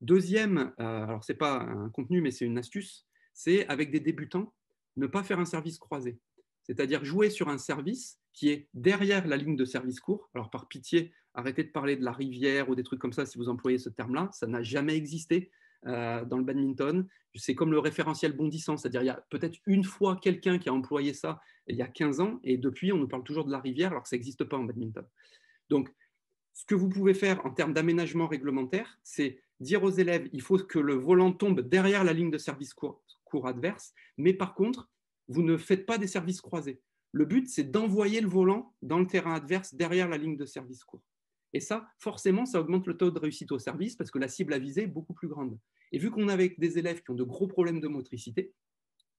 Deuxième, euh, alors n'est pas un contenu, mais c'est une astuce, c'est avec des débutants, ne pas faire un service croisé. C'est-à-dire jouer sur un service qui est derrière la ligne de service court. Alors par pitié, arrêtez de parler de la rivière ou des trucs comme ça si vous employez ce terme-là. Ça n'a jamais existé euh, dans le badminton. C'est comme le référentiel bondissant, c'est-à-dire il y a peut-être une fois quelqu'un qui a employé ça il y a 15 ans et depuis on nous parle toujours de la rivière alors que ça n'existe pas en badminton. Donc ce que vous pouvez faire en termes d'aménagement réglementaire, c'est dire aux élèves, il faut que le volant tombe derrière la ligne de service court, adverse, mais par contre, vous ne faites pas des services croisés. Le but, c'est d'envoyer le volant dans le terrain adverse derrière la ligne de service court. Et ça, forcément, ça augmente le taux de réussite au service parce que la cible à viser est beaucoup plus grande. Et vu qu'on a avec des élèves qui ont de gros problèmes de motricité,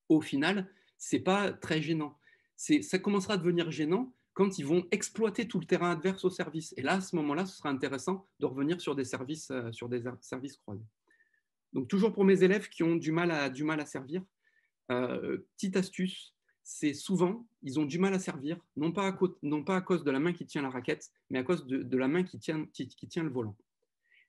au final, n'est pas très gênant. Ça commencera à devenir gênant quand ils vont exploiter tout le terrain adverse au service. Et là, à ce moment-là, ce sera intéressant de revenir sur des services, euh, sur des services croisés. Donc, toujours pour mes élèves qui ont du mal à, du mal à servir, euh, petite astuce, c'est souvent, ils ont du mal à servir, non pas à, non pas à cause de la main qui tient la raquette, mais à cause de, la main qui tient, tient le volant.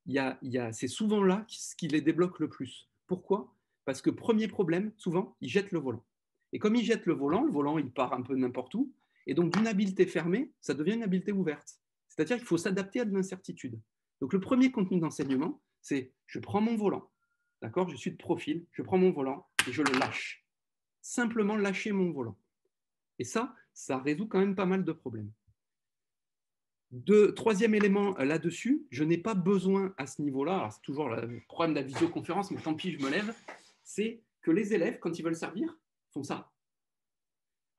y a, y a, c'est souvent là ce qui les débloque le plus. Pourquoi Parce que premier problème, souvent, ils jettent le volant. Et comme ils jettent le volant, le volant, il part un peu n'importe où, et donc, d'une habileté fermée, ça devient une habileté ouverte. C'est-à-dire qu'il faut s'adapter à de l'incertitude. Donc, le premier contenu d'enseignement, c'est je prends mon volant, d'accord Je suis de profil, je prends mon volant et je le lâche. Simplement lâcher mon volant. Et ça, ça résout quand même pas mal de problèmes. Deux, troisième élément euh, là-dessus, je n'ai pas besoin à ce niveau-là, c'est toujours le problème de la visioconférence, mais tant pis, je me lève, c'est que les élèves, quand ils veulent servir, font ça.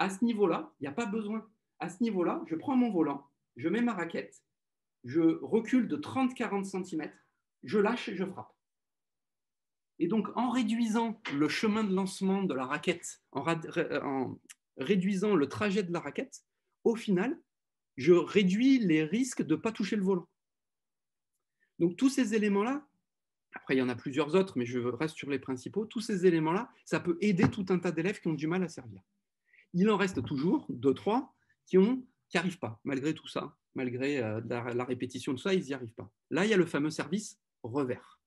À ce niveau-là, il n'y a pas besoin. À ce niveau-là, je prends mon volant, je mets ma raquette, je recule de 30-40 cm, je lâche et je frappe. Et donc, en réduisant le chemin de lancement de la raquette, en, euh, en réduisant le trajet de la raquette, au final, je réduis les risques de ne pas toucher le volant. Donc tous ces éléments-là, après il y en a plusieurs autres, mais je reste sur les principaux, tous ces éléments-là, ça peut aider tout un tas d'élèves qui ont du mal à servir il en reste toujours deux, trois qui ont qui pas, malgré tout ça, malgré euh, la, répétition de ça, ils n'y arrivent pas. Là, il y a le fameux service revers.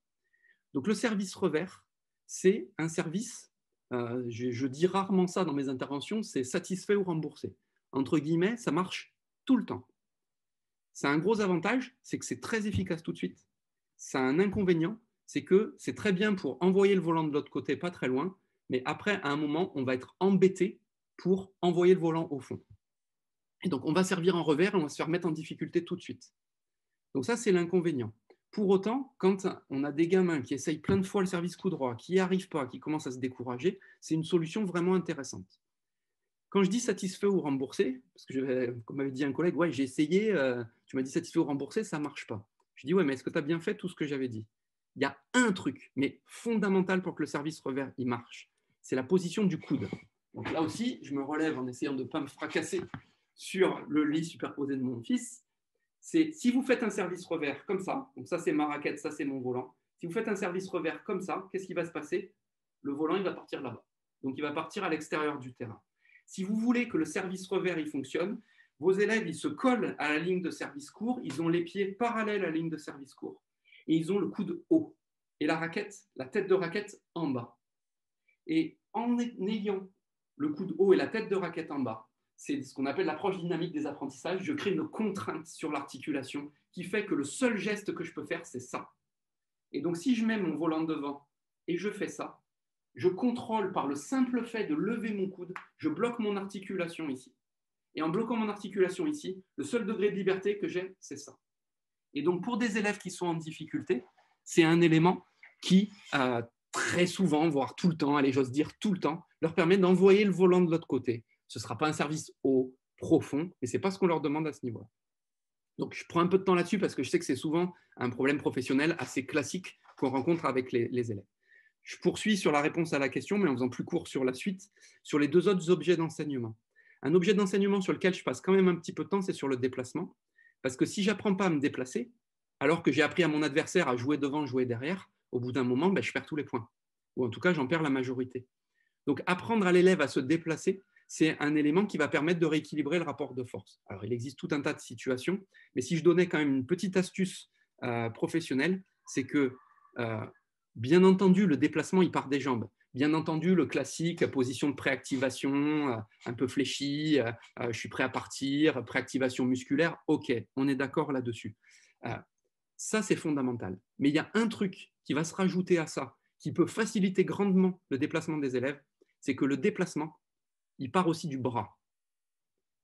Donc le service revers, c'est un service, euh, je, dis rarement ça dans mes interventions, c'est satisfait ou remboursé. Entre guillemets, ça marche tout le temps. C'est un gros avantage, c'est que c'est très efficace tout de suite. C'est un inconvénient, c'est que c'est très bien pour envoyer le volant de l'autre côté, pas très loin, mais après, à un moment, on va être embêté pour envoyer le volant au fond. Et donc, on va servir en revers et on va se faire mettre en difficulté tout de suite. Donc, ça, c'est l'inconvénient. Pour autant, quand on a des gamins qui essayent plein de fois le service coup droit, qui n'y arrivent pas, qui commencent à se décourager, c'est une solution vraiment intéressante. Quand je dis satisfait ou remboursé, parce que, comme m'avait dit un collègue, ouais, j'ai essayé, euh, tu m'as dit satisfait ou remboursé, ça ne marche pas. Je dis, ouais, mais est-ce que tu as bien fait tout ce que j'avais dit Il y a un truc, mais fondamental pour que le service revers il marche, c'est la position du coude. Donc là aussi, je me relève en essayant de ne pas me fracasser sur le lit superposé de mon fils. C'est si vous faites un service revers comme ça, donc ça c'est ma raquette, ça c'est mon volant. Si vous faites un service revers comme ça, qu'est-ce qui va se passer Le volant, il va partir là-bas. Donc il va partir à l'extérieur du terrain. Si vous voulez que le service revers il fonctionne, vos élèves, ils se collent à la ligne de service court, ils ont les pieds parallèles à la ligne de service court et ils ont le coude haut et la raquette, la tête de raquette en bas. Et en ayant le coude haut et la tête de raquette en bas. C'est ce qu'on appelle l'approche dynamique des apprentissages. Je crée une contrainte sur l'articulation qui fait que le seul geste que je peux faire, c'est ça. Et donc, si je mets mon volant devant et je fais ça, je contrôle par le simple fait de lever mon coude, je bloque mon articulation ici. Et en bloquant mon articulation ici, le seul degré de liberté que j'ai, c'est ça. Et donc, pour des élèves qui sont en difficulté, c'est un élément qui euh, très souvent, voire tout le temps, allez, j'ose dire tout le temps, leur permet d'envoyer le volant de l'autre côté. Ce ne sera pas un service au profond, mais ce n'est pas ce qu'on leur demande à ce niveau-là. Donc, je prends un peu de temps là-dessus parce que je sais que c'est souvent un problème professionnel assez classique qu'on rencontre avec les, les, élèves. Je poursuis sur la réponse à la question, mais en faisant plus court sur la suite, sur les deux autres objets d'enseignement. Un objet d'enseignement sur lequel je passe quand même un petit peu de temps, c'est sur le déplacement. Parce que si j'apprends pas à me déplacer, alors que j'ai appris à mon adversaire à jouer devant, jouer derrière, au bout d'un moment, ben, je perds tous les points. Ou en tout cas, j'en perds la majorité. Donc, apprendre à l'élève à se déplacer, c'est un élément qui va permettre de rééquilibrer le rapport de force. Alors, il existe tout un tas de situations, mais si je donnais quand même une petite astuce euh, professionnelle, c'est que, euh, bien entendu, le déplacement, il part des jambes. Bien entendu, le classique, position de préactivation, euh, un peu fléchie, je suis prêt à partir, préactivation musculaire, ok, on est d'accord là-dessus. Ça, c'est fondamental. Mais il y a un truc qui va se rajouter à ça, qui peut faciliter grandement le déplacement des élèves, c'est que le déplacement, il part aussi du bras.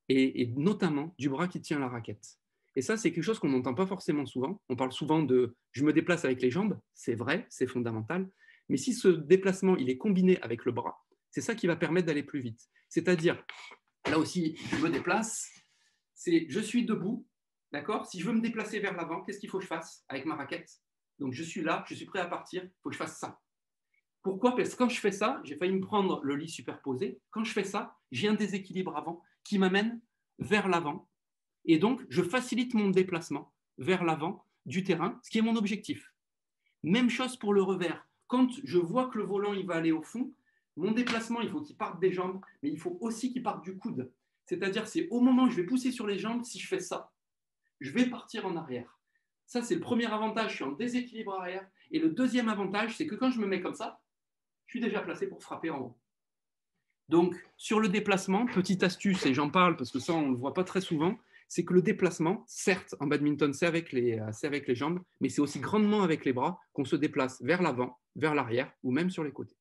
Et, et notamment du bras qui tient la raquette. Et ça, c'est quelque chose qu'on n'entend pas forcément souvent. On parle souvent de je me déplace avec les jambes, c'est vrai, c'est fondamental. Mais si ce déplacement, il est combiné avec le bras, c'est ça qui va permettre d'aller plus vite. C'est-à-dire, là aussi, je me déplace, c'est je suis debout, D'accord Si je veux me déplacer vers l'avant, qu'est-ce qu'il faut que je fasse avec ma raquette Donc je suis là, je suis prêt à partir, il faut que je fasse ça. Pourquoi Parce que quand je fais ça, j'ai failli me prendre le lit superposé. Quand je fais ça, j'ai un déséquilibre avant qui m'amène vers l'avant. Et donc, je facilite mon déplacement vers l'avant du terrain, ce qui est mon objectif. Même chose pour le revers. Quand je vois que le volant il va aller au fond, mon déplacement, il faut qu'il parte des jambes, mais il faut aussi qu'il parte du coude. C'est-à-dire, c'est au moment où je vais pousser sur les jambes, si je fais ça, je vais partir en arrière. Ça, c'est le premier avantage, je suis en déséquilibre arrière. Et le deuxième avantage, c'est que quand je me mets comme ça, je suis déjà placé pour frapper en haut. Donc, sur le déplacement, petite astuce, et j'en parle parce que ça, on ne le voit pas très souvent, c'est que le déplacement, certes, en badminton, c'est avec, les, euh, avec les jambes, mais c'est aussi grandement avec les bras qu'on se déplace vers l'avant, vers l'arrière ou même sur les côtés.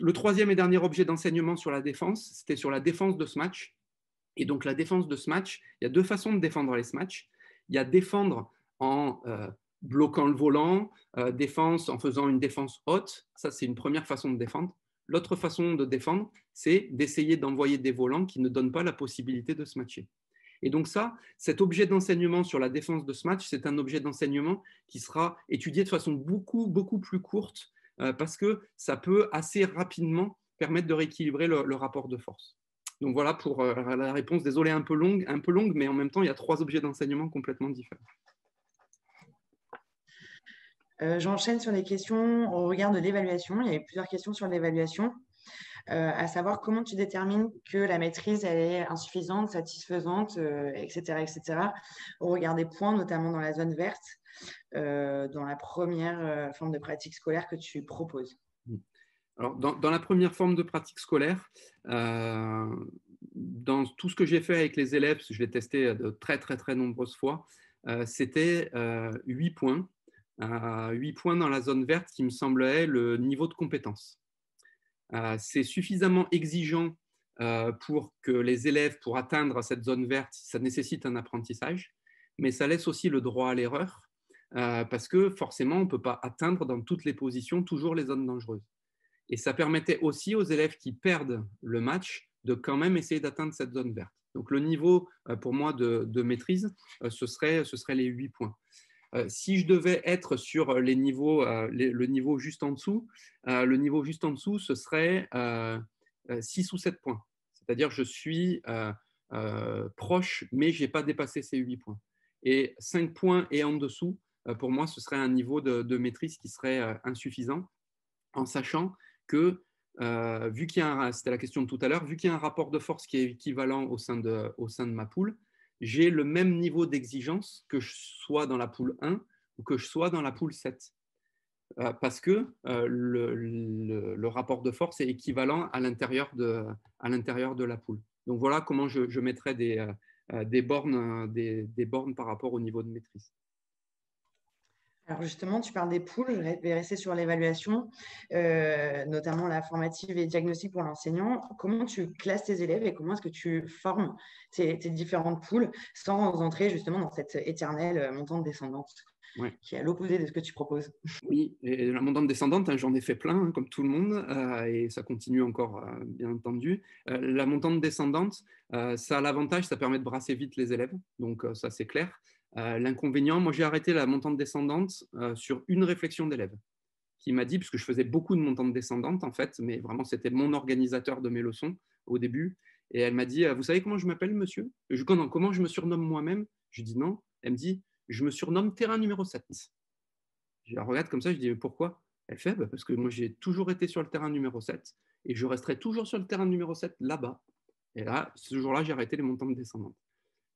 Le troisième et dernier objet d'enseignement sur la défense, c'était sur la défense de ce match. Et donc la défense de ce match, il y a deux façons de défendre les matchs. Il y a défendre en euh, bloquant le volant, euh, défense en faisant une défense haute. Ça, c'est une première façon de défendre. L'autre façon de défendre, c'est d'essayer d'envoyer des volants qui ne donnent pas la possibilité de se matcher. Et donc ça, cet objet d'enseignement sur la défense de ce c'est un objet d'enseignement qui sera étudié de façon beaucoup, beaucoup plus courte euh, parce que ça peut assez rapidement permettre de rééquilibrer le rapport de force. Donc voilà pour euh, la réponse, désolé, un peu, longue, un peu longue, mais en même temps, il y a trois objets d'enseignement complètement différents. Euh, j'enchaîne sur les questions au regard de l'évaluation. Il y avait plusieurs questions sur l'évaluation, euh, à savoir comment tu détermines que la maîtrise elle est insuffisante, satisfaisante, etc., etc., au regard des points, notamment dans la zone verte, dans la première forme de pratique scolaire que tu proposes dans, la première forme de pratique scolaire, euh, dans tout ce que j'ai fait avec les élèves, je l'ai testé de très très très nombreuses fois, euh, c'était euh, points. 8 euh, points dans la zone verte qui me semblait le niveau de compétence. C'est suffisamment exigeant pour que les élèves, pour atteindre cette zone verte, ça nécessite un apprentissage, mais ça laisse aussi le droit à l'erreur, parce que forcément, on ne peut pas atteindre dans toutes les positions toujours les zones dangereuses. Et ça permettait aussi aux élèves qui perdent le match de quand même essayer d'atteindre cette zone verte. Donc le niveau euh, pour moi de, maîtrise, euh, ce serait, ce les 8 points. Euh, si je devais être sur les niveaux, le niveau juste en dessous, le niveau juste en dessous, ce serait 6 ou 7 points. C'est-à-dire je suis proche, mais je n'ai pas dépassé ces 8 points. Et 5 points et en dessous, pour moi, ce serait un niveau de, de maîtrise qui serait insuffisant, en sachant que, euh, vu qu'il y a, la question tout à l'heure, vu qu'il y un rapport de force qui est équivalent au sein de, au sein de ma poule, j'ai le même niveau d'exigence que je sois dans la poule 1 ou que je sois dans la poule 7. Euh, parce que euh, le, rapport de force est équivalent à l'intérieur de, à l'intérieur de la poule. Donc voilà comment je, je mettrais des, bornes, des bornes par rapport au niveau de maîtrise. Alors justement, tu parles des poules, je vais rester sur l'évaluation, euh, notamment la formative et diagnostic pour l'enseignant. Comment tu classes tes élèves et comment est-ce que tu formes tes, différentes poules sans entrer justement dans cette éternelle euh, montante descendante qui est à l'opposé de ce que tu proposes. Oui, la montante descendante, hein, j'en ai fait plein, hein, comme tout le monde, euh, et ça continue encore, bien entendu. la montante descendante, ça a l'avantage, ça permet de brasser vite les élèves, donc ça c'est clair. Euh, l'inconvénient, moi j'ai arrêté la montante descendante euh, sur une réflexion d'élève qui m'a dit, parce que je faisais beaucoup de montantes descendantes en fait, mais vraiment c'était mon organisateur de mes leçons au début, et elle m'a dit, euh, vous savez comment je m'appelle monsieur je, Comment je me surnomme moi-même Je dis non. Elle me dit, je me surnomme terrain numéro 7. Je la regarde comme ça, je dis, mais pourquoi Elle fait, bah, parce que moi j'ai toujours été sur le terrain numéro 7, et je resterai toujours sur le terrain numéro 7 là-bas. Et là, ce jour-là, j'ai arrêté les montantes descendantes.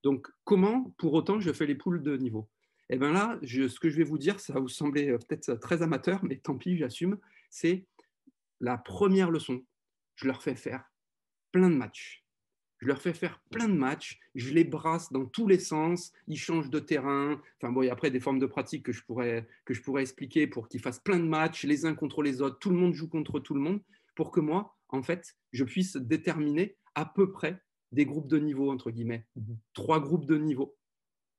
Donc, comment, pour autant, je fais les poules de niveau Eh bien là, ce que je vais vous dire, ça va vous sembler euh, peut-être très amateur, mais tant pis, j'assume, c'est la première leçon. Je leur fais faire plein de matchs. Je leur fais faire plein de matchs, je les brasse dans tous les sens, ils changent de terrain. Enfin bon, il y a après des formes de pratique que je pourrais, que je pourrais expliquer pour qu'ils fassent plein de matchs, les uns contre les autres, tout le monde joue contre tout le monde, pour que moi, en fait, je puisse déterminer à peu près des groupes de niveau, entre guillemets, mhm. trois groupes de niveau.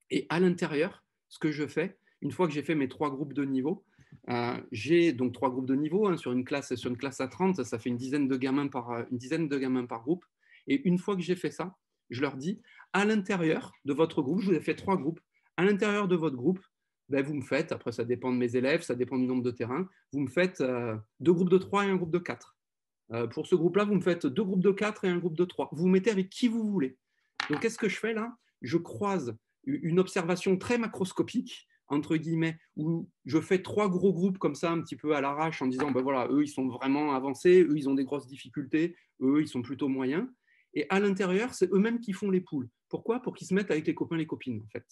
Et à l'intérieur, ce que je fais, une fois que j'ai fait mes trois groupes de niveau, euh, j'ai donc trois groupes de niveau hein, sur une classe sur une classe à 30, ça fait une dizaine de gamins par euh, une dizaine de gamins par groupe. Et une fois que j'ai fait ça, je leur dis à l'intérieur de votre groupe, je vous ai fait trois groupes. À l'intérieur de votre groupe, ben, vous me faites, après ça dépend de mes élèves, ça dépend du nombre de terrains, vous me faites euh, deux groupes de trois et un groupe de quatre. Euh, pour ce groupe-là, vous me faites deux groupes de quatre et un groupe de trois. Vous vous mettez avec qui vous voulez. Donc, qu'est-ce que je fais là Je croise une observation très macroscopique, entre guillemets, où je fais trois gros groupes comme ça, un petit peu à l'arrache, en disant, ben voilà, eux, ils sont vraiment avancés, eux, ils ont des grosses difficultés, eux, ils sont plutôt moyens. Et à l'intérieur, c'est eux-mêmes qui font les poules. Pourquoi Pour qu'ils se mettent avec les copains, les copines, en fait.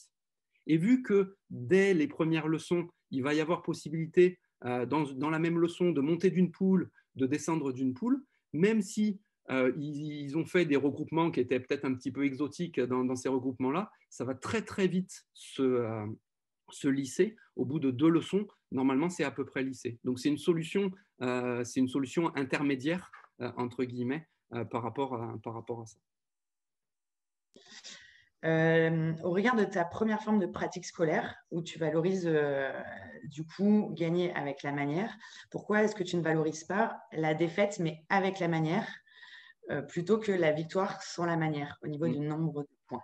Et vu que dès les premières leçons, il va y avoir possibilité, euh, dans, la même leçon, de monter d'une poule, de descendre d'une poule, même si euh, ils, ont fait des regroupements qui étaient peut-être un petit peu exotiques dans, ces regroupements-là, ça va très très vite euh, se, lisser. Au bout de deux leçons, normalement, c'est à peu près lissé. Donc c'est une solution, euh, c'est une solution intermédiaire entre guillemets par rapport à, par rapport à ça. Euh, au regard de ta première forme de pratique scolaire, où tu valorises euh, du coup gagner avec la manière, pourquoi est-ce que tu ne valorises pas la défaite mais avec la manière euh, plutôt que la victoire sans la manière au niveau mm. du nombre de points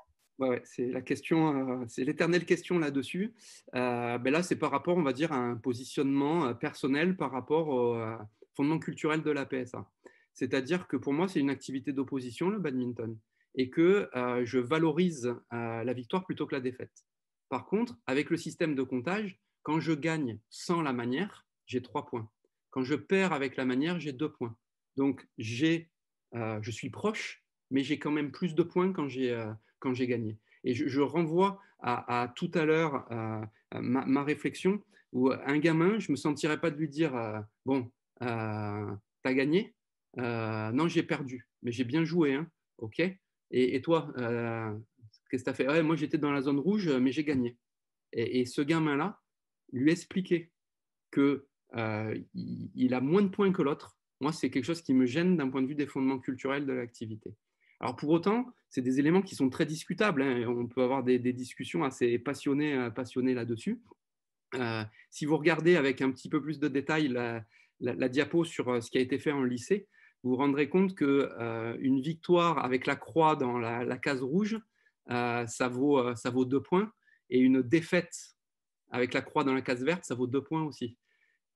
c'est la question, c'est l'éternelle question là-dessus. Ben là, c'est par rapport, on va dire, à un positionnement personnel par rapport au fondement culturel de la PSA. C'est-à-dire que pour moi, c'est une activité d'opposition le badminton et que euh, je valorise euh, la victoire plutôt que la défaite. Par contre, avec le système de comptage, quand je gagne sans la manière, j'ai trois points. Quand je perds avec la manière, j'ai deux points. Donc, euh, je suis proche, mais j'ai quand même plus de points quand j'ai, gagné. Et je, renvoie à, tout à l'heure ma, réflexion où un gamin, je ne me sentirais pas de lui dire Bon, tu as gagné Non, j'ai perdu, mais j'ai bien joué. Hein. OK et, toi, euh, qu'est-ce que tu as fait Moi, j'étais dans la zone rouge, mais j'ai gagné. Et, ce gamin-là lui expliquer qu'il euh, il a moins de points que l'autre, moi, c'est quelque chose qui me gêne d'un point de vue des fondements culturels de l'activité. Alors pour autant, c'est des éléments qui sont très discutables. Hein. On peut avoir des, discussions assez passionnées, euh, passionnées là-dessus. si vous regardez avec un petit peu plus de détails la, la diapo sur ce qui a été fait en lycée, vous vous rendrez compte que euh, une victoire avec la croix dans la, case rouge, euh, ça, vaut, euh, ça vaut deux points, et une défaite avec la croix dans la case verte, ça vaut deux points aussi.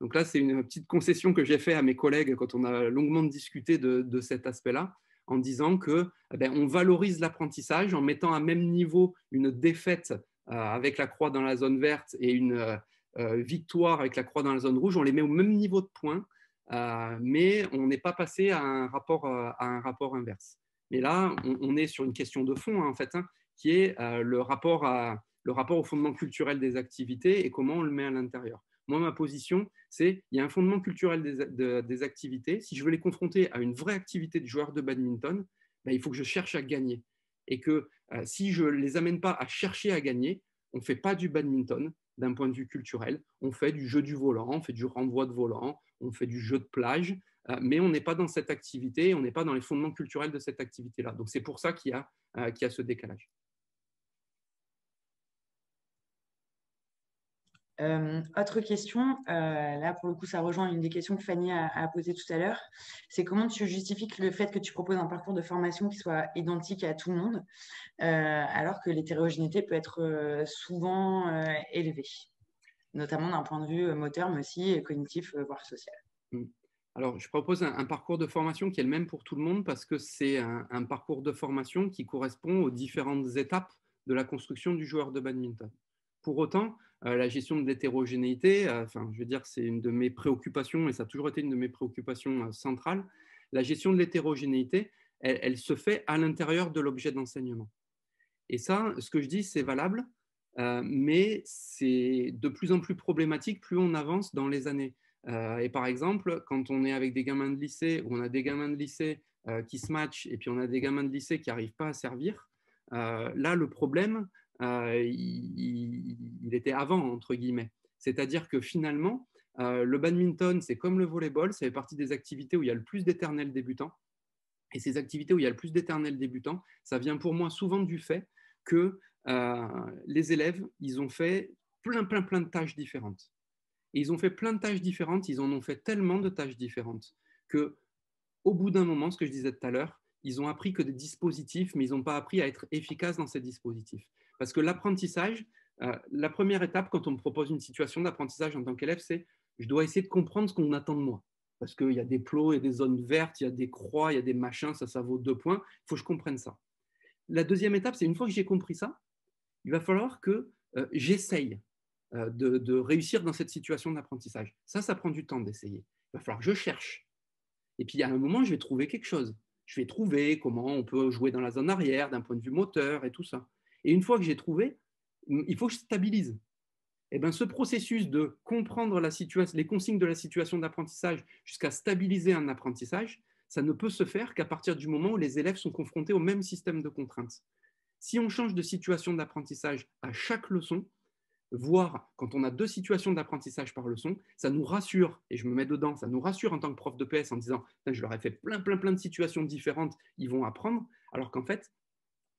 Donc là, c'est une petite concession que j'ai faite à mes collègues quand on a longuement discuté de, cet aspect-là, en disant que eh ben, on valorise l'apprentissage en mettant à même niveau une défaite avec la croix dans la zone verte et une victoire avec la croix dans la zone rouge. On les met au même niveau de points euh, mais on n'est pas passé à un rapport, euh, à un rapport inverse. Mais là, on, est sur une question de fond, hein, en fait, hein, qui est euh, le, rapport à, le rapport au fondement culturel des activités et comment on le met à l'intérieur. Moi, ma position, c'est il y a un fondement culturel des, activités. Si je veux les confronter à une vraie activité de joueur de badminton, ben, il faut que je cherche à gagner. Et que si je ne les amène pas à chercher à gagner, on ne fait pas du badminton d'un point de vue culturel. On fait du jeu du volant, on fait du renvoi de volant, on fait du jeu de plage, euh, mais on n'est pas dans cette activité, on n'est pas dans les fondements culturels de cette activité-là. Donc c'est pour ça qu'il y, a euh, ce décalage. Euh, autre question, là pour le coup ça rejoint une des questions que Fanny a, posée posées tout à l'heure, c'est comment tu justifies le fait que tu proposes un parcours de formation qui soit identique à tout le monde, alors que l'hétérogénéité peut être souvent élevée notamment d'un point de vue euh, moteur, mais aussi euh, cognitif, euh, voire social. Mmh. Alors, je propose un, parcours de formation qui est le même pour tout le monde parce que c'est un, parcours de formation qui correspond aux différentes étapes de la construction du joueur de badminton. Pour autant, la gestion de l'hétérogénéité, enfin, je veux dire, c'est une de mes préoccupations et ça a toujours été une de mes préoccupations centrales. La gestion de l'hétérogénéité, elle, se fait à l'intérieur de l'objet d'enseignement. Et ça, ce que je dis, c'est valable euh, mais c'est de plus en plus problématique plus on avance dans les années. Euh, et par exemple, quand on est avec des gamins de lycée, où on a des gamins de lycée euh, qui se matchent et puis on a des gamins de lycée qui n'arrivent pas à servir, là, le problème, il, il, était avant, entre guillemets. C'est-à-dire que finalement, le badminton, c'est comme le volleyball, ça fait partie des activités où il y a le plus d'éternels débutants. Et ces activités où il y a le plus d'éternels débutants, ça vient pour moi souvent du fait que euh, les élèves, ils ont fait plein, plein, plein de tâches différentes. Et ils ont fait plein de tâches différentes, ils en ont fait tellement de tâches différentes que au bout d'un moment, ce que je disais tout à l'heure, ils ont appris que des dispositifs, mais ils n'ont pas appris à être efficaces dans ces dispositifs. Parce que l'apprentissage, euh, la première étape quand on me propose une situation d'apprentissage en tant qu'élève, c'est je dois essayer de comprendre ce qu'on attend de moi. Parce qu'il y a des plots et des zones vertes, il y a des croix, il y a des machins, ça, ça vaut deux points. Il faut que je comprenne ça. La deuxième étape, c'est une fois que j'ai compris ça, il va falloir que euh, j'essaye euh, de, réussir dans cette situation d'apprentissage. Ça, ça prend du temps d'essayer. Il va falloir que je cherche. Et puis, à un moment, je vais trouver quelque chose. Je vais trouver comment on peut jouer dans la zone arrière d'un point de vue moteur et tout ça. Et une fois que j'ai trouvé, il faut que je stabilise. Et eh bien, ce processus de comprendre situation, les consignes de la situation d'apprentissage jusqu'à stabiliser un apprentissage, ça ne peut se faire qu'à partir du moment où les élèves sont confrontés au même système de contraintes. Si on change de situation d'apprentissage à chaque leçon, voire quand on a deux situations d'apprentissage par leçon, ça nous rassure, et je me mets dedans, ça nous rassure en tant que prof de PS en disant, je leur ai fait plein, plein, plein de situations différentes, ils vont apprendre, alors qu'en fait,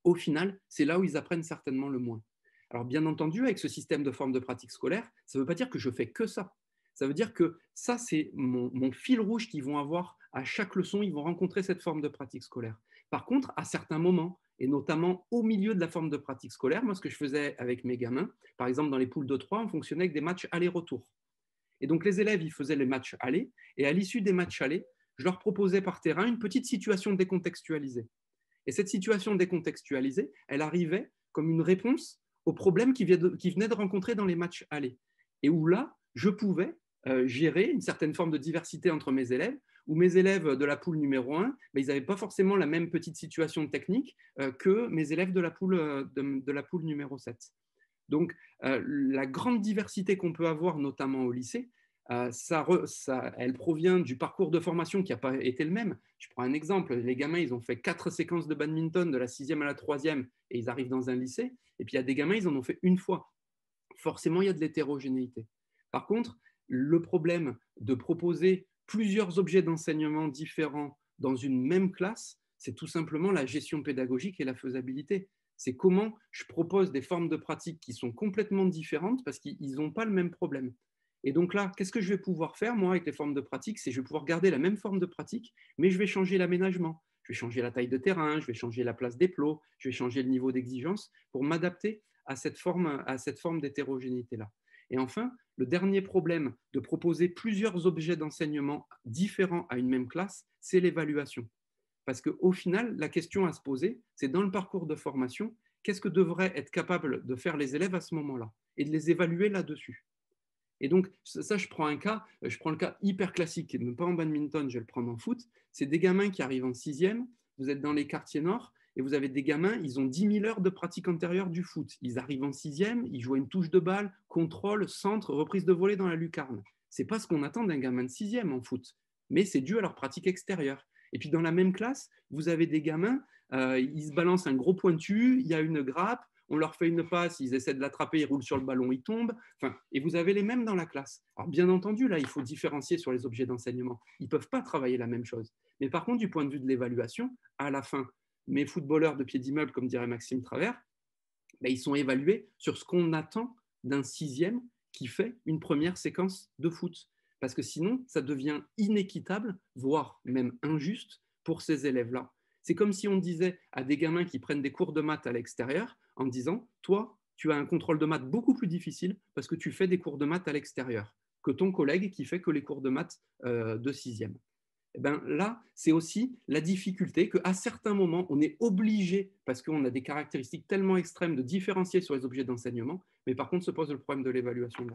au final, c'est là où ils apprennent certainement le moins. Alors bien entendu, avec ce système de forme de pratique scolaire, ça ne veut pas dire que je fais que ça. Ça veut dire que ça, c'est mon, fil rouge qu'ils vont avoir à chaque leçon, ils vont rencontrer cette forme de pratique scolaire. Par contre, à certains moments, et notamment au milieu de la forme de pratique scolaire. Moi, ce que je faisais avec mes gamins, par exemple, dans les poules de 3, on fonctionnait avec des matchs aller-retour. Et donc, les élèves, ils faisaient les matchs aller, et à l'issue des matchs aller, je leur proposais par terrain une petite situation décontextualisée. Et cette situation décontextualisée, elle arrivait comme une réponse aux problèmes qu'ils venaient de rencontrer dans les matchs aller. Et où là, je pouvais euh, gérer une certaine forme de diversité entre mes élèves où mes élèves de la poule numéro 1, ben, ils n'avaient pas forcément la même petite situation technique euh, que mes élèves de la poule, euh, de, la poule numéro 7. Donc, euh, la grande diversité qu'on peut avoir, notamment au lycée, ça ça, elle provient du parcours de formation qui n'a pas été le même. Je prends un exemple. Les gamins, ils ont fait quatre séquences de badminton de la sixième à la troisième et ils arrivent dans un lycée. Et puis, il y a des gamins, ils en ont fait une fois. Forcément, il y a de l'hétérogénéité. Par contre, le problème de proposer plusieurs objets d'enseignement différents dans une même classe, c'est tout simplement la gestion pédagogique et la faisabilité. C'est comment je propose des formes de pratiques qui sont complètement différentes parce qu'ils n'ont pas le même problème. Et donc là, qu'est-ce que je vais pouvoir faire, moi, avec les formes de pratique C'est je vais pouvoir garder la même forme de pratique, mais je vais changer l'aménagement. Je vais changer la taille de terrain, je vais changer la place des plots, je vais changer le niveau d'exigence pour m'adapter à cette forme, à cette forme d'hétérogénéité-là. Et enfin, le dernier problème de proposer plusieurs objets d'enseignement différents à une même classe, c'est l'évaluation. Parce qu'au final, la question à se poser, c'est dans le parcours de formation, qu'est-ce que devraient être capables de faire les élèves à ce moment-là et de les évaluer là-dessus. Et donc, ça, je prends un cas, je prends le cas hyper classique, pas en badminton, je vais le prendre en foot. C'est des gamins qui arrivent en sixième, vous êtes dans les quartiers nord, et vous avez des gamins, ils ont 10 000 heures de pratique antérieure du foot. Ils arrivent en sixième, ils jouent une touche de balle, contrôle, centre, reprise de volée dans la lucarne. C'est pas ce qu'on attend d'un gamin de sixième en foot, mais c'est dû à leur pratique extérieure. Et puis dans la même classe, vous avez des gamins, euh, ils se balancent un gros pointu, il y a une grappe, on leur fait une passe, ils essaient de l'attraper, ils roulent sur le ballon, ils tombent. et vous avez les mêmes dans la classe. Alors bien entendu, là, il faut différencier sur les objets d'enseignement. Ils ne peuvent pas travailler la même chose. Mais par contre, du point de vue de l'évaluation, à la fin, mes footballeurs de pied d'immeuble, comme dirait Maxime Travers, ben, ils sont évalués sur ce qu'on attend d'un sixième qui fait une première séquence de foot. Parce que sinon, ça devient inéquitable, voire même injuste pour ces élèves-là. C'est comme si on disait à des gamins qui prennent des cours de maths à l'extérieur en disant, toi, tu as un contrôle de maths beaucoup plus difficile parce que tu fais des cours de maths à l'extérieur que ton collègue qui fait que les cours de maths euh, de sixième. Eh ben, là, c'est aussi la difficulté qu'à certains moments, on est obligé, parce qu'on a des caractéristiques tellement extrêmes, de différencier sur les objets d'enseignement, mais par contre se pose le problème de l'évaluation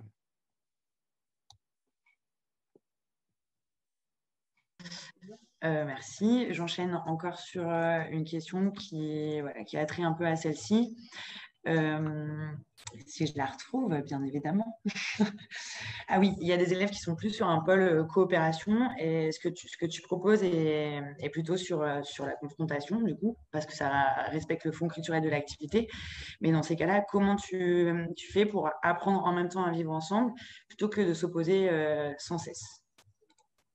euh, merci. J'enchaîne encore sur euh, une question qui, qui a trait un peu à celle-ci. Euh, si je la retrouve, bien évidemment. <laughs> ah oui, il y a des élèves qui sont plus sur un pôle euh, coopération et ce que tu, proposes est, plutôt sur, euh, sur la confrontation, du coup, parce que ça respecte le fond culturel de l'activité. Mais dans ces cas-là, comment tu, fais pour apprendre en même temps à vivre ensemble plutôt que de s'opposer sans cesse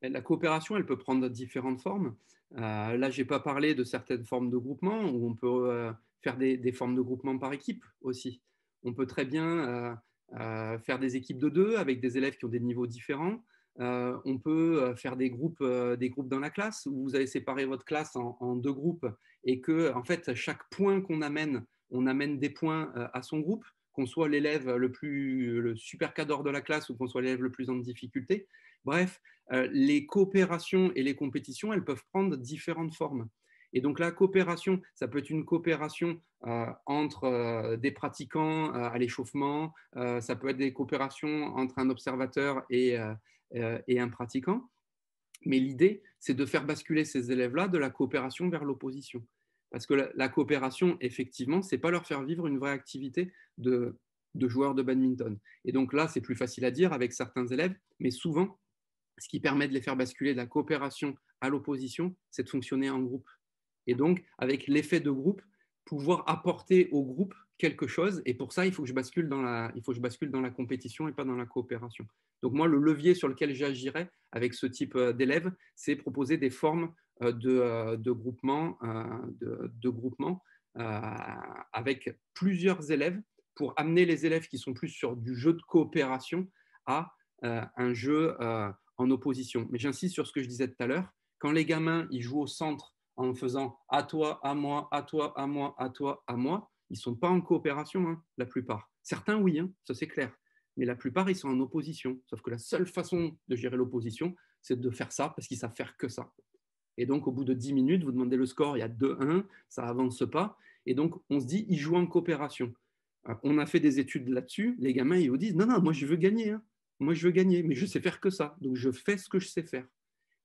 la coopération, elle peut prendre différentes formes. là, je n'ai pas parlé de certaines formes de groupement où on peut faire des, formes de groupement par équipe aussi. On peut très bien euh, euh, faire des équipes de deux avec des élèves qui ont des niveaux différents. Euh, on peut faire des groupes, dans la classe où vous allez séparer votre classe en, deux groupes et que, en fait, chaque point qu'on amène, on amène des points à son groupe, qu'on soit l'élève le plus le super cador de la classe ou qu'on soit l'élève le plus en difficulté. Bref, les coopérations et les compétitions, elles peuvent prendre différentes formes. Et donc la coopération, ça peut être une coopération euh, entre euh, des pratiquants euh, à l'échauffement, ça peut être des coopérations entre un observateur et, un pratiquant. Mais l'idée, c'est de faire basculer ces élèves-là de la coopération vers l'opposition. Parce que la, coopération, effectivement, ce n'est pas leur faire vivre une vraie activité de, de joueurs de badminton. Et donc là, c'est plus facile à dire avec certains élèves, mais souvent, ce qui permet de les faire basculer de la coopération à l'opposition, c'est de fonctionner en groupe et donc avec l'effet de groupe, pouvoir apporter au groupe quelque chose. Et pour ça, il faut que je bascule dans la, il faut que je bascule dans la compétition et pas dans la coopération. Donc moi, le levier sur lequel j'agirais avec ce type euh, d'élèves, c'est proposer des formes euh, euh, de, de groupement, de, de groupement avec plusieurs élèves pour amener les élèves qui sont plus sur du jeu de coopération à un jeu en opposition. Mais j'insiste sur ce que je disais tout à l'heure. Quand les gamins ils jouent au centre en faisant à toi, à moi, à toi, à moi, à toi, à moi, ils ne sont pas en coopération, hein, la plupart. Certains, oui, hein, ça c'est clair. Mais la plupart, ils sont en opposition. Sauf que la seule façon de gérer l'opposition, c'est de faire ça, parce qu'ils savent faire que ça. Et donc, au bout de 10 minutes, vous demandez le score, il y a 2-1, ça avance pas. Et donc, on se dit, ils jouent en coopération. Euh, on a fait des études là-dessus. Les gamins, ils vous disent, non, non, moi, je veux gagner. Hein. Moi, je veux gagner, mais je sais faire que ça. Donc, je fais ce que je sais faire.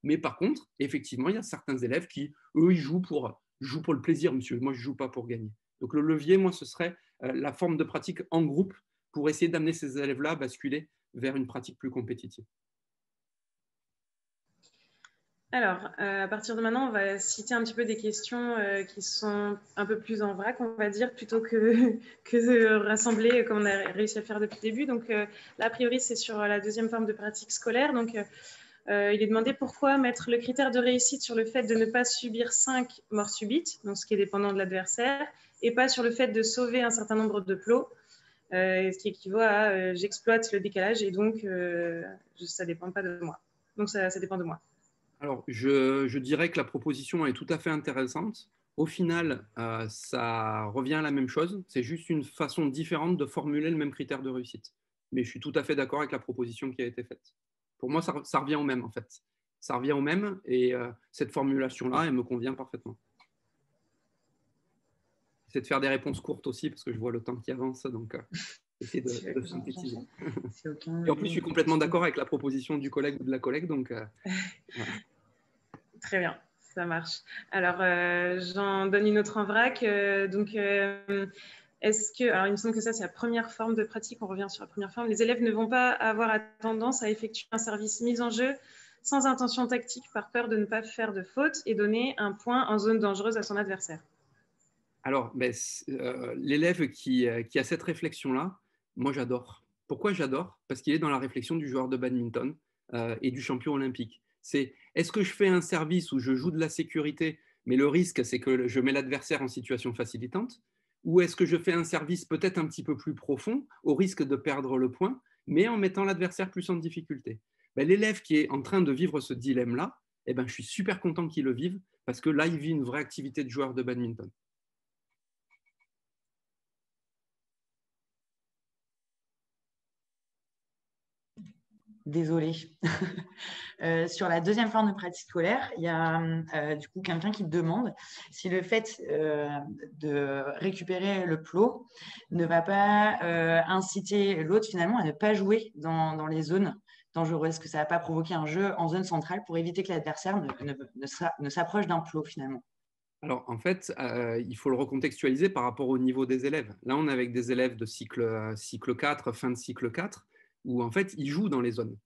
Mais par contre, effectivement, il y a certains élèves qui, eux, ils jouent pour, jouent pour le plaisir, monsieur. Moi, je ne joue pas pour gagner. Donc le levier, moi, ce serait euh, la forme de pratique en groupe pour essayer d'amener ces élèves-là à basculer vers une pratique plus compétitive. Alors, euh, à partir de maintenant, on va citer un petit peu des questions euh, qui sont un peu plus en vrac, on va dire, plutôt que, <laughs> que de rassembler comme on a réussi à faire depuis le début. Donc, là, a priori, c'est sur la deuxième forme de pratique scolaire. Donc, euh, il est demandé pourquoi mettre le critère de réussite sur le fait de ne pas subir cinq morts subites, donc ce qui est dépendant de l'adversaire, et pas sur le fait de sauver un certain nombre de plots, euh, ce qui équivaut à euh, j'exploite le décalage et donc ça dépend pas de moi. Donc ça, dépend de moi. Alors je, je, dirais que la proposition est tout à fait intéressante. Au final, ça revient à la même chose. C'est juste une façon différente de formuler le même critère de réussite. Mais je suis tout à fait d'accord avec la proposition qui a été faite. Pour moi, ça, revient au même, en fait. Ça revient au même, et euh, cette formulation-là, elle me convient parfaitement. C'est de faire des réponses courtes aussi, parce que je vois le temps qui avance, donc euh, <laughs> j'essaie de, synthétiser. et en plus, je suis complètement d'accord avec la proposition du collègue ou de la collègue, donc... Euh, <laughs> Très bien ça marche. Alors, j'en donne une autre en vrac. donc, est-ce que, alors il me semble que ça c'est la première forme de pratique, on revient sur la première forme, les élèves ne vont pas avoir tendance à effectuer un service mis en jeu sans intention tactique par peur de ne pas faire de faute et donner un point en zone dangereuse à son adversaire Alors, ben, euh, l'élève euh, qui, a cette réflexion-là, moi j'adore. Pourquoi j'adore Parce qu'il est dans la réflexion du joueur de badminton euh, et du champion olympique. C'est est-ce que je fais un service où je joue de la sécurité, mais le risque c'est que je mets l'adversaire en situation facilitante ou est-ce que je fais un service peut-être un petit peu plus profond, au risque de perdre le point, mais en mettant l'adversaire plus en difficulté ben, L'élève qui est en train de vivre ce dilemme-là, eh ben, je suis super content qu'il le vive, parce que là, il vit une vraie activité de joueur de badminton. désolé. <laughs> Euh, sur la deuxième forme de pratique scolaire, il y a euh, du coup quelqu'un qui demande si le fait euh, de récupérer le plot ne va pas inciter l'autre finalement à ne pas jouer dans, les zones dangereuses, Est-ce que ça ne va pas provoquer un jeu en zone centrale pour éviter que l'adversaire ne, s'approche d'un plot finalement alors en fait, il faut le recontextualiser par rapport au niveau des élèves. Là, on est avec des élèves de cycle, cycle 4, fin de cycle 4 où en fait, ils jouent dans les zones.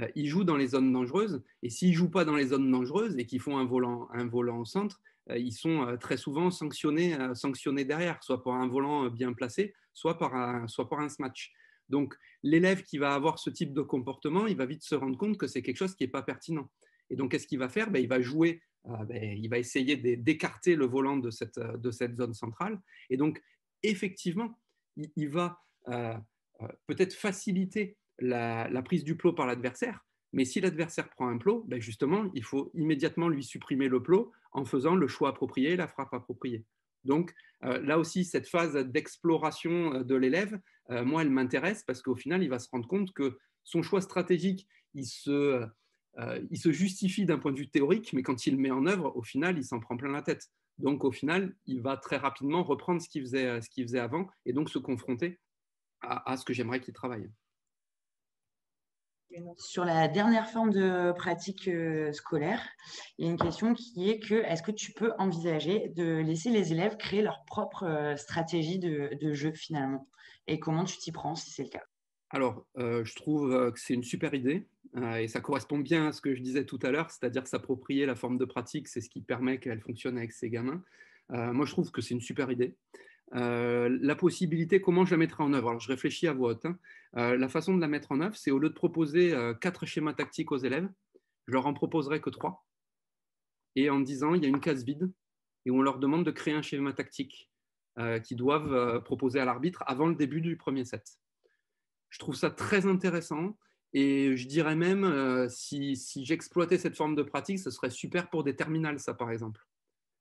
Euh, ils jouent dans les zones dangereuses, et s'ils ne jouent pas dans les zones dangereuses et qu'ils font un volant, un volant au centre, euh, ils sont euh, très souvent sanctionnés, sanctionnés derrière, soit par un volant bien placé, soit par un, soit par un smash. Donc l'élève qui va avoir ce type de comportement, il va vite se rendre compte que c'est quelque chose qui n'est pas pertinent. Et donc qu'est-ce qu'il va faire ben, Il va jouer, ben, il va essayer d'écarter le volant de cette, de cette zone centrale. Et donc effectivement, il va peut-être faciliter la, prise du plot par l'adversaire. Mais si l'adversaire prend un plot, ben justement, il faut immédiatement lui supprimer le plot en faisant le choix approprié la frappe appropriée. Donc euh, là aussi, cette phase d'exploration euh, de l'élève, euh, moi, elle m'intéresse parce qu'au final, il va se rendre compte que son choix stratégique, il se, justifie d'un point de vue théorique, mais quand il le met en œuvre, au final, il s'en prend plein la tête. Donc au final, il va très rapidement reprendre ce qu'il faisait, avant et donc se confronter à ce que j'aimerais qu'il travaille. Sur la dernière forme de pratique euh, scolaire, il y a une question qui est que est-ce que tu peux envisager de laisser les élèves créer leur propre euh, stratégie de, jeu finalement Et comment tu t'y prends si c'est le cas alors, euh, je trouve que c'est une super idée et ça correspond bien à ce que je disais tout à l'heure, c'est-à-dire s'approprier la forme de pratique, c'est ce qui permet qu'elle fonctionne avec ses gamins. moi, je trouve que c'est une super idée. Euh, la possibilité, comment je la mettrai en œuvre Alors, je réfléchis à voix haute. Hein. Euh, la façon de la mettre en œuvre, c'est au lieu de proposer euh, quatre schémas tactiques aux élèves, je leur en proposerai que trois. Et en disant, il y a une case vide et on leur demande de créer un schéma tactique qu'ils doivent proposer à l'arbitre avant le début du premier set. Je trouve ça très intéressant et je dirais même, si, si j'exploitais cette forme de pratique, ce serait super pour des terminales, ça par exemple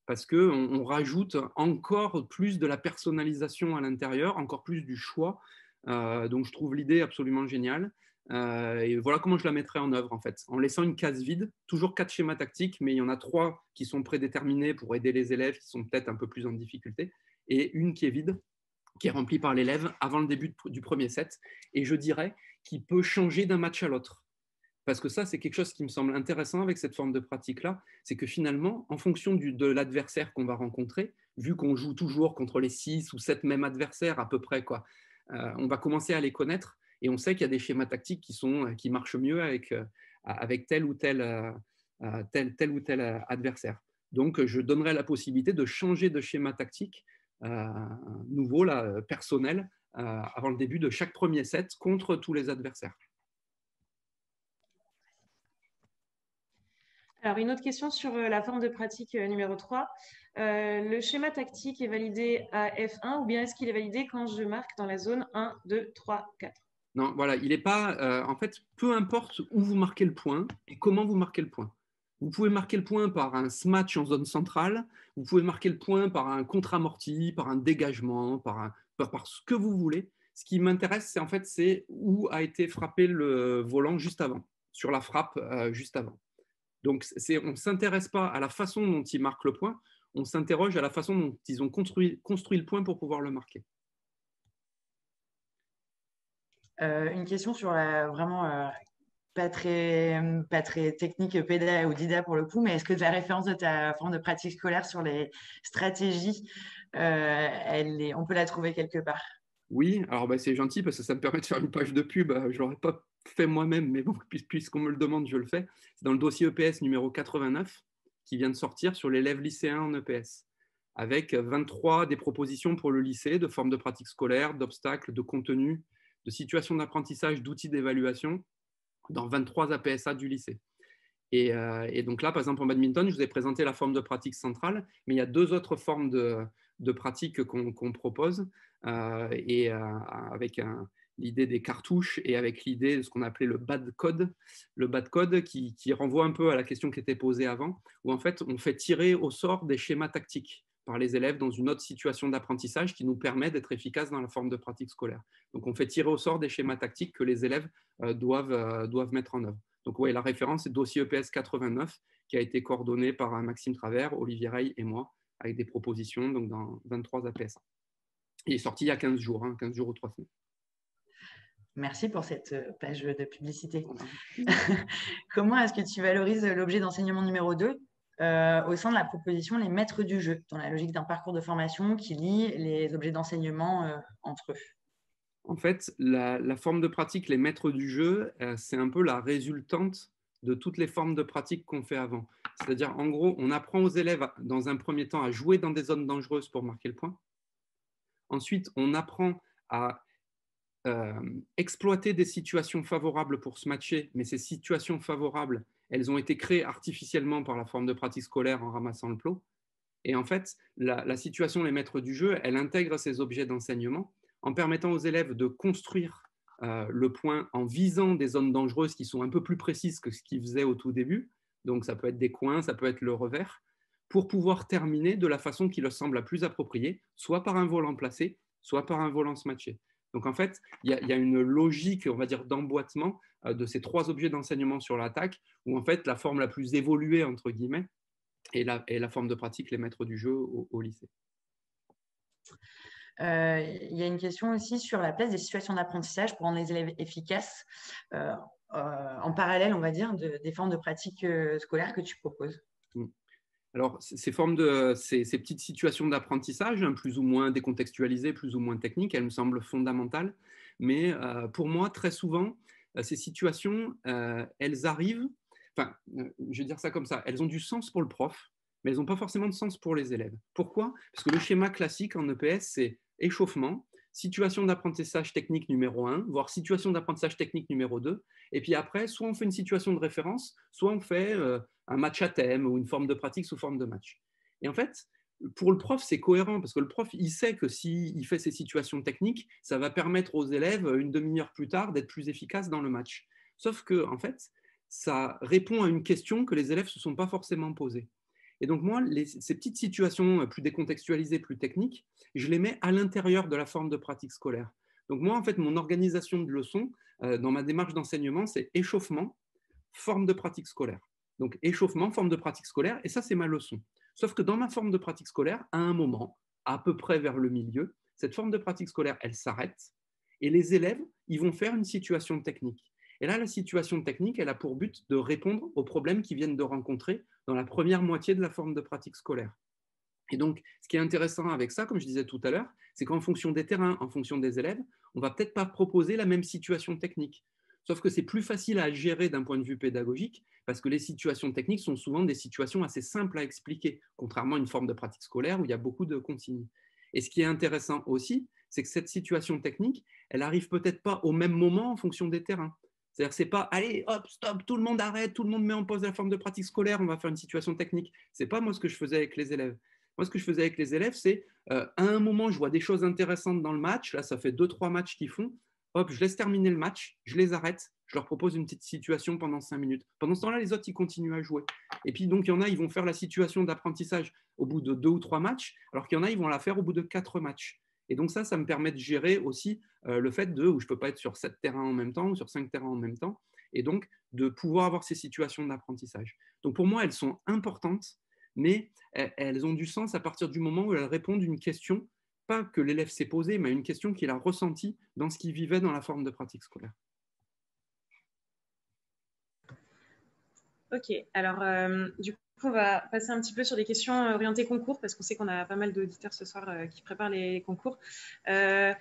parce qu'on on rajoute encore plus de la personnalisation à l'intérieur, encore plus du choix. Euh, donc je trouve l'idée absolument géniale. Euh, et voilà comment je la mettrais en œuvre en fait, en laissant une case vide, toujours quatre schémas tactiques, mais il y en a trois qui sont prédéterminés pour aider les élèves qui sont peut-être un peu plus en difficulté, et une qui est vide, qui est remplie par l'élève avant le début du premier set. Et je dirais qu'il peut changer d'un match à l'autre. Parce que ça, c'est quelque chose qui me semble intéressant avec cette forme de pratique-là, c'est que finalement, en fonction de l'adversaire qu'on va rencontrer, vu qu'on joue toujours contre les six ou sept mêmes adversaires à peu près, quoi, euh, on va commencer à les connaître et on sait qu'il y a des schémas tactiques qui, sont, euh, qui marchent mieux avec, euh, avec tel, ou tel, ou tel adversaire. Donc, je donnerai la possibilité de changer de schéma tactique nouveau, là, personnel, avant le début de chaque premier set contre tous les adversaires. Alors, une autre question sur euh, la forme de pratique euh, numéro 3. Euh, le schéma tactique est validé à F1 ou bien est-ce qu'il est validé quand je marque dans la zone 1, 2, 3, 4 Non, voilà, il n'est pas. en fait, peu importe où vous marquez le point et comment vous marquez le point. Vous pouvez marquer le point par un smash en zone centrale, vous pouvez marquer le point par un contre-amorti, par un dégagement, par, par, ce que vous voulez. Ce qui m'intéresse, c'est en fait, c'est où a été frappé le volant juste avant, sur la frappe juste avant. Donc, on ne s'intéresse pas à la façon dont ils marquent le point, on s'interroge à la façon dont ils ont construit, construit le point pour pouvoir le marquer. Euh, une question sur vraiment euh, pas, très, pas très technique PEDA ou DIDA pour le coup, mais est-ce que la référence de ta forme de pratique scolaire sur les stratégies, euh, on peut la trouver quelque part oui, alors bah, c'est gentil parce que ça me permet de faire une page de pub. Euh, je l'aurais pas fait moi-même, mais <laughs> puisqu'on me le demande, je le fais. C'est dans le dossier EPS numéro 89 qui vient de sortir sur l'élève lycéen en EPS, avec 23 des propositions pour le lycée de formes de pratique scolaire, d'obstacles, de contenu, de situations d'apprentissage, d'outils d'évaluation dans 23 APSA du lycée. Euh, et, donc là, par exemple, en badminton, je vous ai présenté la forme de pratique centrale, mais il y a deux autres formes de, pratiques qu'on propose. Euh, et euh, avec l'idée des cartouches et avec l'idée de ce qu'on appelait le bad code, le bad code qui, renvoie un peu à la question qui était posée avant, où en fait on fait tirer au sort des schémas tactiques par les élèves dans une autre situation d'apprentissage qui nous permet d'être efficace dans la forme de pratique scolaire. Donc on fait tirer au sort des schémas tactiques que les élèves euh, doivent, doivent mettre en œuvre. Donc oui, la référence est dossier EPS 89 qui a été coordonné par Maxime Travers, Olivier Rey et moi avec des propositions donc dans 23 APS. Il est sorti il y a 15 jours, 15 hein, jours ou 3 semaines. Merci pour cette euh, page de publicité. <laughs> Comment est-ce que tu valorises l'objet d'enseignement numéro 2 euh, au sein de la proposition Les maîtres du jeu, dans la logique d'un parcours de formation qui lie les objets d'enseignement euh, entre eux En fait, la, forme de pratique, les maîtres du jeu, c'est un peu la résultante de toutes les formes de pratique qu'on fait avant. C'est-à-dire, en gros, on apprend aux élèves, dans un premier temps, à jouer dans des zones dangereuses pour marquer le point. Ensuite, on apprend à euh, exploiter des situations favorables pour se matcher, mais ces situations favorables, elles ont été créées artificiellement par la forme de pratique scolaire en ramassant le plot. Et en fait, la, situation Les Maîtres du Jeu, elle intègre ces objets d'enseignement en permettant aux élèves de construire euh, le point en visant des zones dangereuses qui sont un peu plus précises que ce qu'ils faisaient au tout début. Donc ça peut être des coins, ça peut être le revers, pour pouvoir terminer de la façon qui leur semble la plus appropriée, soit par un volant placé, soit par un volant smatché. Donc en fait, il y, a une logique, on va dire, d'emboîtement euh, de ces trois objets d'enseignement sur l'attaque, où en fait la forme la plus évoluée, entre guillemets, est la, la forme de pratique, les maîtres du jeu au, lycée. Euh, il y a une question aussi sur la place des situations d'apprentissage pour rendre les élèves efficaces euh, en parallèle, on va dire, de, des formes de pratique scolaire que tu proposes. Mm. Alors, ces formes de ces, petites situations d'apprentissage, hein, plus ou moins décontextualisées, plus ou moins techniques, elles me semblent fondamentales. Mais euh, pour moi, très souvent, euh, ces situations, euh, elles arrivent. Enfin, je vais dire ça comme ça. Elles ont du sens pour le prof, mais elles n'ont pas forcément de sens pour les élèves. Pourquoi Parce que le schéma classique en EPS, c'est échauffement, situation d'apprentissage technique numéro 1, voire situation d'apprentissage technique numéro 2. Et puis après, soit on fait une situation de référence, soit on fait un match à thème ou une forme de pratique sous forme de match. Et en fait, pour le prof, c'est cohérent parce que le prof, il sait que s'il fait ces situations techniques, ça va permettre aux élèves, une demi-heure plus tard, d'être plus efficaces dans le match. Sauf que, en fait, ça répond à une question que les élèves ne se sont pas forcément posées. Et donc, moi, ces petites situations euh, plus décontextualisées, plus techniques, je les mets à l'intérieur de la forme de pratique scolaire. Donc, moi, en fait, mon organisation de leçon, euh, dans ma démarche d'enseignement, c'est échauffement, forme de pratique scolaire. Donc échauffement, forme de pratique scolaire, et ça c'est ma leçon. Sauf que dans ma forme de pratique scolaire, à un moment, à peu près vers le milieu, cette forme de pratique scolaire, elle s'arrête, et les élèves, ils vont faire une situation technique. Et là, la situation technique, elle a pour but de répondre aux problèmes qu'ils viennent de rencontrer dans la première moitié de la forme de pratique scolaire. Et donc, ce qui est intéressant avec ça, comme je disais tout à l'heure, c'est qu'en fonction des terrains, en fonction des élèves, on va peut-être pas proposer la même situation technique. Sauf que c'est plus facile à gérer d'un point de vue pédagogique parce que les situations techniques sont souvent des situations assez simples à expliquer, contrairement à une forme de pratique scolaire où il y a beaucoup de consignes. Et ce qui est intéressant aussi, c'est que cette situation technique, elle arrive peut-être pas au même moment en fonction des terrains. C'est-à-dire, c'est pas allez, hop, stop, tout le monde arrête, tout le monde met en pause la forme de pratique scolaire, on va faire une situation technique. C'est pas moi ce que je faisais avec les élèves. Moi, ce que je faisais avec les élèves, c'est euh, à un moment, je vois des choses intéressantes dans le match. Là, ça fait deux, trois matchs qu'ils font hop, je laisse terminer le match, je les arrête, je leur propose une petite situation pendant cinq minutes. Pendant ce temps-là, les autres, ils continuent à jouer. Et puis, donc, il y en a, ils vont faire la situation d'apprentissage au bout de deux ou trois matchs, alors qu'il y en a, ils vont la faire au bout de quatre matchs. Et donc, ça, ça me permet de gérer aussi euh, le fait de, où je ne peux pas être sur sept terrains en même temps ou sur cinq terrains en même temps, et donc de pouvoir avoir ces situations d'apprentissage. Donc, pour moi, elles sont importantes, mais eh, elles ont du sens à partir du moment où elles répondent à une question pas que l'élève s'est posé, mais une question qu'il a ressentie dans ce qu'il vivait dans la forme de pratique scolaire. Ok, alors euh, du coup, on va passer un petit peu sur des questions orientées concours, parce qu'on sait qu'on a pas mal d'auditeurs ce soir euh, qui préparent les concours, euh,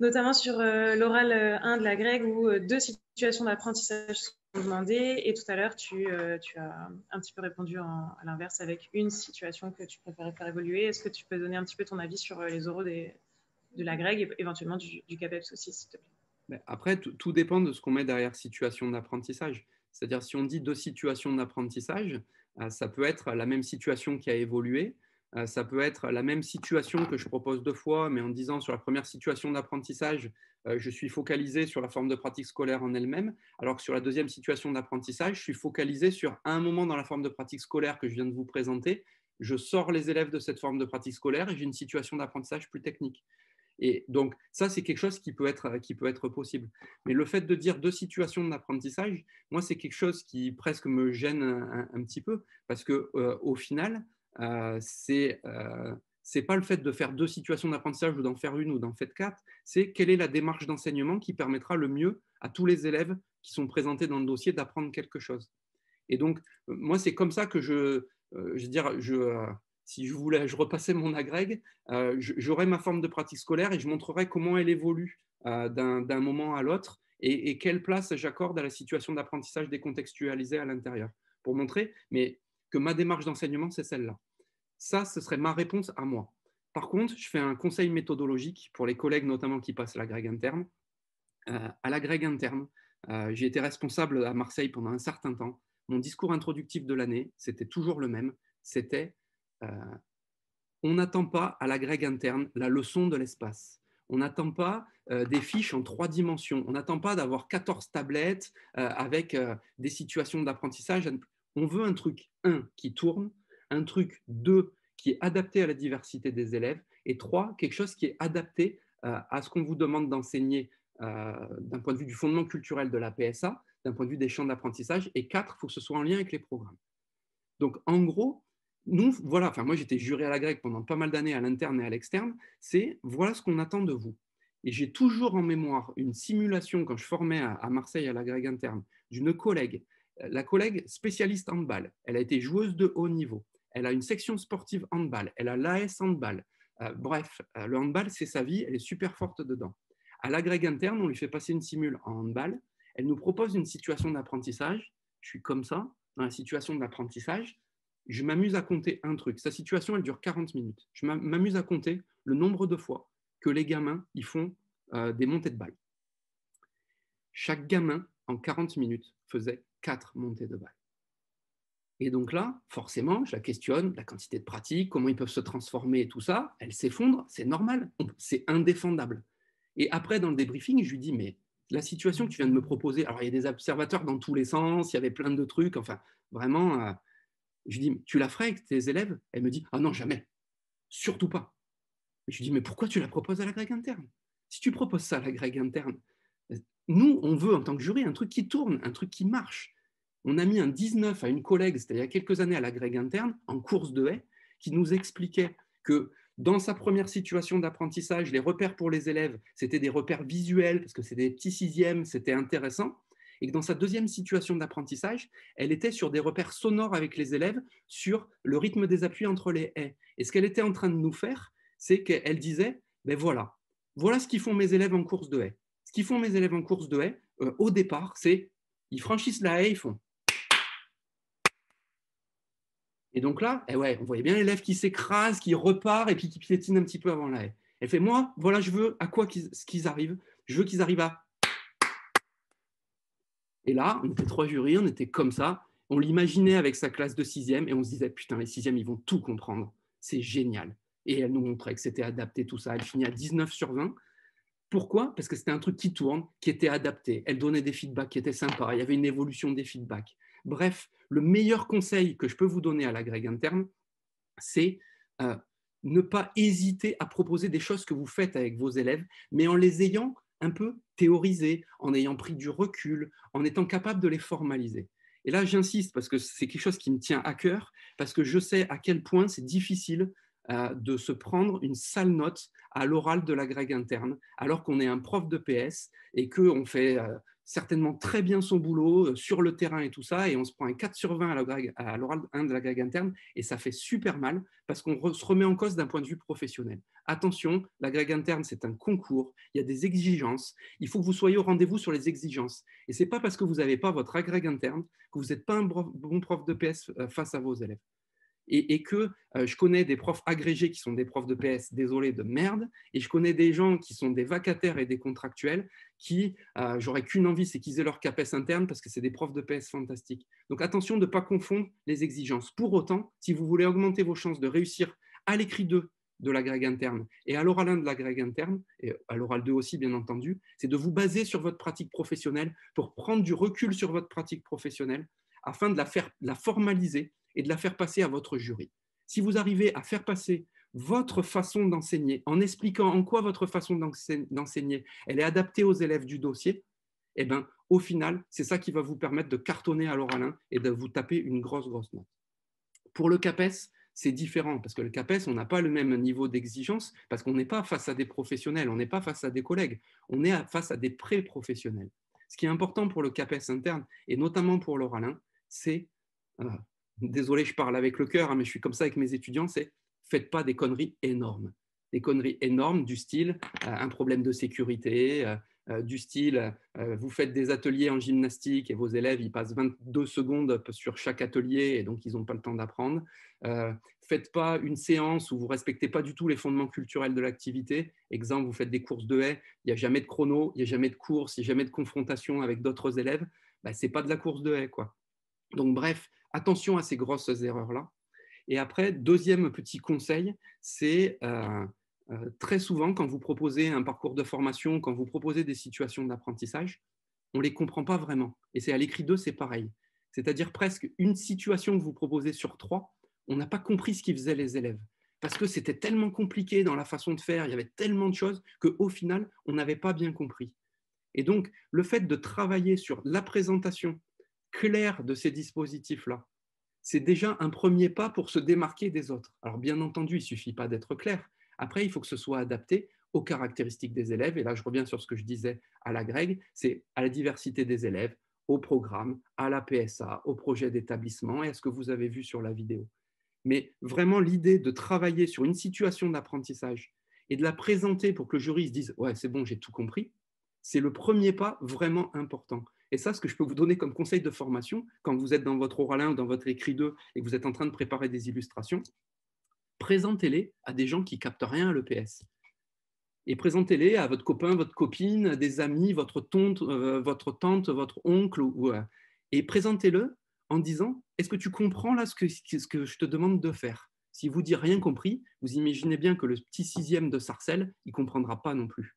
notamment sur l'oral 1 de la grecque, ou deux situations d'apprentissage demandé et tout à l'heure, tu, euh, as un petit peu répondu à l'inverse avec une situation que tu préférais faire évoluer. Est-ce que tu peux donner un petit peu ton avis sur euh, les oraux de la grègue et éventuellement du, du CAPEPS aussi, s'il te plaît Après, tout dépend de ce qu'on met derrière situation d'apprentissage. C'est-à-dire, si on dit deux situations d'apprentissage, euh, ça peut être la même situation qui a évolué, euh, ça peut être la même situation que je propose deux fois, mais en disant sur la première situation d'apprentissage, euh, je suis focalisé sur la forme de pratique scolaire en elle-même, alors que sur la deuxième situation d'apprentissage, je suis focalisé sur un moment dans la forme de pratique scolaire que je viens de vous présenter. Je sors les élèves de cette forme de pratique scolaire et j'ai une situation d'apprentissage plus technique. Et donc, ça, c'est quelque chose qui peut, être, euh, possible. Mais le fait de dire deux situations d'apprentissage, moi, c'est quelque chose qui presque me gêne un, petit peu, parce que au final, euh, euh, c'est pas le fait de faire deux situations d'apprentissage ou d'en faire une ou d'en faire quatre, c'est quelle est la démarche d'enseignement qui permettra le mieux à tous les élèves qui sont présentés dans le dossier d'apprendre quelque chose. Et donc, euh, moi, c'est comme ça que je, je veux dire, si je voulais, je repassais mon agrég, j'aurais ma forme de pratique scolaire et je montrerais comment elle évolue d'un moment à l'autre et, et quelle place j'accorde à la situation d'apprentissage décontextualisée à l'intérieur pour montrer, mais que ma démarche d'enseignement, c'est celle-là. Ça, ce serait ma réponse à moi. Par contre, je fais un conseil méthodologique pour les collègues notamment qui passent la grègue interne. Euh, à la grègue interne, euh, j'ai été responsable à Marseille pendant un certain temps. Mon discours introductif de l'année, c'était toujours le même. C'était euh, on n'attend pas à la grègue interne la leçon de l'espace. On n'attend pas des fiches en trois dimensions. On n'attend pas d'avoir 14 tablettes avec des situations d'apprentissage on veut un truc, un, qui tourne, un truc, deux, qui est adapté à la diversité des élèves, et trois, quelque chose qui est adapté euh, à ce qu'on vous demande d'enseigner euh, d'un point de vue du fondement culturel de la PSA, d'un point de vue des champs d'apprentissage, et quatre, il faut que ce soit en lien avec les programmes. Donc, en gros, nous, voilà, enfin, moi j'étais juré à la grecque pendant pas mal d'années à l'interne et à l'externe, c'est voilà ce qu'on attend de vous. Et j'ai toujours en mémoire une simulation quand je formais à, Marseille à la interne d'une collègue la collègue spécialiste handball. Elle a été joueuse de haut niveau. Elle a une section sportive handball. Elle a l'AS handball. Euh, bref, euh, le handball, c'est sa vie. Elle est super forte dedans. À l'agrég interne, on lui fait passer une simule en handball. Elle nous propose une situation d'apprentissage. Je suis comme ça, dans la situation d'apprentissage. Je m'amuse à compter un truc. Sa situation, elle dure 40 minutes. Je m'amuse à compter le nombre de fois que les gamins, y font euh, des montées de balles. Chaque gamin, en 40 minutes, faisait quatre montées de balle. Et donc là, forcément, je la questionne, la quantité de pratique, comment ils peuvent se transformer et tout ça, elle s'effondre, c'est normal, c'est indéfendable. Et après, dans le débriefing, je lui dis, mais la situation que tu viens de me proposer, alors il y a des observateurs dans tous les sens, il y avait plein de trucs, enfin, vraiment, euh, je lui dis, tu la ferais avec tes élèves Elle me dit, ah non, jamais, surtout pas. Et je lui dis, mais pourquoi tu la proposes à la grecque interne Si tu proposes ça à la grecque interne, nous, on veut, en tant que jury, un truc qui tourne, un truc qui marche. On a mis un 19 à une collègue, c'était il y a quelques années à la interne, en course de haie, qui nous expliquait que dans sa première situation d'apprentissage, les repères pour les élèves, c'était des repères visuels, parce que c'était des petits sixièmes, c'était intéressant. Et que dans sa deuxième situation d'apprentissage, elle était sur des repères sonores avec les élèves, sur le rythme des appuis entre les haies. Et ce qu'elle était en train de nous faire, c'est qu'elle disait, mais ben voilà, voilà ce qu'ils font mes élèves en course de haie. Ce qu'ils font mes élèves en course de haie, euh, au départ, c'est ils franchissent la haie, ils font. Et donc là, eh ouais, on voyait bien l'élève qui s'écrase, qui repart et puis qui piétine un petit peu avant la haie. Elle fait Moi, voilà, je veux à quoi qu'ils arrivent. Je veux qu'ils arrivent à. Et là, on était trois jurys, on était comme ça. On l'imaginait avec sa classe de sixième et on se disait Putain, les sixièmes, ils vont tout comprendre. C'est génial. Et elle nous montrait que c'était adapté, tout ça. Elle finit à 19 sur 20. Pourquoi Parce que c'était un truc qui tourne, qui était adapté. Elle donnait des feedbacks qui étaient sympas. Il y avait une évolution des feedbacks. Bref, le meilleur conseil que je peux vous donner à la interne, c'est euh, ne pas hésiter à proposer des choses que vous faites avec vos élèves, mais en les ayant un peu théorisées, en ayant pris du recul, en étant capable de les formaliser. Et là, j'insiste parce que c'est quelque chose qui me tient à cœur, parce que je sais à quel point c'est difficile euh, de se prendre une sale note à l'oral de la interne, alors qu'on est un prof de PS et qu'on fait euh, certainement très bien son boulot euh, sur le terrain et tout ça, et on se prend un 4 sur 20 à l'oral 1 de la interne, et ça fait super mal parce qu'on se remet en cause d'un point de vue professionnel. Attention, la interne, c'est un concours, il y a des exigences, il faut que vous soyez au rendez-vous sur les exigences. Et ce n'est pas parce que vous n'avez pas votre agrègue interne que vous n'êtes pas un bon prof de PS face à vos élèves et, que euh, je connais des profs agrégés qui sont des profs de PS, désolé, de merde, et je connais des gens qui sont des vacataires et des contractuels qui, euh, j'aurais qu'une envie, c'est qu'ils aient leur CAPES interne parce que c'est des profs de PS fantastiques. Donc attention de ne pas confondre les exigences. Pour autant, si vous voulez augmenter vos chances de réussir à l'écrit 2 de la interne et à l'oral 1 de la interne, et à l'oral 2 aussi bien entendu, c'est de vous baser sur votre pratique professionnelle pour prendre du recul sur votre pratique professionnelle afin de la faire de la formaliser et de la faire passer à votre jury. Si vous arrivez à faire passer votre façon d'enseigner, en expliquant en quoi votre façon d'enseigner, elle est adaptée aux élèves du dossier, eh ben, au final, c'est ça qui va vous permettre de cartonner à l'oralin et de vous taper une grosse, grosse note. Pour le CAPES, c'est différent parce que le CAPES, on n'a pas le même niveau d'exigence parce qu'on n'est pas face à des professionnels, on n'est pas face à des collègues, on est face à des pré-professionnels. Ce qui est important pour le CAPES interne et notamment pour l'oralin, c'est euh, désolé, je parle avec le cœur, hein, mais je suis comme ça avec mes étudiants, c'est faites pas des conneries énormes. Des conneries énormes du style euh, un problème de sécurité, euh, euh, du style vous faites des ateliers en gymnastique et vos élèves, ils passent 22 secondes sur chaque atelier et donc ils n'ont pas le temps d'apprendre. faites pas une séance où vous respectez pas du tout les fondements culturels de l'activité. Exemple, vous faites des courses de haies, il n'y a jamais de chrono, il n'y a jamais de course, il n'y a jamais de confrontation avec d'autres élèves. Bah, ce n'est pas de la course de haies. Quoi. Donc bref, Attention à ces grosses erreurs-là. Et après, deuxième petit conseil, c'est euh, euh, très souvent quand vous proposez un parcours de formation, quand vous proposez des situations d'apprentissage, on ne les comprend pas vraiment. Et c'est à l'écrit 2, c'est pareil. C'est-à-dire presque une situation que vous proposez sur trois, on n'a pas compris ce qu'ils faisaient les élèves. Parce que c'était tellement compliqué dans la façon de faire, il y avait tellement de choses qu'au final, on n'avait pas bien compris. Et donc, le fait de travailler sur la présentation, clair de ces dispositifs-là, c'est déjà un premier pas pour se démarquer des autres. Alors bien entendu, il ne suffit pas d'être clair. Après, il faut que ce soit adapté aux caractéristiques des élèves. Et là, je reviens sur ce que je disais à la Greg, c'est à la diversité des élèves, au programme, à la PSA, au projet d'établissement et à ce que vous avez vu sur la vidéo. Mais vraiment, l'idée de travailler sur une situation d'apprentissage et de la présenter pour que le jury se dise Ouais, c'est bon, j'ai tout compris, c'est le premier pas vraiment important. Et ça, ce que je peux vous donner comme conseil de formation, quand vous êtes dans votre oral 1 ou dans votre écrit 2 et que vous êtes en train de préparer des illustrations, présentez-les à des gens qui captent rien à l'EPS. Et présentez-les à votre copain, votre copine, des amis, votre euh, votre tante, votre oncle. Ou, euh, et présentez-le en disant, est-ce que tu comprends là ce que, ce que je te demande de faire Si vous dit rien compris, vous imaginez bien que le petit sixième de Sarcelles, il comprendra pas non plus.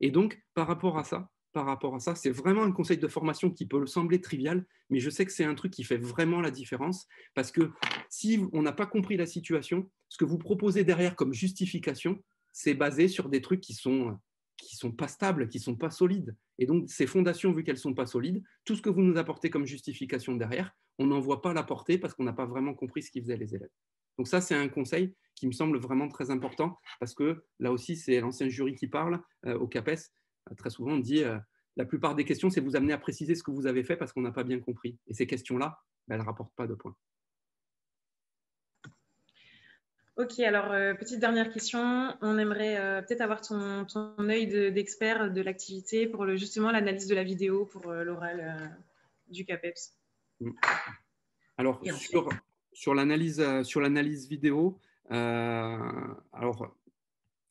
Et donc, par rapport à ça, par rapport à ça. C'est vraiment un conseil de formation qui peut sembler trivial, mais je sais que c'est un truc qui fait vraiment la différence parce que si on n'a pas compris la situation, ce que vous proposez derrière comme justification, c'est basé sur des trucs qui sont sont pas stables, qui sont pas solides. Et donc ces fondations, vu qu'elles sont pas solides, tout ce que vous nous apportez comme justification derrière, on n'en voit pas la portée parce qu'on n'a pas vraiment compris ce qu'ils faisaient les élèves. Donc ça, c'est un conseil qui me semble vraiment très important parce que là aussi, c'est l'ancien jury qui parle euh, au CAPES très souvent, on dit euh, la plupart des questions, c'est vous amener à préciser ce que vous avez fait parce qu'on n'a pas bien compris. Et ces questions-là, ben, elles ne rapportent pas de points. Ok, alors euh, petite dernière question. On aimerait euh, peut-être avoir ton, œil d'expert de, l'activité pour justement l'analyse de la vidéo pour l'oral du CAPEPS. Mm. Alors, sur, sur l'analyse vidéo, alors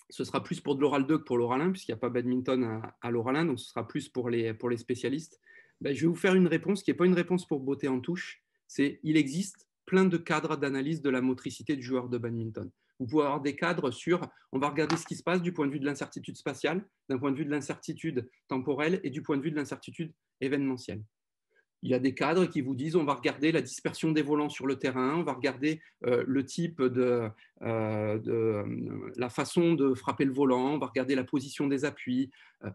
ce sera plus pour de l'oral 2 que pour l'oral 1, puisqu'il n'y a pas badminton à, l'oral 1, donc ce sera plus pour les, spécialistes. Ben, je vais vous faire une réponse qui n'est pas une réponse pour beauté en touche, c'est il existe plein de cadres d'analyse de la motricité du joueur de badminton. Vous pouvez avoir des cadres sur, on va regarder ce qui se passe du point de vue de l'incertitude spatiale, d'un point de vue de l'incertitude temporelle et du point de vue de l'incertitude événementielle il y a des cadres qui vous disent on va regarder la dispersion des volants sur le terrain, on va regarder euh, le type euh, de, la façon de frapper le volant, on va regarder la position des appuis. Euh,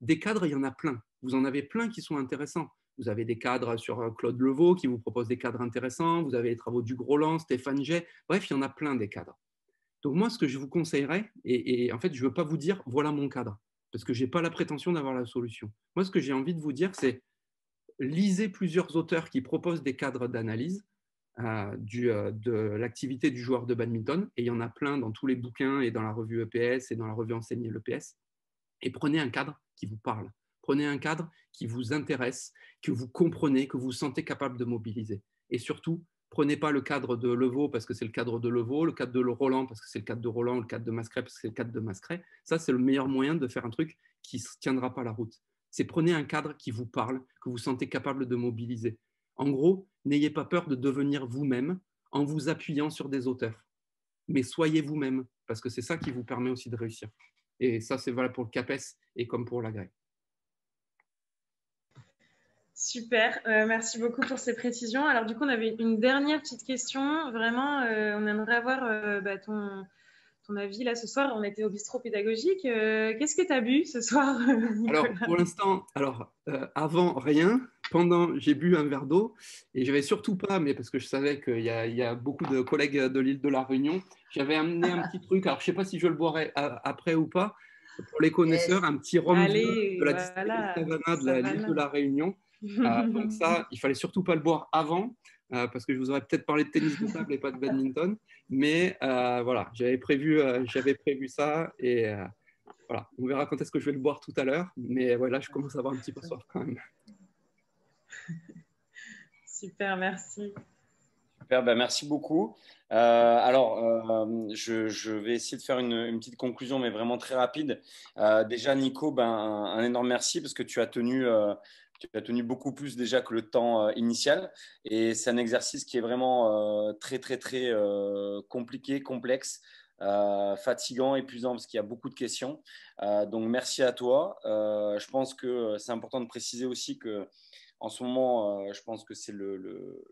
des cadres, il y en a plein. Vous en avez plein qui sont intéressants. Vous avez des cadres sur Claude Levaux qui vous propose des cadres intéressants. Vous avez les travaux du Groland, Stéphane Jay. Bref, il y en a plein des cadres. Donc moi, ce que je vous conseillerais, et, et en fait, je ne veux pas vous dire voilà mon cadre, parce que je n'ai pas la prétention d'avoir la solution. Moi, ce que j'ai envie de vous dire, c'est lisez plusieurs auteurs qui proposent des cadres d'analyse euh, euh, de l'activité du joueur de badminton, et il y en a plein dans tous les bouquins et dans la revue EPS et dans la revue enseignée l'EPS, et prenez un cadre qui vous parle, prenez un cadre qui vous intéresse, que vous comprenez, que vous sentez capable de mobiliser. Et surtout, prenez pas le cadre de Levaux parce que c'est le cadre de Levaux, le cadre de Roland parce que c'est le cadre de Roland, le cadre de Mascret parce que c'est le cadre de Mascret. Ça, c'est le meilleur moyen de faire un truc qui ne tiendra pas la route c'est prenez un cadre qui vous parle, que vous sentez capable de mobiliser. En gros, n'ayez pas peur de devenir vous-même en vous appuyant sur des auteurs. Mais soyez vous-même, parce que c'est ça qui vous permet aussi de réussir. Et ça, c'est valable pour le CAPES et comme pour la grève. Super, euh, merci beaucoup pour ces précisions. Alors du coup, on avait une dernière petite question. Vraiment, euh, on aimerait avoir euh, bah, ton, ton avis. Là, ce soir, on était au bistrot pédagogique. Euh, qu'est-ce que tu as bu ce soir euh, Alors, pour l'instant, alors euh, avant, rien. Pendant, j'ai bu un verre d'eau et je surtout pas, mais parce que je savais qu'il y, a beaucoup de collègues de l'île de la Réunion, j'avais amené un petit truc. Alors, je sais pas si je le boirai après ou pas. Pour les connaisseurs, un petit rhum de, la de la Réunion. <laughs> Ah, donc ça, il fallait surtout pas le boire avant. Euh, parce que je vous aurais peut-être parlé de tennis de table et pas de badminton. Mais euh, voilà, j'avais prévu, euh, j'avais prévu ça et voilà, on verra quand est-ce que je vais le boire tout à l'heure. Mais voilà, je commence à avoir un petit peu soif quand même. <laughs> Super, merci. Super, ben merci beaucoup. alors, je, vais essayer de faire une, petite conclusion, mais vraiment très rapide. déjà, Nico, ben, un, un, énorme merci parce que tu as tenu tu as tenu beaucoup plus déjà que le temps euh, initial. Et c'est un exercice qui est vraiment euh, très, très, très euh, compliqué, complexe. fatigant, épuisant parce qu'il y a beaucoup de questions. donc merci à toi. je pense que c'est important de préciser aussi que en ce moment, euh, je pense que c'est le,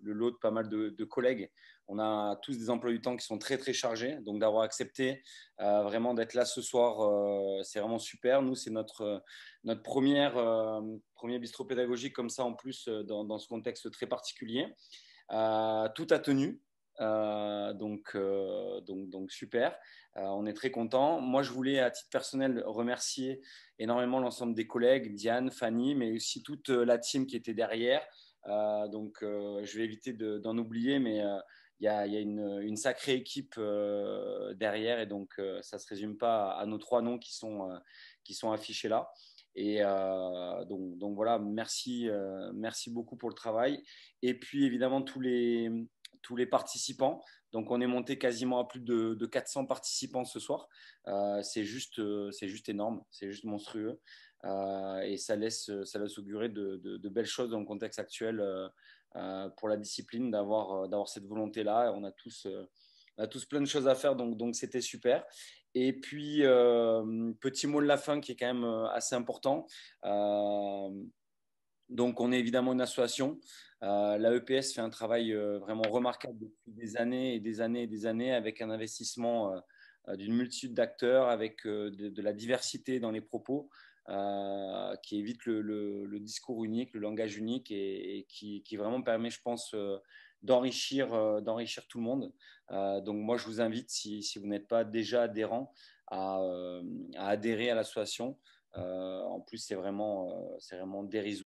lot de pas mal de, collègues. On a tous des emplois du temps qui sont très très chargés, donc d'avoir accepté euh, vraiment d'être là ce soir, euh, c'est vraiment super. Nous, c'est notre notre première premier bistrot pédagogique comme ça en plus dans ce contexte très particulier. tout a tenu, euh, donc, euh, donc, donc, super. Euh, on est très content. Moi, je voulais à titre personnel remercier énormément l'ensemble des collègues, Diane, Fanny, mais aussi toute la team qui était derrière. donc, je vais éviter d'en oublier, mais il y a, une, sacrée équipe derrière, et donc ça se résume pas à, nos trois noms qui sont qui sont affichés là. Et donc, donc, voilà, merci, merci beaucoup pour le travail. Et puis évidemment tous les, tous les participants. Donc, on est monté quasiment à plus de, 400 participants ce soir. Euh, c'est juste, euh, c'est juste énorme, c'est juste monstrueux. Euh, et ça laisse, ça laisse augurer de, belles choses dans le contexte actuel pour la discipline d'avoir, d'avoir cette volonté-là. On a tous. tous plein de choses à faire, donc, donc c'était super. Et puis, petit mot de la fin qui est quand même assez important donc, on est évidemment une association. Euh, la EPS fait un travail euh, vraiment remarquable depuis des années et des années et des années avec un investissement euh, euh, d'une multitude d'acteurs, avec de, la diversité dans les propos, qui évite le, discours unique, le langage unique et, qui, vraiment permet, je pense, d'enrichir tout le monde. donc, moi, je vous invite, si, vous n'êtes pas déjà adhérent, à, adhérer à l'association. en plus, c'est vraiment, vraiment dérisoire.